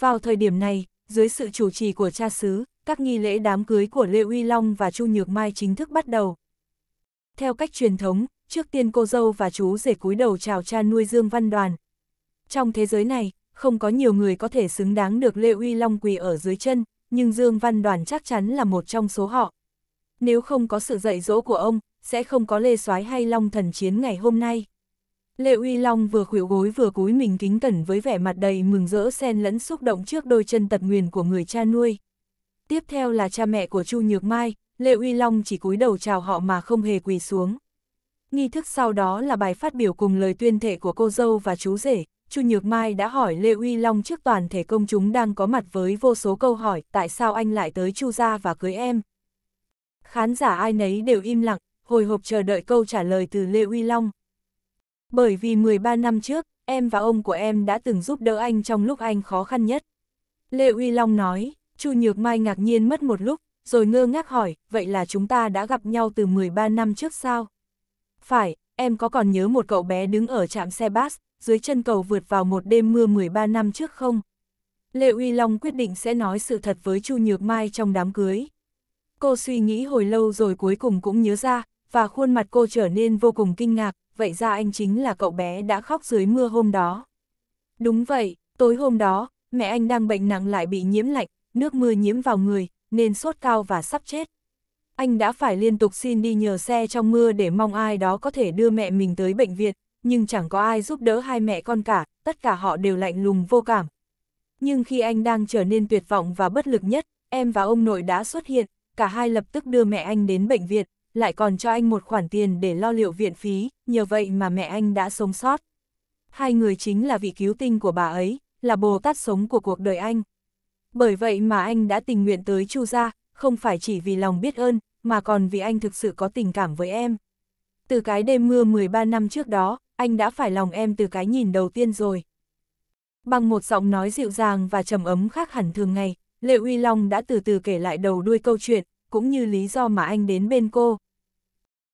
vào thời điểm này, dưới sự chủ trì của cha xứ, các nghi lễ đám cưới của Lê Uy Long và Chu Nhược Mai chính thức bắt đầu. Theo cách truyền thống, trước tiên cô dâu và chú rể cúi đầu chào cha nuôi Dương Văn Đoàn. Trong thế giới này, không có nhiều người có thể xứng đáng được Lê Uy Long quỳ ở dưới chân, nhưng Dương Văn Đoàn chắc chắn là một trong số họ. Nếu không có sự dạy dỗ của ông, sẽ không có Lê Soái hay Long Thần Chiến ngày hôm nay. Lê Uy Long vừa khuỵu gối vừa cúi mình kính cẩn với vẻ mặt đầy mừng rỡ xen lẫn xúc động trước đôi chân tật nguyền của người cha nuôi. Tiếp theo là cha mẹ của Chu Nhược Mai, Lê Uy Long chỉ cúi đầu chào họ mà không hề quỳ xuống. Nghi thức sau đó là bài phát biểu cùng lời tuyên thệ của cô dâu và chú rể, Chu Nhược Mai đã hỏi Lê Uy Long trước toàn thể công chúng đang có mặt với vô số câu hỏi tại sao anh lại tới Chu gia và cưới em. Khán giả ai nấy đều im lặng, hồi hộp chờ đợi câu trả lời từ Lê Uy Long. Bởi vì 13 năm trước, em và ông của em đã từng giúp đỡ anh trong lúc anh khó khăn nhất. Lê Uy Long nói, Chu Nhược Mai ngạc nhiên mất một lúc, rồi ngơ ngác hỏi, vậy là chúng ta đã gặp nhau từ 13 năm trước sao? Phải, em có còn nhớ một cậu bé đứng ở trạm xe bus, dưới chân cầu vượt vào một đêm mưa 13 năm trước không? Lê Uy Long quyết định sẽ nói sự thật với Chu Nhược Mai trong đám cưới. Cô suy nghĩ hồi lâu rồi cuối cùng cũng nhớ ra, và khuôn mặt cô trở nên vô cùng kinh ngạc, vậy ra anh chính là cậu bé đã khóc dưới mưa hôm đó. Đúng vậy, tối hôm đó, mẹ anh đang bệnh nặng lại bị nhiễm lạnh, nước mưa nhiễm vào người, nên sốt cao và sắp chết. Anh đã phải liên tục xin đi nhờ xe trong mưa để mong ai đó có thể đưa mẹ mình tới bệnh viện, nhưng chẳng có ai giúp đỡ hai mẹ con cả, tất cả họ đều lạnh lùng vô cảm. Nhưng khi anh đang trở nên tuyệt vọng và bất lực nhất, em và ông nội đã xuất hiện, cả hai lập tức đưa mẹ anh đến bệnh viện, lại còn cho anh một khoản tiền để lo liệu viện phí, nhờ vậy mà mẹ anh đã sống sót. Hai người chính là vị cứu tinh của bà ấy, là bồ tát sống của cuộc đời anh. Bởi vậy mà anh đã tình nguyện tới Chu gia, không phải chỉ vì lòng biết ơn, mà còn vì anh thực sự có tình cảm với em. Từ cái đêm mưa 13 năm trước đó, anh đã phải lòng em từ cái nhìn đầu tiên rồi. Bằng một giọng nói dịu dàng và trầm ấm khác hẳn thường ngày, Lệ Uy Long đã từ từ kể lại đầu đuôi câu chuyện, cũng như lý do mà anh đến bên cô.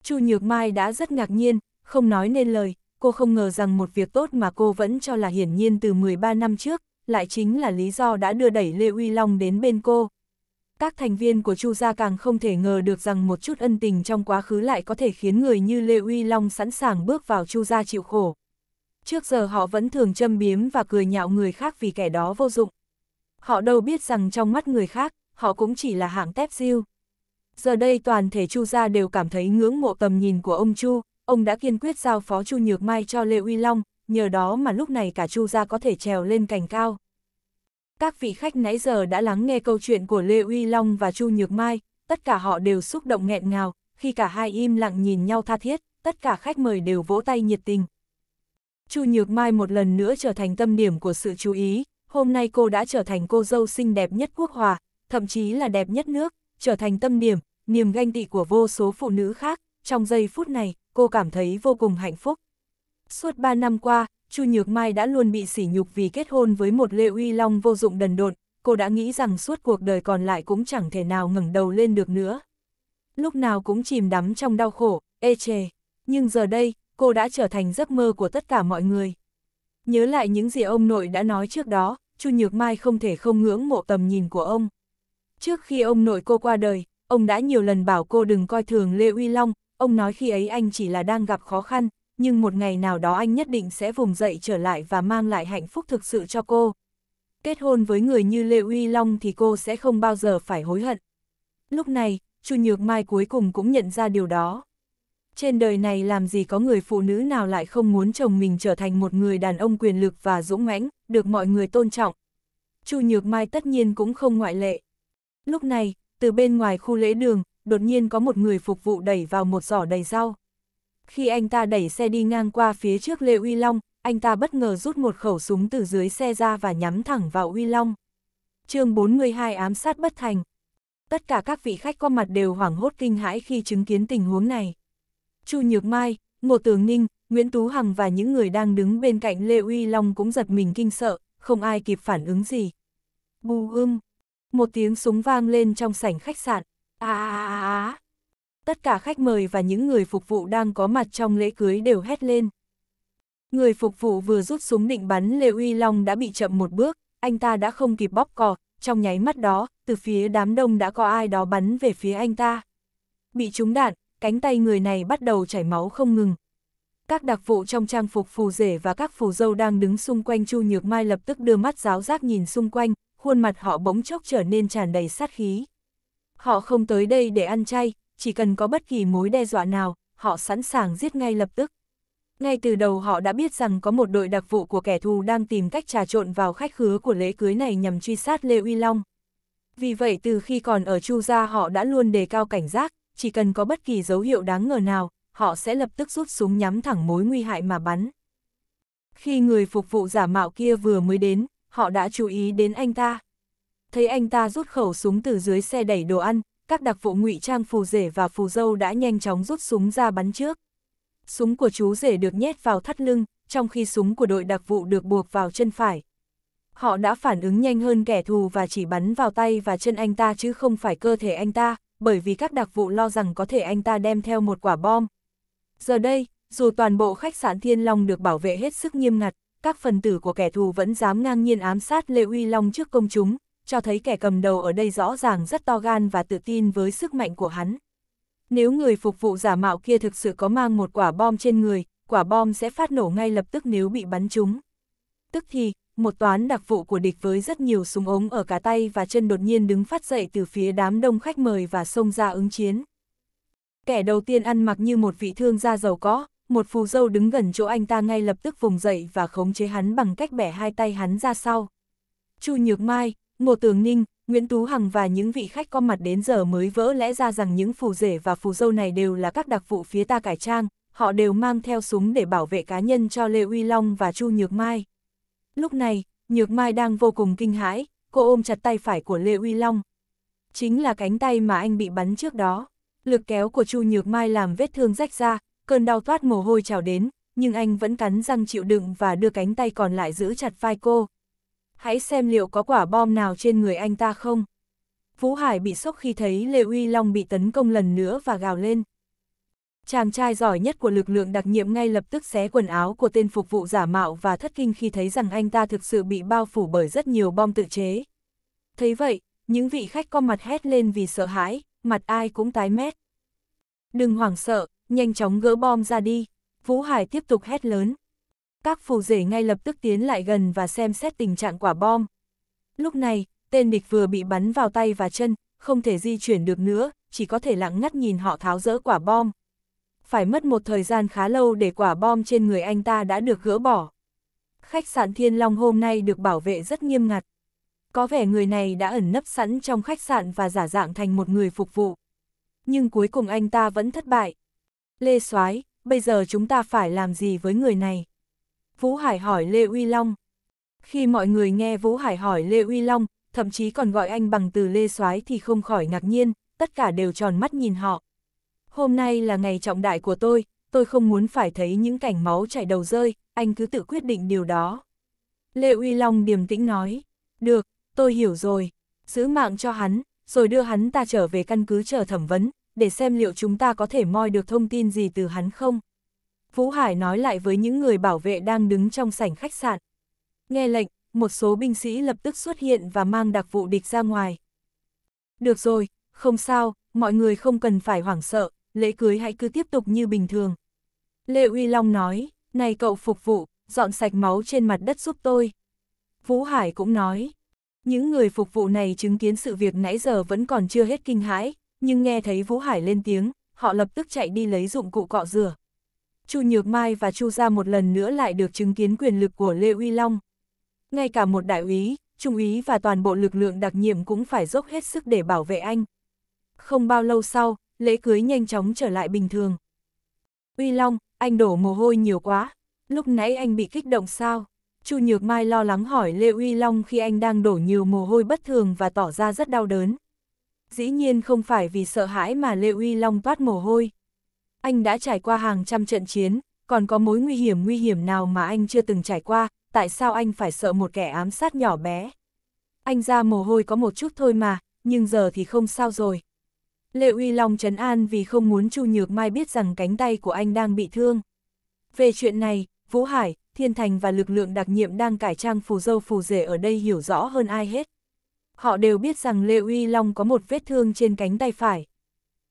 Chu Nhược Mai đã rất ngạc nhiên, không nói nên lời, cô không ngờ rằng một việc tốt mà cô vẫn cho là hiển nhiên từ 13 năm trước, lại chính là lý do đã đưa đẩy Lê Uy Long đến bên cô. Các thành viên của Chu gia càng không thể ngờ được rằng một chút ân tình trong quá khứ lại có thể khiến người như Lê Uy Long sẵn sàng bước vào Chu gia chịu khổ. Trước giờ họ vẫn thường châm biếm và cười nhạo người khác vì kẻ đó vô dụng. Họ đâu biết rằng trong mắt người khác, họ cũng chỉ là hạng tép diêu giờ đây toàn thể Chu gia đều cảm thấy ngưỡng mộ tầm nhìn của ông Chu, ông đã kiên quyết giao phó Chu Nhược Mai cho Lê Uy Long, nhờ đó mà lúc này cả Chu gia có thể trèo lên cành cao. Các vị khách nãy giờ đã lắng nghe câu chuyện của Lê Uy Long và Chu Nhược Mai, tất cả họ đều xúc động nghẹn ngào, khi cả hai im lặng nhìn nhau tha thiết, tất cả khách mời đều vỗ tay nhiệt tình. Chu Nhược Mai một lần nữa trở thành tâm điểm của sự chú ý, hôm nay cô đã trở thành cô dâu xinh đẹp nhất quốc hòa, thậm chí là đẹp nhất nước, trở thành tâm niềm, niềm ganh tị của vô số phụ nữ khác, trong giây phút này, cô cảm thấy vô cùng hạnh phúc. Suốt 3 năm qua, Chu Nhược Mai đã luôn bị sỉ nhục vì kết hôn với một Lệ Uy Long vô dụng đần độn, cô đã nghĩ rằng suốt cuộc đời còn lại cũng chẳng thể nào ngẩng đầu lên được nữa. Lúc nào cũng chìm đắm trong đau khổ, ê chề, nhưng giờ đây, cô đã trở thành giấc mơ của tất cả mọi người. Nhớ lại những gì ông nội đã nói trước đó, Chu Nhược Mai không thể không ngưỡng mộ tầm nhìn của ông. Trước khi ông nội cô qua đời, ông đã nhiều lần bảo cô đừng coi thường Lê Uy Long, ông nói khi ấy anh chỉ là đang gặp khó khăn, nhưng một ngày nào đó anh nhất định sẽ vùng dậy trở lại và mang lại hạnh phúc thực sự cho cô. Kết hôn với người như Lê Uy Long thì cô sẽ không bao giờ phải hối hận. Lúc này, Chu Nhược Mai cuối cùng cũng nhận ra điều đó. Trên đời này làm gì có người phụ nữ nào lại không muốn chồng mình trở thành một người đàn ông quyền lực và dũng mãnh, được mọi người tôn trọng. Chu Nhược Mai tất nhiên cũng không ngoại lệ. Lúc này, từ bên ngoài khu lễ đường, đột nhiên có một người phục vụ đẩy vào một giỏ đầy rau. Khi anh ta đẩy xe đi ngang qua phía trước Lê Uy Long, anh ta bất ngờ rút một khẩu súng từ dưới xe ra và nhắm thẳng vào Uy Long. chương 42 ám sát bất thành. Tất cả các vị khách có mặt đều hoảng hốt kinh hãi khi chứng kiến tình huống này. Chu Nhược Mai, Ngô Tường Ninh, Nguyễn Tú Hằng và những người đang đứng bên cạnh Lê Uy Long cũng giật mình kinh sợ, không ai kịp phản ứng gì. Bù ưm, một tiếng súng vang lên trong sảnh khách sạn. À, à, à, Tất cả khách mời và những người phục vụ đang có mặt trong lễ cưới đều hét lên. Người phục vụ vừa rút súng định bắn Lê Uy Long đã bị chậm một bước, anh ta đã không kịp bóp cò, trong nháy mắt đó, từ phía đám đông đã có ai đó bắn về phía anh ta. Bị trúng đạn, cánh tay người này bắt đầu chảy máu không ngừng. Các đặc vụ trong trang phục phù rể và các phù dâu đang đứng xung quanh Chu Nhược Mai lập tức đưa mắt giáo giác nhìn xung quanh, khuôn mặt họ bỗng chốc trở nên tràn đầy sát khí. Họ không tới đây để ăn chay, chỉ cần có bất kỳ mối đe dọa nào, họ sẵn sàng giết ngay lập tức. Ngay từ đầu họ đã biết rằng có một đội đặc vụ của kẻ thù đang tìm cách trà trộn vào khách khứa của lễ cưới này nhằm truy sát Lê Uy Long. Vì vậy từ khi còn ở Chu Gia họ đã luôn đề cao cảnh giác, chỉ cần có bất kỳ dấu hiệu đáng ngờ nào, họ sẽ lập tức rút súng nhắm thẳng mối nguy hại mà bắn. Khi người phục vụ giả mạo kia vừa mới đến, họ đã chú ý đến anh ta. Thấy anh ta rút khẩu súng từ dưới xe đẩy đồ ăn, các đặc vụ ngụy trang phù rể và phù dâu đã nhanh chóng rút súng ra bắn trước. Súng của chú rể được nhét vào thắt lưng, trong khi súng của đội đặc vụ được buộc vào chân phải. Họ đã phản ứng nhanh hơn kẻ thù và chỉ bắn vào tay và chân anh ta chứ không phải cơ thể anh ta, bởi vì các đặc vụ lo rằng có thể anh ta đem theo một quả bom. Giờ đây, dù toàn bộ khách sạn Thiên Long được bảo vệ hết sức nghiêm ngặt, các phần tử của kẻ thù vẫn dám ngang nhiên ám sát Lê Uy Long trước công chúng, cho thấy kẻ cầm đầu ở đây rõ ràng rất to gan và tự tin với sức mạnh của hắn. Nếu người phục vụ giả mạo kia thực sự có mang một quả bom trên người, quả bom sẽ phát nổ ngay lập tức nếu bị bắn trúng. Tức thì, một toán đặc vụ của địch với rất nhiều súng ống ở cả tay và chân đột nhiên đứng phát dậy từ phía đám đông khách mời và xông ra ứng chiến. Kẻ đầu tiên ăn mặc như một vị thương gia giàu có, một phù dâu đứng gần chỗ anh ta ngay lập tức vùng dậy và khống chế hắn bằng cách bẻ hai tay hắn ra sau. Chu Nhược Mai, Ngô Tường Ninh, Nguyễn Tú Hằng và những vị khách có mặt đến giờ mới vỡ lẽ ra rằng những phù rể và phù dâu này đều là các đặc vụ phía ta cải trang, họ đều mang theo súng để bảo vệ cá nhân cho Lê Uy Long và Chu Nhược Mai. Lúc này, Nhược Mai đang vô cùng kinh hãi, cô ôm chặt tay phải của Lê Uy Long. Chính là cánh tay mà anh bị bắn trước đó. Lực kéo của Chu Nhược Mai làm vết thương rách ra, cơn đau toát mồ hôi trào đến, nhưng anh vẫn cắn răng chịu đựng và đưa cánh tay còn lại giữ chặt vai cô. Hãy xem liệu có quả bom nào trên người anh ta không. Vũ Hải bị sốc khi thấy Lê Uy Long bị tấn công lần nữa và gào lên. Chàng trai giỏi nhất của lực lượng đặc nhiệm ngay lập tức xé quần áo của tên phục vụ giả mạo và thất kinh khi thấy rằng anh ta thực sự bị bao phủ bởi rất nhiều bom tự chế. Thấy vậy, những vị khách co mặt hét lên vì sợ hãi, mặt ai cũng tái mét. Đừng hoảng sợ, nhanh chóng gỡ bom ra đi. Vũ Hải tiếp tục hét lớn. Các phù rể ngay lập tức tiến lại gần và xem xét tình trạng quả bom. Lúc này, tên địch vừa bị bắn vào tay và chân, không thể di chuyển được nữa, chỉ có thể lặng ngắt nhìn họ tháo rỡ quả bom. Phải mất một thời gian khá lâu để quả bom trên người anh ta đã được gỡ bỏ. Khách sạn Thiên Long hôm nay được bảo vệ rất nghiêm ngặt. Có vẻ người này đã ẩn nấp sẵn trong khách sạn và giả dạng thành một người phục vụ. Nhưng cuối cùng anh ta vẫn thất bại, Lê Soái, bây giờ chúng ta phải làm gì với người này? Vũ Hải hỏi Lê Uy Long. Khi mọi người nghe Vũ Hải hỏi Lê Uy Long, thậm chí còn gọi anh bằng từ Lê Soái thì không khỏi ngạc nhiên, tất cả đều tròn mắt nhìn họ. Hôm nay là ngày trọng đại của tôi, tôi không muốn phải thấy những cảnh máu chảy đầu rơi, anh cứ tự quyết định điều đó. Lê Uy Long điềm tĩnh nói, được, tôi hiểu rồi, giữ mạng cho hắn, rồi đưa hắn ta trở về căn cứ chờ thẩm vấn, để xem liệu chúng ta có thể moi được thông tin gì từ hắn không. Vũ Hải nói lại với những người bảo vệ đang đứng trong sảnh khách sạn. Nghe lệnh, một số binh sĩ lập tức xuất hiện và mang đặc vụ địch ra ngoài. Được rồi, không sao, mọi người không cần phải hoảng sợ, lễ cưới hãy cứ tiếp tục như bình thường. Lệ Uy Long nói, này cậu phục vụ, dọn sạch máu trên mặt đất giúp tôi. Vũ Hải cũng nói, những người phục vụ này chứng kiến sự việc nãy giờ vẫn còn chưa hết kinh hãi, nhưng nghe thấy Vũ Hải lên tiếng, họ lập tức chạy đi lấy dụng cụ cọ rửa. Chu Nhược Mai và Chu Gia một lần nữa lại được chứng kiến quyền lực của Lê Uy Long. Ngay cả một đại úy, trung úy và toàn bộ lực lượng đặc nhiệm cũng phải dốc hết sức để bảo vệ anh. Không bao lâu sau, lễ cưới nhanh chóng trở lại bình thường. Uy Long, anh đổ mồ hôi nhiều quá, lúc nãy anh bị kích động sao? Chu Nhược Mai lo lắng hỏi Lê Uy Long khi anh đang đổ nhiều mồ hôi bất thường và tỏ ra rất đau đớn dĩ nhiên không phải vì sợ hãi mà Lê Uy Long toát mồ hôi. Anh đã trải qua hàng trăm trận chiến, còn có mối nguy hiểm nguy hiểm nào mà anh chưa từng trải qua, tại sao anh phải sợ một kẻ ám sát nhỏ bé? Anh ra mồ hôi có một chút thôi mà, nhưng giờ thì không sao rồi. lê Uy Long trấn an vì không muốn Chu Nhược Mai biết rằng cánh tay của anh đang bị thương. Về chuyện này, Vũ Hải, Thiên Thành và lực lượng đặc nhiệm đang cải trang phù dâu phù rể ở đây hiểu rõ hơn ai hết. Họ đều biết rằng Lê Uy Long có một vết thương trên cánh tay phải.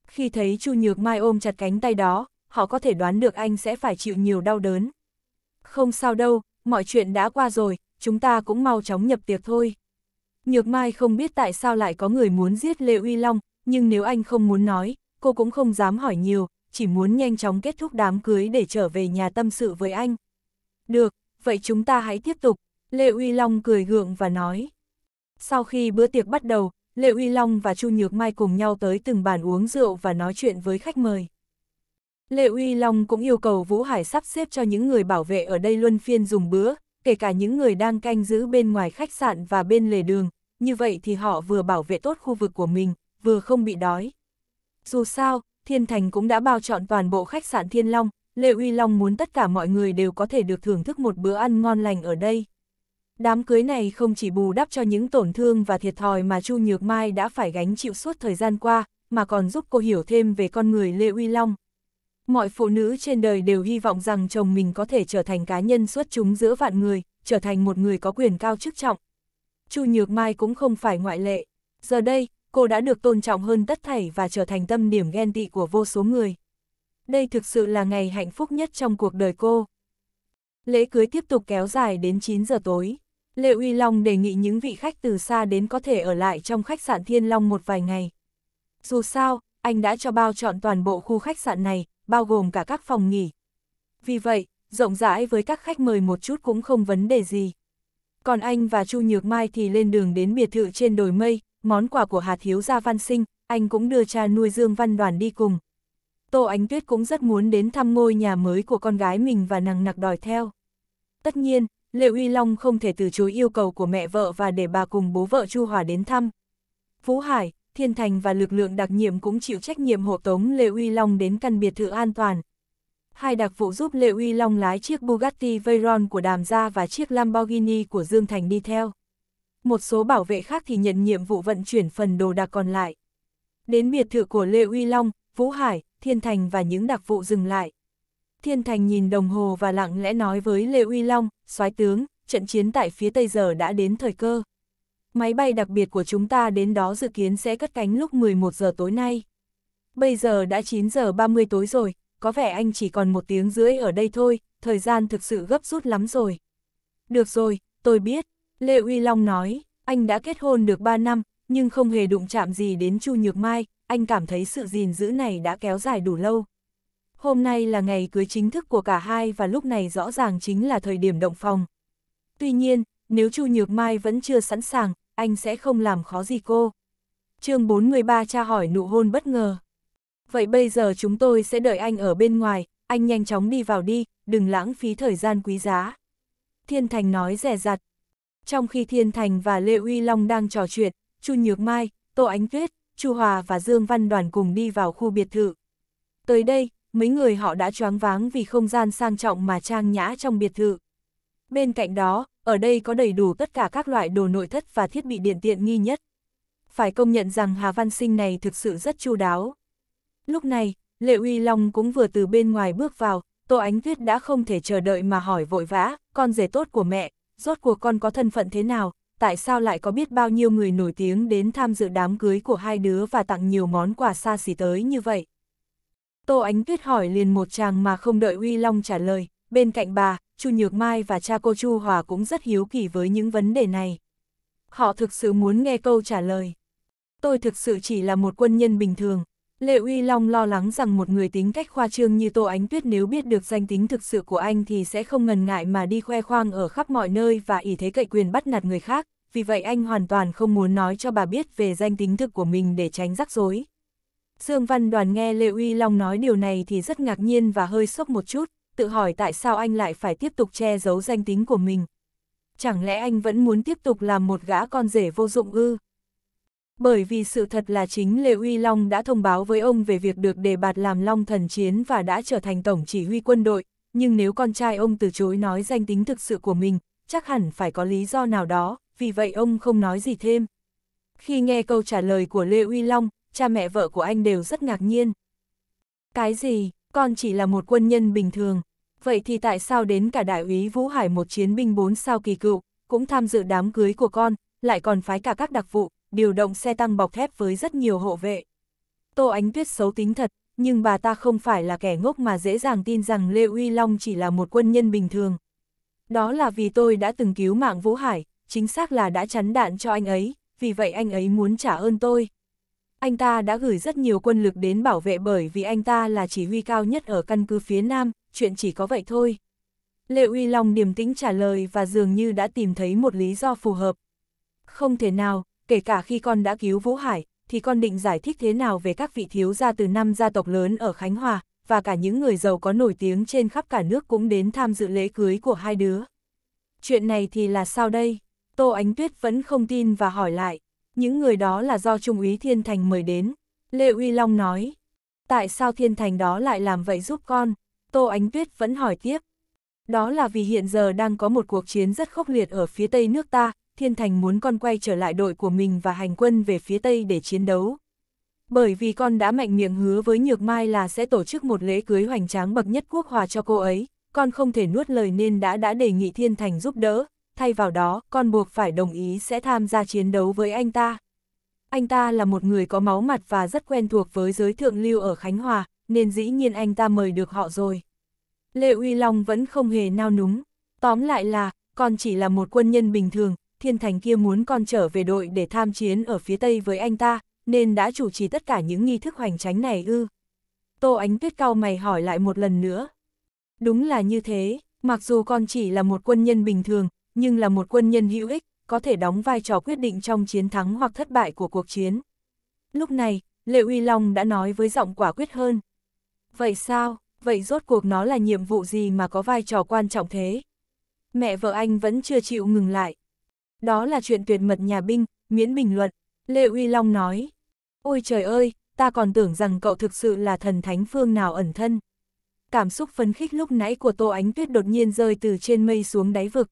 Khi thấy Chu Nhược Mai ôm chặt cánh tay đó, họ có thể đoán được anh sẽ phải chịu nhiều đau đớn. Không sao đâu, mọi chuyện đã qua rồi, chúng ta cũng mau chóng nhập tiệc thôi. Nhược Mai không biết tại sao lại có người muốn giết Lê Uy Long, nhưng nếu anh không muốn nói, cô cũng không dám hỏi nhiều, chỉ muốn nhanh chóng kết thúc đám cưới để trở về nhà tâm sự với anh. Được, vậy chúng ta hãy tiếp tục, Lê Uy Long cười gượng và nói. Sau khi bữa tiệc bắt đầu, Lệ Uy Long và Chu Nhược Mai cùng nhau tới từng bàn uống rượu và nói chuyện với khách mời. Lệ Uy Long cũng yêu cầu Vũ Hải sắp xếp cho những người bảo vệ ở đây luân phiên dùng bữa, kể cả những người đang canh giữ bên ngoài khách sạn và bên lề đường, như vậy thì họ vừa bảo vệ tốt khu vực của mình, vừa không bị đói. Dù sao, Thiên Thành cũng đã bao chọn toàn bộ khách sạn Thiên Long, Lê Uy Long muốn tất cả mọi người đều có thể được thưởng thức một bữa ăn ngon lành ở đây. Đám cưới này không chỉ bù đắp cho những tổn thương và thiệt thòi mà Chu Nhược Mai đã phải gánh chịu suốt thời gian qua, mà còn giúp cô hiểu thêm về con người Lê Uy Long. Mọi phụ nữ trên đời đều hy vọng rằng chồng mình có thể trở thành cá nhân xuất chúng giữa vạn người, trở thành một người có quyền cao chức trọng. Chu Nhược Mai cũng không phải ngoại lệ. Giờ đây, cô đã được tôn trọng hơn tất thảy và trở thành tâm điểm ghen tị của vô số người. Đây thực sự là ngày hạnh phúc nhất trong cuộc đời cô. Lễ cưới tiếp tục kéo dài đến 9 giờ tối. Lê Uy Long đề nghị những vị khách từ xa đến có thể ở lại trong khách sạn Thiên Long một vài ngày. Dù sao, anh đã cho bao chọn toàn bộ khu khách sạn này, bao gồm cả các phòng nghỉ. Vì vậy, rộng rãi với các khách mời một chút cũng không vấn đề gì. Còn anh và Chu Nhược Mai thì lên đường đến biệt thự trên đồi mây, món quà của Hà Thiếu Gia Văn Sinh, anh cũng đưa cha nuôi Dương Văn Đoàn đi cùng. Tô Ánh Tuyết cũng rất muốn đến thăm ngôi nhà mới của con gái mình và nàng nặc đòi theo. Tất nhiên, Lê Uy Long không thể từ chối yêu cầu của mẹ vợ và để bà cùng bố vợ Chu Hòa đến thăm. Vũ Hải, Thiên Thành và lực lượng đặc nhiệm cũng chịu trách nhiệm hộ tống Lê Uy Long đến căn biệt thự an toàn. Hai đặc vụ giúp Lê Uy Long lái chiếc Bugatti Veyron của Đàm Gia và chiếc Lamborghini của Dương Thành đi theo. Một số bảo vệ khác thì nhận nhiệm vụ vận chuyển phần đồ đạc còn lại. Đến biệt thự của Lê Uy Long, Vũ Hải, Thiên Thành và những đặc vụ dừng lại. Thiên Thành nhìn đồng hồ và lặng lẽ nói với Lê Uy Long, soái tướng, trận chiến tại phía Tây giờ đã đến thời cơ. Máy bay đặc biệt của chúng ta đến đó dự kiến sẽ cất cánh lúc 11 giờ tối nay. Bây giờ đã 9 giờ 30 tối rồi, có vẻ anh chỉ còn một tiếng rưỡi ở đây thôi, thời gian thực sự gấp rút lắm rồi. Được rồi, tôi biết, Lê Uy Long nói, anh đã kết hôn được 3 năm, nhưng không hề đụng chạm gì đến Chu Nhược Mai, anh cảm thấy sự gìn giữ này đã kéo dài đủ lâu. Hôm nay là ngày cưới chính thức của cả hai và lúc này rõ ràng chính là thời điểm động phòng. Tuy nhiên, nếu Chu Nhược Mai vẫn chưa sẵn sàng, anh sẽ không làm khó gì cô. chương 413 tra hỏi nụ hôn bất ngờ. Vậy bây giờ chúng tôi sẽ đợi anh ở bên ngoài, anh nhanh chóng đi vào đi, đừng lãng phí thời gian quý giá. Thiên Thành nói rẻ rặt. Trong khi Thiên Thành và Lê Uy Long đang trò chuyện, Chu Nhược Mai, Tô Ánh Tuyết, Chu Hòa và Dương Văn Đoàn cùng đi vào khu biệt thự. Tới đây, mấy người họ đã choáng váng vì không gian sang trọng mà trang nhã trong biệt thự. Bên cạnh đó, ở đây có đầy đủ tất cả các loại đồ nội thất và thiết bị điện tiện nghi nhất. Phải công nhận rằng Hà Văn Sinh này thực sự rất chu đáo. Lúc này, Lệ Uy Long cũng vừa từ bên ngoài bước vào, Tô Ánh Tuyết đã không thể chờ đợi mà hỏi vội vã, con rể tốt của mẹ, rốt cuộc con có thân phận thế nào, tại sao lại có biết bao nhiêu người nổi tiếng đến tham dự đám cưới của hai đứa và tặng nhiều món quà xa xỉ tới như vậy. Tô Ánh Tuyết hỏi liền một chàng mà không đợi Huy Long trả lời, bên cạnh bà, Chu Nhược Mai và cha cô Chu Hòa cũng rất hiếu kỳ với những vấn đề này. Họ thực sự muốn nghe câu trả lời. Tôi thực sự chỉ là một quân nhân bình thường. Lệ Uy Long lo lắng rằng một người tính cách khoa trương như Tô Ánh Tuyết nếu biết được danh tính thực sự của anh thì sẽ không ngần ngại mà đi khoe khoang ở khắp mọi nơi và ỷ thế cậy quyền bắt nạt người khác, vì vậy anh hoàn toàn không muốn nói cho bà biết về danh tính thực của mình để tránh rắc rối. Dương Văn Đoàn nghe Lê Uy Long nói điều này thì rất ngạc nhiên và hơi sốc một chút, tự hỏi tại sao anh lại phải tiếp tục che giấu danh tính của mình. Chẳng lẽ anh vẫn muốn tiếp tục làm một gã con rể vô dụng ư? Bởi vì sự thật là chính Lê Uy Long đã thông báo với ông về việc được đề bạt làm Long Thần Chiến và đã trở thành tổng chỉ huy quân đội, nhưng nếu con trai ông từ chối nói danh tính thực sự của mình, chắc hẳn phải có lý do nào đó, vì vậy ông không nói gì thêm. Khi nghe câu trả lời của Lê Uy Long, cha mẹ vợ của anh đều rất ngạc nhiên. Cái gì, con chỉ là một quân nhân bình thường, vậy thì tại sao đến cả đại úy Vũ Hải một chiến binh bốn sao kỳ cựu, cũng tham dự đám cưới của con, lại còn phái cả các đặc vụ, điều động xe tăng bọc thép với rất nhiều hộ vệ. Tô Ánh Tuyết xấu tính thật, nhưng bà ta không phải là kẻ ngốc mà dễ dàng tin rằng Lê Uy Long chỉ là một quân nhân bình thường. Đó là vì tôi đã từng cứu mạng Vũ Hải, chính xác là đã chắn đạn cho anh ấy, vì vậy anh ấy muốn trả ơn tôi anh ta đã gửi rất nhiều quân lực đến bảo vệ bởi vì anh ta là chỉ huy cao nhất ở căn cứ phía Nam, chuyện chỉ có vậy thôi. Lệ Uy Long điềm tĩnh trả lời và dường như đã tìm thấy một lý do phù hợp. Không thể nào, kể cả khi con đã cứu Vũ Hải, thì con định giải thích thế nào về các vị thiếu gia từ năm gia tộc lớn ở Khánh Hòa, và cả những người giàu có nổi tiếng trên khắp cả nước cũng đến tham dự lễ cưới của hai đứa. Chuyện này thì là sao đây? Tô Ánh Tuyết vẫn không tin và hỏi lại những người đó là do Trung úy Thiên Thành mời đến. Lê Uy Long nói, tại sao Thiên Thành đó lại làm vậy giúp con? Tô Ánh Tuyết vẫn hỏi tiếp. Đó là vì hiện giờ đang có một cuộc chiến rất khốc liệt ở phía tây nước ta, Thiên Thành muốn con quay trở lại đội của mình và hành quân về phía tây để chiến đấu. Bởi vì con đã mạnh miệng hứa với Nhược Mai là sẽ tổ chức một lễ cưới hoành tráng bậc nhất quốc hòa cho cô ấy, con không thể nuốt lời nên đã đã đề nghị Thiên Thành giúp đỡ, thay vào đó con buộc phải đồng ý sẽ tham gia chiến đấu với anh ta. Anh ta là một người có máu mặt và rất quen thuộc với giới thượng lưu ở Khánh Hòa, nên dĩ nhiên anh ta mời được họ rồi. Lê Uy Long vẫn không hề nao núng. Tóm lại là, con chỉ là một quân nhân bình thường, thiên thành kia muốn con trở về đội để tham chiến ở phía Tây với anh ta, nên đã chủ trì tất cả những nghi thức hoành tránh này ư. Tô Ánh Tuyết cao mày hỏi lại một lần nữa. Đúng là như thế, mặc dù con chỉ là một quân nhân bình thường, nhưng là một quân nhân hữu ích, có thể đóng vai trò quyết định trong chiến thắng hoặc thất bại của cuộc chiến. Lúc này, Lệ Uy Long đã nói với giọng quả quyết hơn. Vậy sao, vậy rốt cuộc nó là nhiệm vụ gì mà có vai trò quan trọng thế? Mẹ vợ anh vẫn chưa chịu ngừng lại. Đó là chuyện tuyệt mật nhà binh, miễn bình luận, Lệ Uy Long nói. Ôi trời ơi, ta còn tưởng rằng cậu thực sự là thần thánh phương nào ẩn thân. Cảm xúc phấn khích lúc nãy của Tô Ánh Tuyết đột nhiên rơi từ trên mây xuống đáy vực,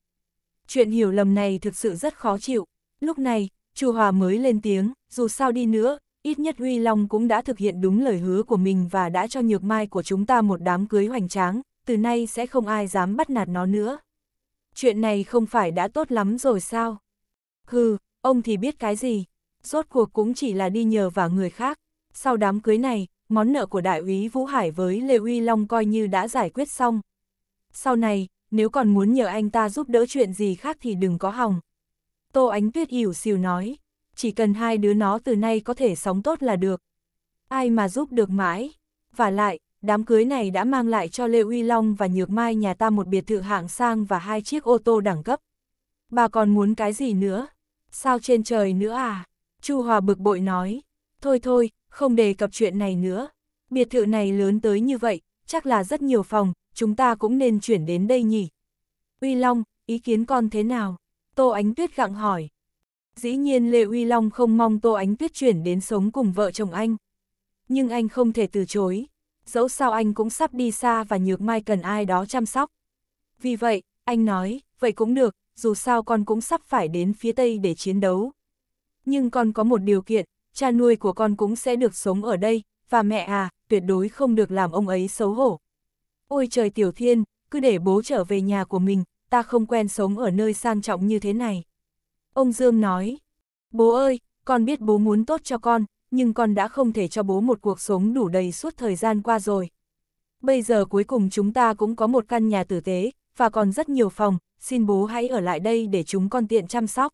chuyện hiểu lầm này thực sự rất khó chịu. Lúc này, Chu Hòa mới lên tiếng, dù sao đi nữa, ít nhất Huy Long cũng đã thực hiện đúng lời hứa của mình và đã cho nhược mai của chúng ta một đám cưới hoành tráng, từ nay sẽ không ai dám bắt nạt nó nữa. Chuyện này không phải đã tốt lắm rồi sao? Hừ, ông thì biết cái gì? Rốt cuộc cũng chỉ là đi nhờ vào người khác. Sau đám cưới này, món nợ của đại úy Vũ Hải với Lê Huy Long coi như đã giải quyết xong. Sau này, nếu còn muốn nhờ anh ta giúp đỡ chuyện gì khác thì đừng có hòng. Tô Ánh Tuyết ỉu xìu nói, chỉ cần hai đứa nó từ nay có thể sống tốt là được. Ai mà giúp được mãi. Và lại, đám cưới này đã mang lại cho Lê Uy Long và Nhược Mai nhà ta một biệt thự hạng sang và hai chiếc ô tô đẳng cấp. Bà còn muốn cái gì nữa? Sao trên trời nữa à? Chu Hòa bực bội nói. Thôi thôi, không đề cập chuyện này nữa. Biệt thự này lớn tới như vậy, chắc là rất nhiều phòng, chúng ta cũng nên chuyển đến đây nhỉ. Uy Long, ý kiến con thế nào? Tô Ánh Tuyết gặng hỏi. Dĩ nhiên Lê Uy Long không mong Tô Ánh Tuyết chuyển đến sống cùng vợ chồng anh. Nhưng anh không thể từ chối. Dẫu sao anh cũng sắp đi xa và nhược mai cần ai đó chăm sóc. Vì vậy, anh nói, vậy cũng được, dù sao con cũng sắp phải đến phía Tây để chiến đấu. Nhưng con có một điều kiện, cha nuôi của con cũng sẽ được sống ở đây, và mẹ à, tuyệt đối không được làm ông ấy xấu hổ. Ôi trời Tiểu Thiên, cứ để bố trở về nhà của mình, ta không quen sống ở nơi sang trọng như thế này. Ông Dương nói, bố ơi, con biết bố muốn tốt cho con, nhưng con đã không thể cho bố một cuộc sống đủ đầy suốt thời gian qua rồi. Bây giờ cuối cùng chúng ta cũng có một căn nhà tử tế, và còn rất nhiều phòng, xin bố hãy ở lại đây để chúng con tiện chăm sóc.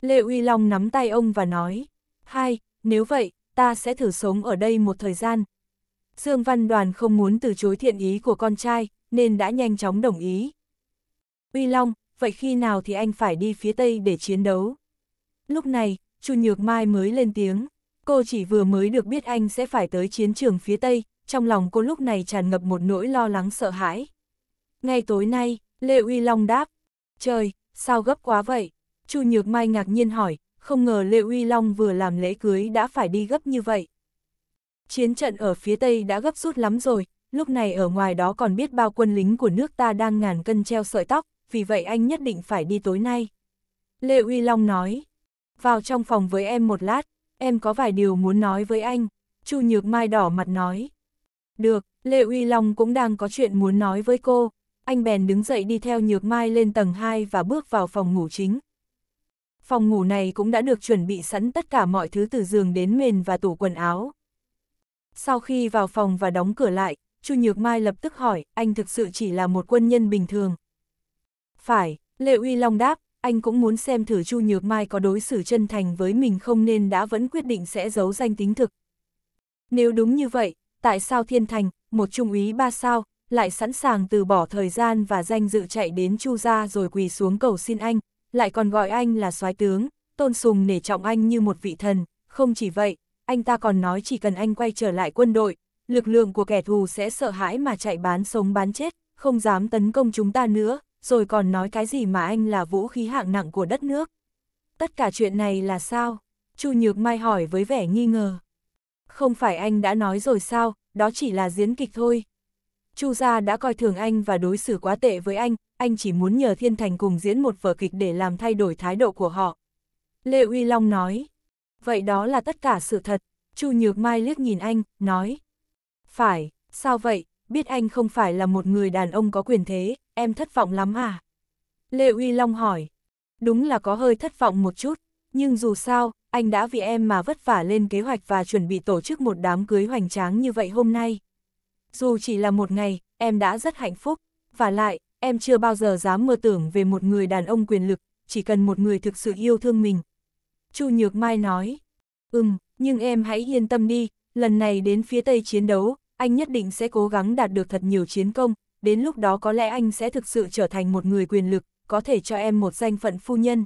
Lê Uy Long nắm tay ông và nói, hai, nếu vậy, ta sẽ thử sống ở đây một thời gian, Dương Văn Đoàn không muốn từ chối thiện ý của con trai, nên đã nhanh chóng đồng ý. Uy Long, vậy khi nào thì anh phải đi phía Tây để chiến đấu? Lúc này, Chu Nhược Mai mới lên tiếng. Cô chỉ vừa mới được biết anh sẽ phải tới chiến trường phía Tây, trong lòng cô lúc này tràn ngập một nỗi lo lắng sợ hãi. Ngay tối nay, Lê Uy Long đáp. Trời, sao gấp quá vậy? Chu Nhược Mai ngạc nhiên hỏi, không ngờ Lê Uy Long vừa làm lễ cưới đã phải đi gấp như vậy. Chiến trận ở phía Tây đã gấp rút lắm rồi, lúc này ở ngoài đó còn biết bao quân lính của nước ta đang ngàn cân treo sợi tóc, vì vậy anh nhất định phải đi tối nay. Lê Uy Long nói, vào trong phòng với em một lát, em có vài điều muốn nói với anh, Chu Nhược Mai đỏ mặt nói. Được, Lê Uy Long cũng đang có chuyện muốn nói với cô, anh bèn đứng dậy đi theo Nhược Mai lên tầng 2 và bước vào phòng ngủ chính. Phòng ngủ này cũng đã được chuẩn bị sẵn tất cả mọi thứ từ giường đến mền và tủ quần áo, sau khi vào phòng và đóng cửa lại, Chu Nhược Mai lập tức hỏi, anh thực sự chỉ là một quân nhân bình thường. Phải, Lệ Uy Long đáp, anh cũng muốn xem thử Chu Nhược Mai có đối xử chân thành với mình không nên đã vẫn quyết định sẽ giấu danh tính thực. Nếu đúng như vậy, tại sao Thiên Thành, một trung úy ba sao, lại sẵn sàng từ bỏ thời gian và danh dự chạy đến Chu gia rồi quỳ xuống cầu xin anh, lại còn gọi anh là soái tướng, tôn sùng nể trọng anh như một vị thần, không chỉ vậy, anh ta còn nói chỉ cần anh quay trở lại quân đội, lực lượng của kẻ thù sẽ sợ hãi mà chạy bán sống bán chết, không dám tấn công chúng ta nữa, rồi còn nói cái gì mà anh là vũ khí hạng nặng của đất nước. Tất cả chuyện này là sao? Chu Nhược Mai hỏi với vẻ nghi ngờ. Không phải anh đã nói rồi sao, đó chỉ là diễn kịch thôi. Chu gia đã coi thường anh và đối xử quá tệ với anh, anh chỉ muốn nhờ Thiên Thành cùng diễn một vở kịch để làm thay đổi thái độ của họ. Lê Uy Long nói, vậy đó là tất cả sự thật. Chu Nhược Mai liếc nhìn anh, nói. Phải, sao vậy, biết anh không phải là một người đàn ông có quyền thế, em thất vọng lắm à? Lê Uy Long hỏi. Đúng là có hơi thất vọng một chút, nhưng dù sao, anh đã vì em mà vất vả lên kế hoạch và chuẩn bị tổ chức một đám cưới hoành tráng như vậy hôm nay. Dù chỉ là một ngày, em đã rất hạnh phúc, và lại, em chưa bao giờ dám mơ tưởng về một người đàn ông quyền lực, chỉ cần một người thực sự yêu thương mình, Chu Nhược Mai nói. Ừm, nhưng em hãy yên tâm đi, lần này đến phía Tây chiến đấu, anh nhất định sẽ cố gắng đạt được thật nhiều chiến công, đến lúc đó có lẽ anh sẽ thực sự trở thành một người quyền lực, có thể cho em một danh phận phu nhân.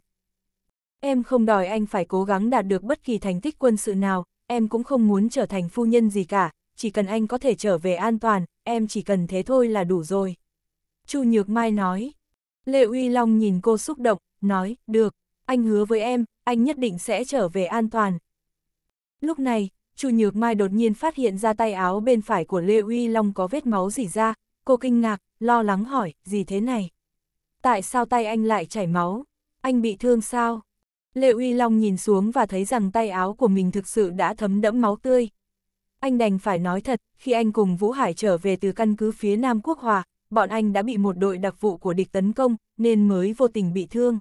Em không đòi anh phải cố gắng đạt được bất kỳ thành tích quân sự nào, em cũng không muốn trở thành phu nhân gì cả, chỉ cần anh có thể trở về an toàn, em chỉ cần thế thôi là đủ rồi. Chu Nhược Mai nói. Lệ Uy Long nhìn cô xúc động, nói, được, anh hứa với em, anh nhất định sẽ trở về an toàn. Lúc này, Chu Nhược Mai đột nhiên phát hiện ra tay áo bên phải của Lê Uy Long có vết máu rỉ ra, cô kinh ngạc, lo lắng hỏi, gì thế này? Tại sao tay anh lại chảy máu? Anh bị thương sao? Lê Uy Long nhìn xuống và thấy rằng tay áo của mình thực sự đã thấm đẫm máu tươi. Anh đành phải nói thật, khi anh cùng Vũ Hải trở về từ căn cứ phía Nam Quốc Hòa, bọn anh đã bị một đội đặc vụ của địch tấn công, nên mới vô tình bị thương.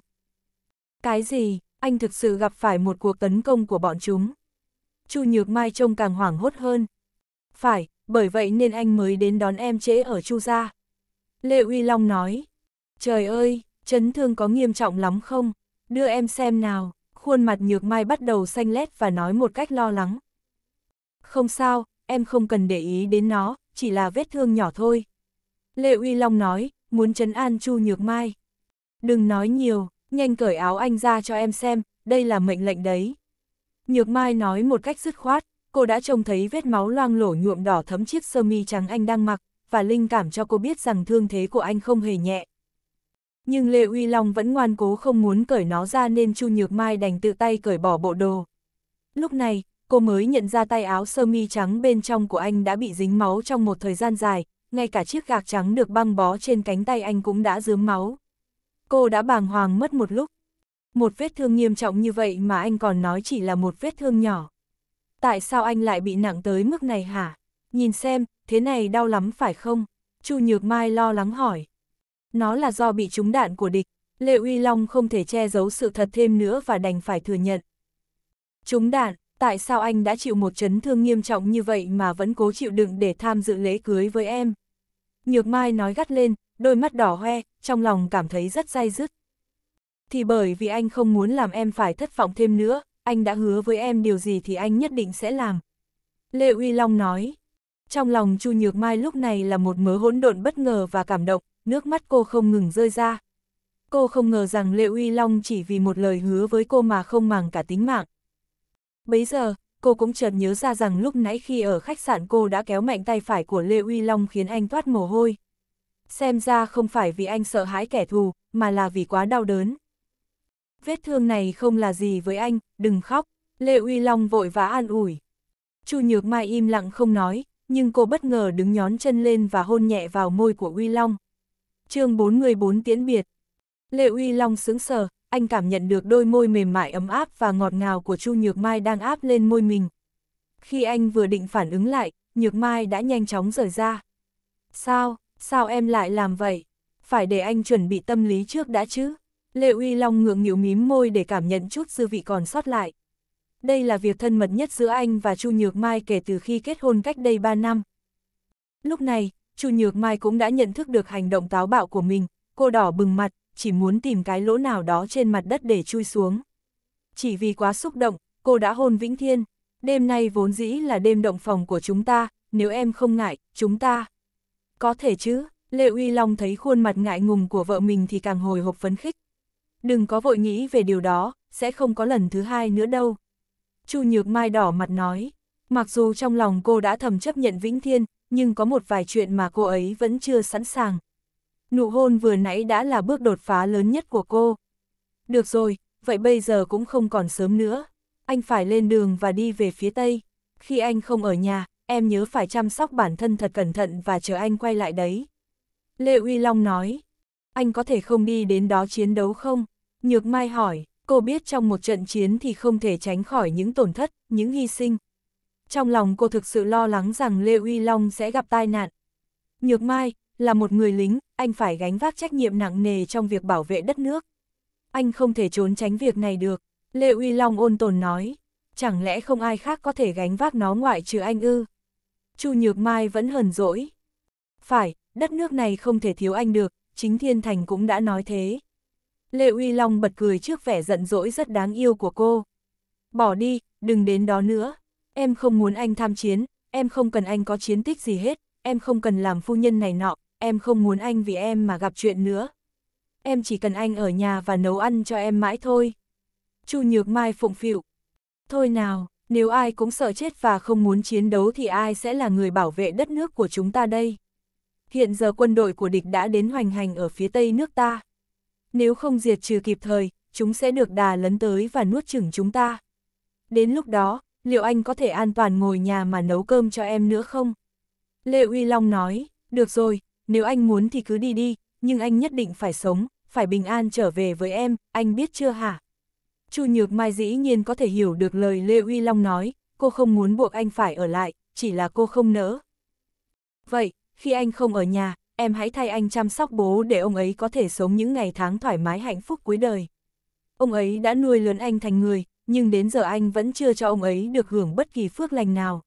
Cái gì? anh thực sự gặp phải một cuộc tấn công của bọn chúng. Chu Nhược Mai trông càng hoảng hốt hơn. Phải, bởi vậy nên anh mới đến đón em trễ ở Chu gia. Lê Uy Long nói, trời ơi, chấn thương có nghiêm trọng lắm không? Đưa em xem nào, khuôn mặt Nhược Mai bắt đầu xanh lét và nói một cách lo lắng. Không sao, em không cần để ý đến nó, chỉ là vết thương nhỏ thôi. Lê Uy Long nói, muốn chấn an Chu Nhược Mai. Đừng nói nhiều, nhanh cởi áo anh ra cho em xem, đây là mệnh lệnh đấy. Nhược Mai nói một cách dứt khoát, cô đã trông thấy vết máu loang lổ nhuộm đỏ thấm chiếc sơ mi trắng anh đang mặc, và linh cảm cho cô biết rằng thương thế của anh không hề nhẹ. Nhưng Lê Uy Long vẫn ngoan cố không muốn cởi nó ra nên Chu Nhược Mai đành tự tay cởi bỏ bộ đồ. Lúc này, cô mới nhận ra tay áo sơ mi trắng bên trong của anh đã bị dính máu trong một thời gian dài, ngay cả chiếc gạc trắng được băng bó trên cánh tay anh cũng đã dướm máu cô đã bàng hoàng mất một lúc. Một vết thương nghiêm trọng như vậy mà anh còn nói chỉ là một vết thương nhỏ. Tại sao anh lại bị nặng tới mức này hả? Nhìn xem, thế này đau lắm phải không? Chu Nhược Mai lo lắng hỏi. Nó là do bị trúng đạn của địch, Lệ Uy Long không thể che giấu sự thật thêm nữa và đành phải thừa nhận. Trúng đạn, tại sao anh đã chịu một chấn thương nghiêm trọng như vậy mà vẫn cố chịu đựng để tham dự lễ cưới với em? Nhược Mai nói gắt lên, đôi mắt đỏ hoe, trong lòng cảm thấy rất dai dứt. Thì bởi vì anh không muốn làm em phải thất vọng thêm nữa, anh đã hứa với em điều gì thì anh nhất định sẽ làm. Lê Uy Long nói, trong lòng Chu Nhược Mai lúc này là một mớ hỗn độn bất ngờ và cảm động, nước mắt cô không ngừng rơi ra. Cô không ngờ rằng Lê Uy Long chỉ vì một lời hứa với cô mà không màng cả tính mạng. Bấy giờ, cô cũng chợt nhớ ra rằng lúc nãy khi ở khách sạn cô đã kéo mạnh tay phải của Lê Uy Long khiến anh toát mồ hôi. Xem ra không phải vì anh sợ hãi kẻ thù, mà là vì quá đau đớn. Vết thương này không là gì với anh, đừng khóc, Lê Uy Long vội vã an ủi. Chu Nhược Mai im lặng không nói, nhưng cô bất ngờ đứng nhón chân lên và hôn nhẹ vào môi của Uy Long. chương 414 tiễn biệt Lệ Uy Long sướng sờ, anh cảm nhận được đôi môi mềm mại ấm áp và ngọt ngào của Chu Nhược Mai đang áp lên môi mình. Khi anh vừa định phản ứng lại, Nhược Mai đã nhanh chóng rời ra. Sao, sao em lại làm vậy? Phải để anh chuẩn bị tâm lý trước đã chứ? Lệ Uy Long ngượng nghịu mím môi để cảm nhận chút dư vị còn sót lại. Đây là việc thân mật nhất giữa anh và Chu Nhược Mai kể từ khi kết hôn cách đây 3 năm. Lúc này, Chu Nhược Mai cũng đã nhận thức được hành động táo bạo của mình, cô đỏ bừng mặt, chỉ muốn tìm cái lỗ nào đó trên mặt đất để chui xuống. Chỉ vì quá xúc động, cô đã hôn Vĩnh Thiên. Đêm nay vốn dĩ là đêm động phòng của chúng ta, nếu em không ngại, chúng ta. Có thể chứ, Lệ Uy Long thấy khuôn mặt ngại ngùng của vợ mình thì càng hồi hộp phấn khích. Đừng có vội nghĩ về điều đó, sẽ không có lần thứ hai nữa đâu. Chu Nhược Mai đỏ mặt nói, mặc dù trong lòng cô đã thầm chấp nhận Vĩnh Thiên, nhưng có một vài chuyện mà cô ấy vẫn chưa sẵn sàng nụ hôn vừa nãy đã là bước đột phá lớn nhất của cô. Được rồi, vậy bây giờ cũng không còn sớm nữa. Anh phải lên đường và đi về phía Tây. Khi anh không ở nhà, em nhớ phải chăm sóc bản thân thật cẩn thận và chờ anh quay lại đấy. Lê Uy Long nói, anh có thể không đi đến đó chiến đấu không? Nhược Mai hỏi, cô biết trong một trận chiến thì không thể tránh khỏi những tổn thất, những hy sinh. Trong lòng cô thực sự lo lắng rằng Lê Uy Long sẽ gặp tai nạn. Nhược Mai, là một người lính, anh phải gánh vác trách nhiệm nặng nề trong việc bảo vệ đất nước. Anh không thể trốn tránh việc này được, Lê Uy Long ôn tồn nói. Chẳng lẽ không ai khác có thể gánh vác nó ngoại trừ anh ư? Chu Nhược Mai vẫn hờn dỗi. Phải, đất nước này không thể thiếu anh được, chính Thiên Thành cũng đã nói thế. Lê Uy Long bật cười trước vẻ giận dỗi rất đáng yêu của cô. Bỏ đi, đừng đến đó nữa. Em không muốn anh tham chiến, em không cần anh có chiến tích gì hết, em không cần làm phu nhân này nọ, em không muốn anh vì em mà gặp chuyện nữa. Em chỉ cần anh ở nhà và nấu ăn cho em mãi thôi. Chu Nhược Mai phụng phịu. Thôi nào, nếu ai cũng sợ chết và không muốn chiến đấu thì ai sẽ là người bảo vệ đất nước của chúng ta đây? Hiện giờ quân đội của địch đã đến hoành hành ở phía tây nước ta. Nếu không diệt trừ kịp thời, chúng sẽ được đà lấn tới và nuốt chửng chúng ta. Đến lúc đó, liệu anh có thể an toàn ngồi nhà mà nấu cơm cho em nữa không? Lê Uy Long nói, được rồi, nếu anh muốn thì cứ đi đi, nhưng anh nhất định phải sống, phải bình an trở về với em, anh biết chưa hả? Chu Nhược Mai dĩ nhiên có thể hiểu được lời Lê Uy Long nói, cô không muốn buộc anh phải ở lại, chỉ là cô không nỡ. Vậy, khi anh không ở nhà, em hãy thay anh chăm sóc bố để ông ấy có thể sống những ngày tháng thoải mái hạnh phúc cuối đời. Ông ấy đã nuôi lớn anh thành người, nhưng đến giờ anh vẫn chưa cho ông ấy được hưởng bất kỳ phước lành nào.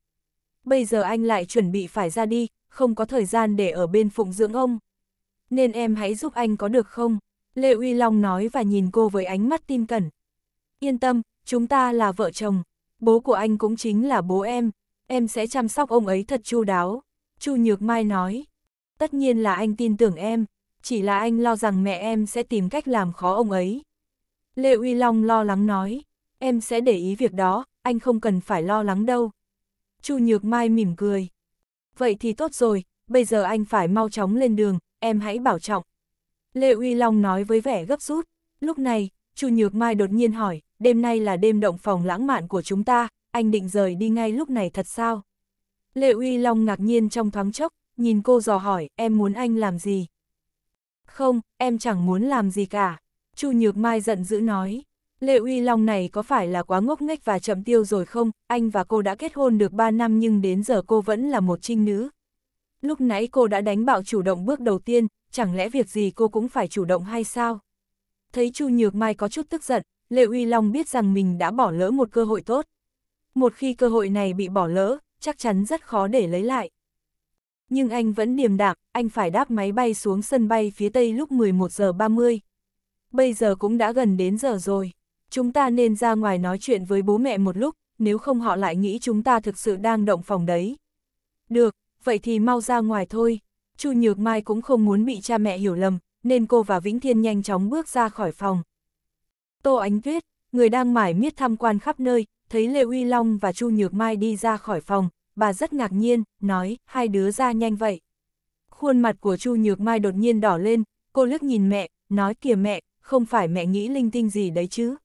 Bây giờ anh lại chuẩn bị phải ra đi, không có thời gian để ở bên phụng dưỡng ông. Nên em hãy giúp anh có được không? Lê Uy Long nói và nhìn cô với ánh mắt tin cẩn. Yên tâm, chúng ta là vợ chồng, bố của anh cũng chính là bố em, em sẽ chăm sóc ông ấy thật chu đáo. Chu Nhược Mai nói, tất nhiên là anh tin tưởng em, chỉ là anh lo rằng mẹ em sẽ tìm cách làm khó ông ấy. Lê Uy Long lo lắng nói, em sẽ để ý việc đó, anh không cần phải lo lắng đâu. Chu Nhược Mai mỉm cười, vậy thì tốt rồi, bây giờ anh phải mau chóng lên đường, em hãy bảo trọng. Lê Uy Long nói với vẻ gấp rút, lúc này, Chu Nhược Mai đột nhiên hỏi, đêm nay là đêm động phòng lãng mạn của chúng ta, anh định rời đi ngay lúc này thật sao? lê Uy Long ngạc nhiên trong thoáng chốc, nhìn cô dò hỏi, em muốn anh làm gì? Không, em chẳng muốn làm gì cả. Chu Nhược Mai giận dữ nói. Lê Uy Long này có phải là quá ngốc nghếch và chậm tiêu rồi không? Anh và cô đã kết hôn được 3 năm nhưng đến giờ cô vẫn là một trinh nữ. Lúc nãy cô đã đánh bạo chủ động bước đầu tiên, chẳng lẽ việc gì cô cũng phải chủ động hay sao? Thấy Chu Nhược Mai có chút tức giận, Lê Uy Long biết rằng mình đã bỏ lỡ một cơ hội tốt. Một khi cơ hội này bị bỏ lỡ, chắc chắn rất khó để lấy lại. Nhưng anh vẫn điềm đạm, anh phải đáp máy bay xuống sân bay phía Tây lúc 11 giờ 30. Bây giờ cũng đã gần đến giờ rồi chúng ta nên ra ngoài nói chuyện với bố mẹ một lúc, nếu không họ lại nghĩ chúng ta thực sự đang động phòng đấy. Được, vậy thì mau ra ngoài thôi. Chu Nhược Mai cũng không muốn bị cha mẹ hiểu lầm, nên cô và Vĩnh Thiên nhanh chóng bước ra khỏi phòng. Tô Ánh Tuyết, người đang mải miết tham quan khắp nơi, thấy Lê Uy Long và Chu Nhược Mai đi ra khỏi phòng, bà rất ngạc nhiên, nói, hai đứa ra nhanh vậy. Khuôn mặt của Chu Nhược Mai đột nhiên đỏ lên, cô liếc nhìn mẹ, nói kìa mẹ, không phải mẹ nghĩ linh tinh gì đấy chứ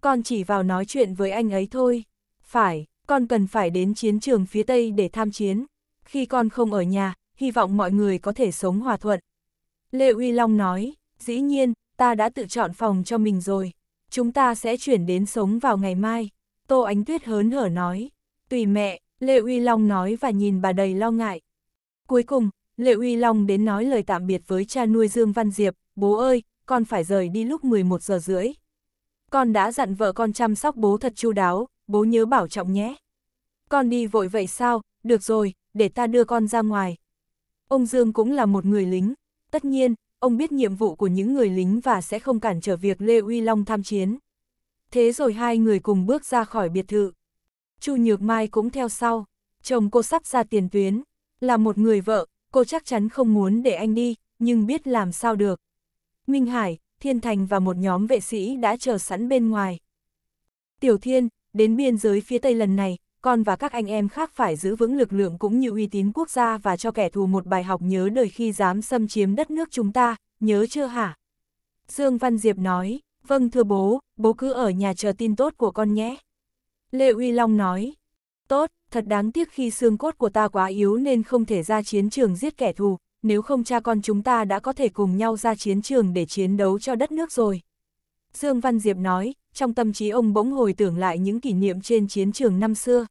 con chỉ vào nói chuyện với anh ấy thôi. Phải, con cần phải đến chiến trường phía Tây để tham chiến. Khi con không ở nhà, hy vọng mọi người có thể sống hòa thuận. Lê Uy Long nói, dĩ nhiên, ta đã tự chọn phòng cho mình rồi. Chúng ta sẽ chuyển đến sống vào ngày mai. Tô Ánh Tuyết hớn hở nói, tùy mẹ, Lê Uy Long nói và nhìn bà đầy lo ngại. Cuối cùng, Lê Uy Long đến nói lời tạm biệt với cha nuôi Dương Văn Diệp, bố ơi, con phải rời đi lúc 11 giờ rưỡi con đã dặn vợ con chăm sóc bố thật chu đáo, bố nhớ bảo trọng nhé. Con đi vội vậy sao, được rồi, để ta đưa con ra ngoài. Ông Dương cũng là một người lính, tất nhiên, ông biết nhiệm vụ của những người lính và sẽ không cản trở việc Lê Uy Long tham chiến. Thế rồi hai người cùng bước ra khỏi biệt thự. Chu Nhược Mai cũng theo sau, chồng cô sắp ra tiền tuyến, là một người vợ, cô chắc chắn không muốn để anh đi, nhưng biết làm sao được. Minh Hải, Thiên Thành và một nhóm vệ sĩ đã chờ sẵn bên ngoài. Tiểu Thiên, đến biên giới phía Tây lần này, con và các anh em khác phải giữ vững lực lượng cũng như uy tín quốc gia và cho kẻ thù một bài học nhớ đời khi dám xâm chiếm đất nước chúng ta, nhớ chưa hả? Dương Văn Diệp nói, vâng thưa bố, bố cứ ở nhà chờ tin tốt của con nhé. Lê Uy Long nói, tốt, thật đáng tiếc khi xương cốt của ta quá yếu nên không thể ra chiến trường giết kẻ thù, nếu không cha con chúng ta đã có thể cùng nhau ra chiến trường để chiến đấu cho đất nước rồi. Dương Văn Diệp nói, trong tâm trí ông bỗng hồi tưởng lại những kỷ niệm trên chiến trường năm xưa.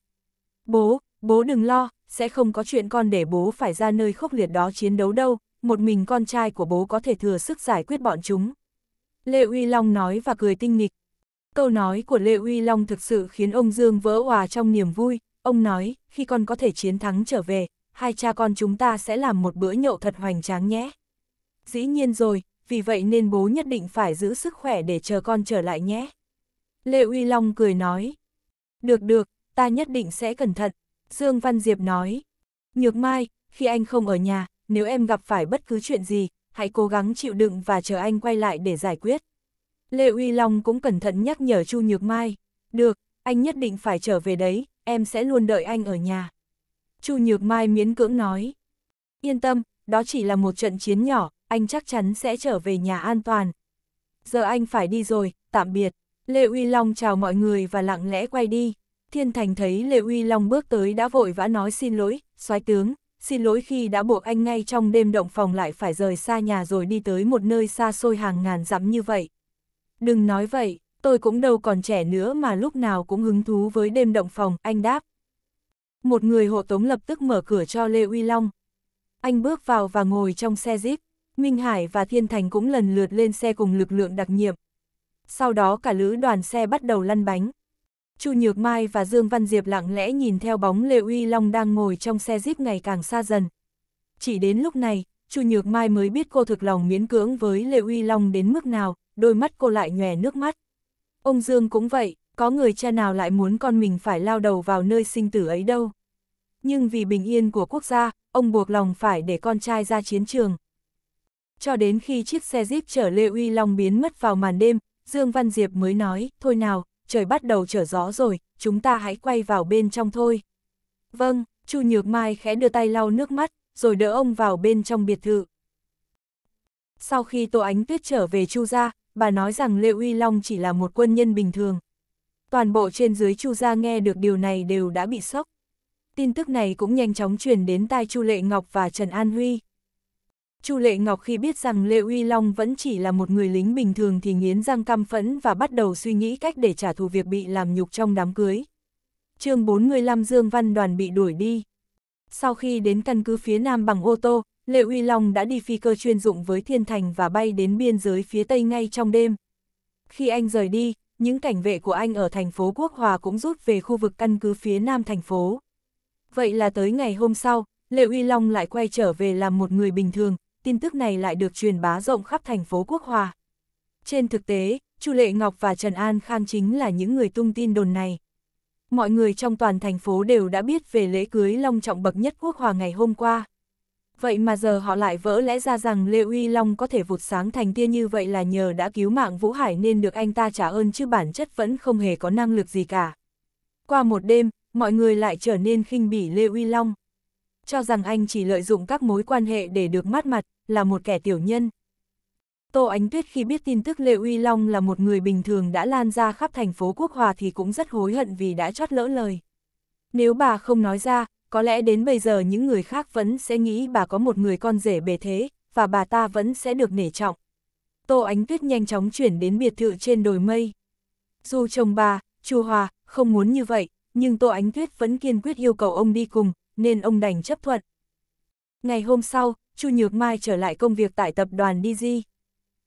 Bố, bố đừng lo, sẽ không có chuyện con để bố phải ra nơi khốc liệt đó chiến đấu đâu, một mình con trai của bố có thể thừa sức giải quyết bọn chúng. Lê Uy Long nói và cười tinh nghịch. Câu nói của Lê Uy Long thực sự khiến ông Dương vỡ hòa trong niềm vui, ông nói, khi con có thể chiến thắng trở về, hai cha con chúng ta sẽ làm một bữa nhậu thật hoành tráng nhé. Dĩ nhiên rồi, vì vậy nên bố nhất định phải giữ sức khỏe để chờ con trở lại nhé. Lê Uy Long cười nói. Được được, ta nhất định sẽ cẩn thận. Dương Văn Diệp nói. Nhược mai, khi anh không ở nhà, nếu em gặp phải bất cứ chuyện gì, hãy cố gắng chịu đựng và chờ anh quay lại để giải quyết. Lê Uy Long cũng cẩn thận nhắc nhở Chu Nhược Mai. Được, anh nhất định phải trở về đấy, em sẽ luôn đợi anh ở nhà. Chu Nhược Mai miễn cưỡng nói. Yên tâm, đó chỉ là một trận chiến nhỏ, anh chắc chắn sẽ trở về nhà an toàn. Giờ anh phải đi rồi, tạm biệt. Lê Uy Long chào mọi người và lặng lẽ quay đi. Thiên Thành thấy Lê Uy Long bước tới đã vội vã nói xin lỗi, soái tướng, xin lỗi khi đã buộc anh ngay trong đêm động phòng lại phải rời xa nhà rồi đi tới một nơi xa xôi hàng ngàn dặm như vậy. Đừng nói vậy, tôi cũng đâu còn trẻ nữa mà lúc nào cũng hứng thú với đêm động phòng, anh đáp, một người hộ tống lập tức mở cửa cho Lê Uy Long. Anh bước vào và ngồi trong xe jeep. Minh Hải và Thiên Thành cũng lần lượt lên xe cùng lực lượng đặc nhiệm. Sau đó cả lữ đoàn xe bắt đầu lăn bánh. Chu Nhược Mai và Dương Văn Diệp lặng lẽ nhìn theo bóng Lê Uy Long đang ngồi trong xe jeep ngày càng xa dần. Chỉ đến lúc này, Chu Nhược Mai mới biết cô thực lòng miễn cưỡng với Lê Uy Long đến mức nào, đôi mắt cô lại nhòe nước mắt. Ông Dương cũng vậy, có người cha nào lại muốn con mình phải lao đầu vào nơi sinh tử ấy đâu. Nhưng vì bình yên của quốc gia, ông buộc lòng phải để con trai ra chiến trường. Cho đến khi chiếc xe jeep chở Lê Uy Long biến mất vào màn đêm, Dương Văn Diệp mới nói, thôi nào, trời bắt đầu trở gió rồi, chúng ta hãy quay vào bên trong thôi. Vâng, Chu Nhược Mai khẽ đưa tay lau nước mắt, rồi đỡ ông vào bên trong biệt thự. Sau khi Tô Ánh Tuyết trở về Chu gia, bà nói rằng Lê Uy Long chỉ là một quân nhân bình thường toàn bộ trên dưới Chu gia nghe được điều này đều đã bị sốc. Tin tức này cũng nhanh chóng truyền đến tai Chu Lệ Ngọc và Trần An Huy. Chu Lệ Ngọc khi biết rằng Lê Uy Long vẫn chỉ là một người lính bình thường thì nghiến răng căm phẫn và bắt đầu suy nghĩ cách để trả thù việc bị làm nhục trong đám cưới. chương 45 Dương Văn Đoàn bị đuổi đi. Sau khi đến căn cứ phía Nam bằng ô tô, Lê Uy Long đã đi phi cơ chuyên dụng với Thiên Thành và bay đến biên giới phía Tây ngay trong đêm. Khi anh rời đi, những cảnh vệ của anh ở thành phố Quốc Hòa cũng rút về khu vực căn cứ phía nam thành phố. Vậy là tới ngày hôm sau, Lệ Uy Long lại quay trở về làm một người bình thường, tin tức này lại được truyền bá rộng khắp thành phố Quốc Hòa. Trên thực tế, Chu Lệ Ngọc và Trần An Khang chính là những người tung tin đồn này. Mọi người trong toàn thành phố đều đã biết về lễ cưới long trọng bậc nhất Quốc Hòa ngày hôm qua vậy mà giờ họ lại vỡ lẽ ra rằng Lê Uy Long có thể vụt sáng thành tiên như vậy là nhờ đã cứu mạng Vũ Hải nên được anh ta trả ơn chứ bản chất vẫn không hề có năng lực gì cả. Qua một đêm, mọi người lại trở nên khinh bỉ Lê Uy Long. Cho rằng anh chỉ lợi dụng các mối quan hệ để được mắt mặt, là một kẻ tiểu nhân. Tô Ánh Tuyết khi biết tin tức Lê Uy Long là một người bình thường đã lan ra khắp thành phố Quốc Hòa thì cũng rất hối hận vì đã chót lỡ lời. Nếu bà không nói ra, có lẽ đến bây giờ những người khác vẫn sẽ nghĩ bà có một người con rể bề thế, và bà ta vẫn sẽ được nể trọng. Tô Ánh Tuyết nhanh chóng chuyển đến biệt thự trên đồi mây. Dù chồng bà, Chu Hòa, không muốn như vậy, nhưng Tô Ánh Tuyết vẫn kiên quyết yêu cầu ông đi cùng, nên ông đành chấp thuận. Ngày hôm sau, Chu Nhược Mai trở lại công việc tại tập đoàn DG.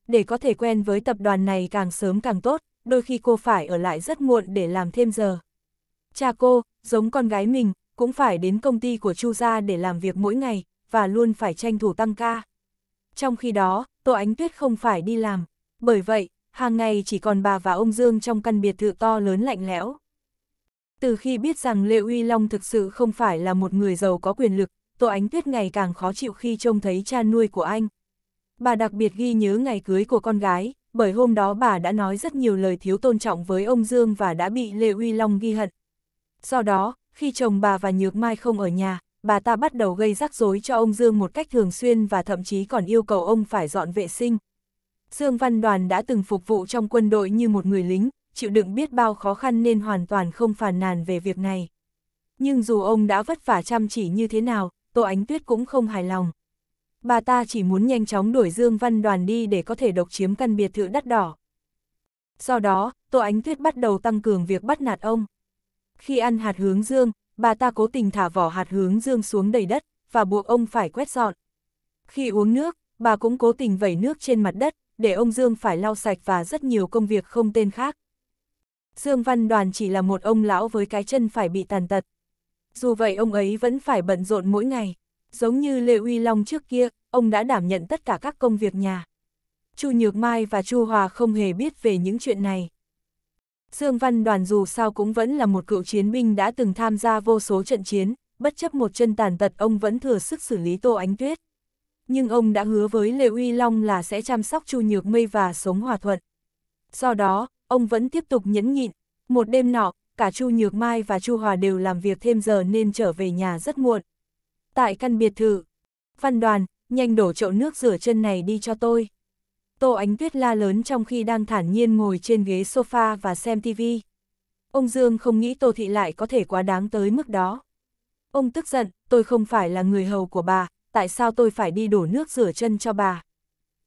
Để có thể quen với tập đoàn này càng sớm càng tốt, đôi khi cô phải ở lại rất muộn để làm thêm giờ. Cha cô, giống con gái mình, cũng phải đến công ty của Chu gia để làm việc mỗi ngày, và luôn phải tranh thủ tăng ca. Trong khi đó, Tô Ánh Tuyết không phải đi làm, bởi vậy, hàng ngày chỉ còn bà và ông Dương trong căn biệt thự to lớn lạnh lẽo. Từ khi biết rằng Lệ Uy Long thực sự không phải là một người giàu có quyền lực, Tô Ánh Tuyết ngày càng khó chịu khi trông thấy cha nuôi của anh. Bà đặc biệt ghi nhớ ngày cưới của con gái, bởi hôm đó bà đã nói rất nhiều lời thiếu tôn trọng với ông Dương và đã bị Lệ Uy Long ghi hận. Do đó, khi chồng bà và Nhược Mai không ở nhà, bà ta bắt đầu gây rắc rối cho ông Dương một cách thường xuyên và thậm chí còn yêu cầu ông phải dọn vệ sinh. Dương Văn Đoàn đã từng phục vụ trong quân đội như một người lính, chịu đựng biết bao khó khăn nên hoàn toàn không phàn nàn về việc này. Nhưng dù ông đã vất vả chăm chỉ như thế nào, Tô Ánh Tuyết cũng không hài lòng. Bà ta chỉ muốn nhanh chóng đuổi Dương Văn Đoàn đi để có thể độc chiếm căn biệt thự đắt đỏ. Do đó, Tô Ánh Tuyết bắt đầu tăng cường việc bắt nạt ông. Khi ăn hạt hướng dương, bà ta cố tình thả vỏ hạt hướng dương xuống đầy đất, và buộc ông phải quét dọn. Khi uống nước, bà cũng cố tình vẩy nước trên mặt đất, để ông Dương phải lau sạch và rất nhiều công việc không tên khác. Dương Văn Đoàn chỉ là một ông lão với cái chân phải bị tàn tật. Dù vậy ông ấy vẫn phải bận rộn mỗi ngày. Giống như Lê Uy Long trước kia, ông đã đảm nhận tất cả các công việc nhà. Chu Nhược Mai và Chu Hòa không hề biết về những chuyện này. Dương Văn Đoàn dù sao cũng vẫn là một cựu chiến binh đã từng tham gia vô số trận chiến, bất chấp một chân tàn tật ông vẫn thừa sức xử lý Tô Ánh Tuyết. Nhưng ông đã hứa với Lê Uy Long là sẽ chăm sóc Chu Nhược Mây và sống hòa thuận. Do đó, ông vẫn tiếp tục nhẫn nhịn. Một đêm nọ, cả Chu Nhược Mai và Chu Hòa đều làm việc thêm giờ nên trở về nhà rất muộn. Tại căn biệt thự, Văn Đoàn, nhanh đổ chậu nước rửa chân này đi cho tôi. Tô Ánh Tuyết la lớn trong khi đang thản nhiên ngồi trên ghế sofa và xem TV. Ông Dương không nghĩ Tô Thị lại có thể quá đáng tới mức đó. Ông tức giận, tôi không phải là người hầu của bà, tại sao tôi phải đi đổ nước rửa chân cho bà?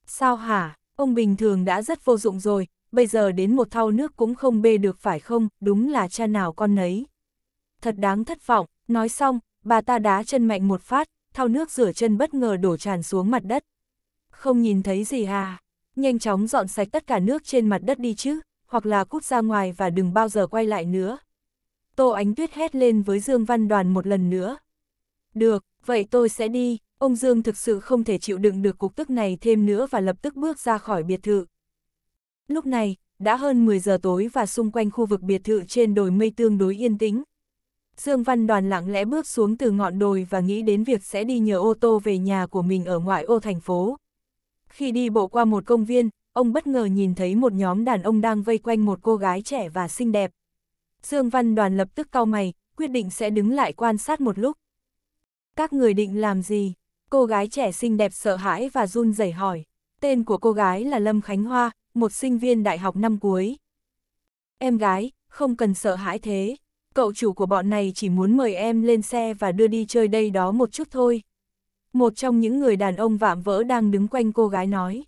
Sao hả, ông bình thường đã rất vô dụng rồi, bây giờ đến một thau nước cũng không bê được phải không, đúng là cha nào con nấy. Thật đáng thất vọng, nói xong, bà ta đá chân mạnh một phát, thau nước rửa chân bất ngờ đổ tràn xuống mặt đất. Không nhìn thấy gì à? nhanh chóng dọn sạch tất cả nước trên mặt đất đi chứ, hoặc là cút ra ngoài và đừng bao giờ quay lại nữa. Tô Ánh Tuyết hét lên với Dương Văn Đoàn một lần nữa. Được, vậy tôi sẽ đi, ông Dương thực sự không thể chịu đựng được cục tức này thêm nữa và lập tức bước ra khỏi biệt thự. Lúc này, đã hơn 10 giờ tối và xung quanh khu vực biệt thự trên đồi mây tương đối yên tĩnh. Dương Văn Đoàn lặng lẽ bước xuống từ ngọn đồi và nghĩ đến việc sẽ đi nhờ ô tô về nhà của mình ở ngoại ô thành phố. Khi đi bộ qua một công viên, ông bất ngờ nhìn thấy một nhóm đàn ông đang vây quanh một cô gái trẻ và xinh đẹp. Dương Văn Đoàn lập tức cau mày, quyết định sẽ đứng lại quan sát một lúc. Các người định làm gì? Cô gái trẻ xinh đẹp sợ hãi và run rẩy hỏi. Tên của cô gái là Lâm Khánh Hoa, một sinh viên đại học năm cuối. Em gái, không cần sợ hãi thế. Cậu chủ của bọn này chỉ muốn mời em lên xe và đưa đi chơi đây đó một chút thôi một trong những người đàn ông vạm vỡ đang đứng quanh cô gái nói.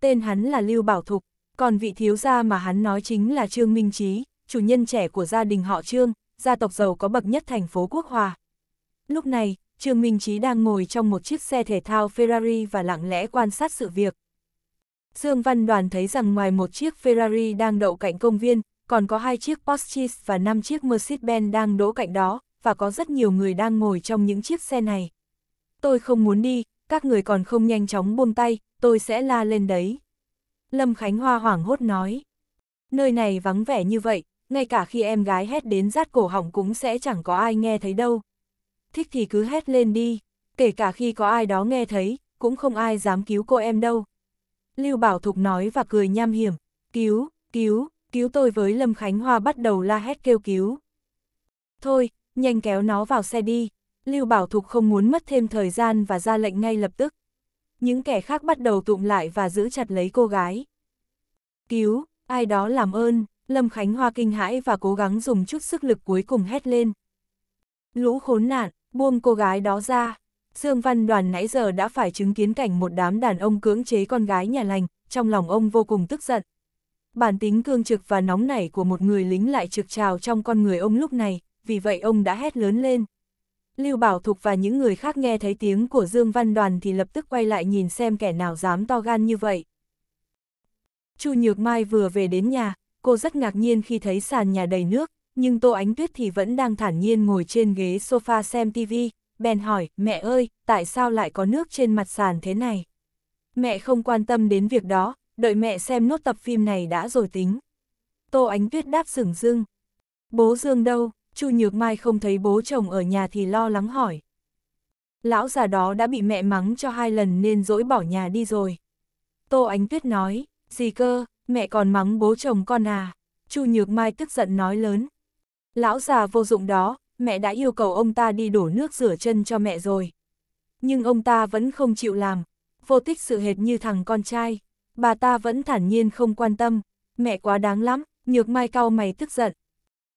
Tên hắn là Lưu Bảo Thục, còn vị thiếu gia mà hắn nói chính là Trương Minh Trí, chủ nhân trẻ của gia đình họ Trương, gia tộc giàu có bậc nhất thành phố Quốc Hòa. Lúc này, Trương Minh Trí đang ngồi trong một chiếc xe thể thao Ferrari và lặng lẽ quan sát sự việc. Dương Văn Đoàn thấy rằng ngoài một chiếc Ferrari đang đậu cạnh công viên, còn có hai chiếc Porsche và năm chiếc Mercedes-Benz đang đỗ cạnh đó, và có rất nhiều người đang ngồi trong những chiếc xe này tôi không muốn đi, các người còn không nhanh chóng buông tay, tôi sẽ la lên đấy. Lâm Khánh Hoa hoảng hốt nói, nơi này vắng vẻ như vậy, ngay cả khi em gái hét đến rát cổ họng cũng sẽ chẳng có ai nghe thấy đâu. Thích thì cứ hét lên đi, kể cả khi có ai đó nghe thấy, cũng không ai dám cứu cô em đâu. Lưu Bảo Thục nói và cười nham hiểm, cứu, cứu, cứu tôi với Lâm Khánh Hoa bắt đầu la hét kêu cứu. Thôi, nhanh kéo nó vào xe đi. Lưu Bảo Thục không muốn mất thêm thời gian và ra lệnh ngay lập tức. Những kẻ khác bắt đầu tụm lại và giữ chặt lấy cô gái. Cứu, ai đó làm ơn, Lâm Khánh Hoa kinh hãi và cố gắng dùng chút sức lực cuối cùng hét lên. Lũ khốn nạn, buông cô gái đó ra. Dương Văn Đoàn nãy giờ đã phải chứng kiến cảnh một đám đàn ông cưỡng chế con gái nhà lành, trong lòng ông vô cùng tức giận. Bản tính cương trực và nóng nảy của một người lính lại trực trào trong con người ông lúc này, vì vậy ông đã hét lớn lên. Lưu Bảo Thục và những người khác nghe thấy tiếng của Dương Văn Đoàn thì lập tức quay lại nhìn xem kẻ nào dám to gan như vậy. Chu Nhược Mai vừa về đến nhà, cô rất ngạc nhiên khi thấy sàn nhà đầy nước, nhưng Tô Ánh Tuyết thì vẫn đang thản nhiên ngồi trên ghế sofa xem TV, bèn hỏi, mẹ ơi, tại sao lại có nước trên mặt sàn thế này? Mẹ không quan tâm đến việc đó, đợi mẹ xem nốt tập phim này đã rồi tính. Tô Ánh Tuyết đáp sửng dưng. Bố Dương đâu, Chu Nhược Mai không thấy bố chồng ở nhà thì lo lắng hỏi. Lão già đó đã bị mẹ mắng cho hai lần nên dỗi bỏ nhà đi rồi. Tô Ánh Tuyết nói, gì cơ, mẹ còn mắng bố chồng con à. Chu Nhược Mai tức giận nói lớn. Lão già vô dụng đó, mẹ đã yêu cầu ông ta đi đổ nước rửa chân cho mẹ rồi. Nhưng ông ta vẫn không chịu làm, vô tích sự hệt như thằng con trai. Bà ta vẫn thản nhiên không quan tâm, mẹ quá đáng lắm, Nhược Mai cau mày tức giận,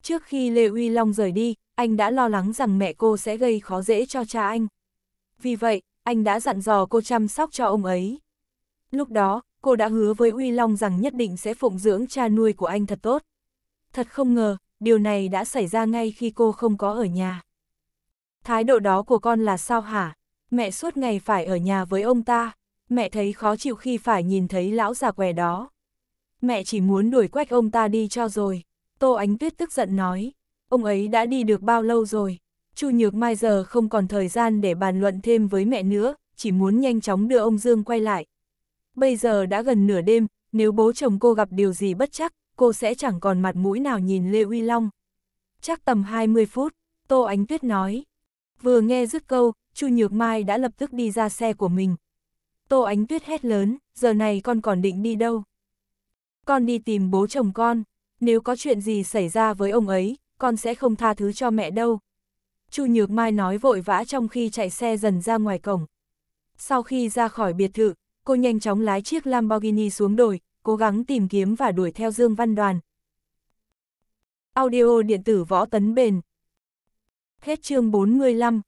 Trước khi Lê Uy Long rời đi, anh đã lo lắng rằng mẹ cô sẽ gây khó dễ cho cha anh. Vì vậy, anh đã dặn dò cô chăm sóc cho ông ấy. Lúc đó, cô đã hứa với Uy Long rằng nhất định sẽ phụng dưỡng cha nuôi của anh thật tốt. Thật không ngờ, điều này đã xảy ra ngay khi cô không có ở nhà. Thái độ đó của con là sao hả? Mẹ suốt ngày phải ở nhà với ông ta, mẹ thấy khó chịu khi phải nhìn thấy lão già què đó. Mẹ chỉ muốn đuổi quách ông ta đi cho rồi. Tô Ánh Tuyết tức giận nói, ông ấy đã đi được bao lâu rồi, Chu Nhược Mai giờ không còn thời gian để bàn luận thêm với mẹ nữa, chỉ muốn nhanh chóng đưa ông Dương quay lại. Bây giờ đã gần nửa đêm, nếu bố chồng cô gặp điều gì bất chắc, cô sẽ chẳng còn mặt mũi nào nhìn Lê Uy Long. Chắc tầm 20 phút, Tô Ánh Tuyết nói. Vừa nghe dứt câu, Chu Nhược Mai đã lập tức đi ra xe của mình. Tô Ánh Tuyết hét lớn, giờ này con còn định đi đâu? Con đi tìm bố chồng con nếu có chuyện gì xảy ra với ông ấy, con sẽ không tha thứ cho mẹ đâu. Chu Nhược Mai nói vội vã trong khi chạy xe dần ra ngoài cổng. Sau khi ra khỏi biệt thự, cô nhanh chóng lái chiếc Lamborghini xuống đồi, cố gắng tìm kiếm và đuổi theo Dương Văn Đoàn. Audio điện tử võ tấn bền. Hết chương 45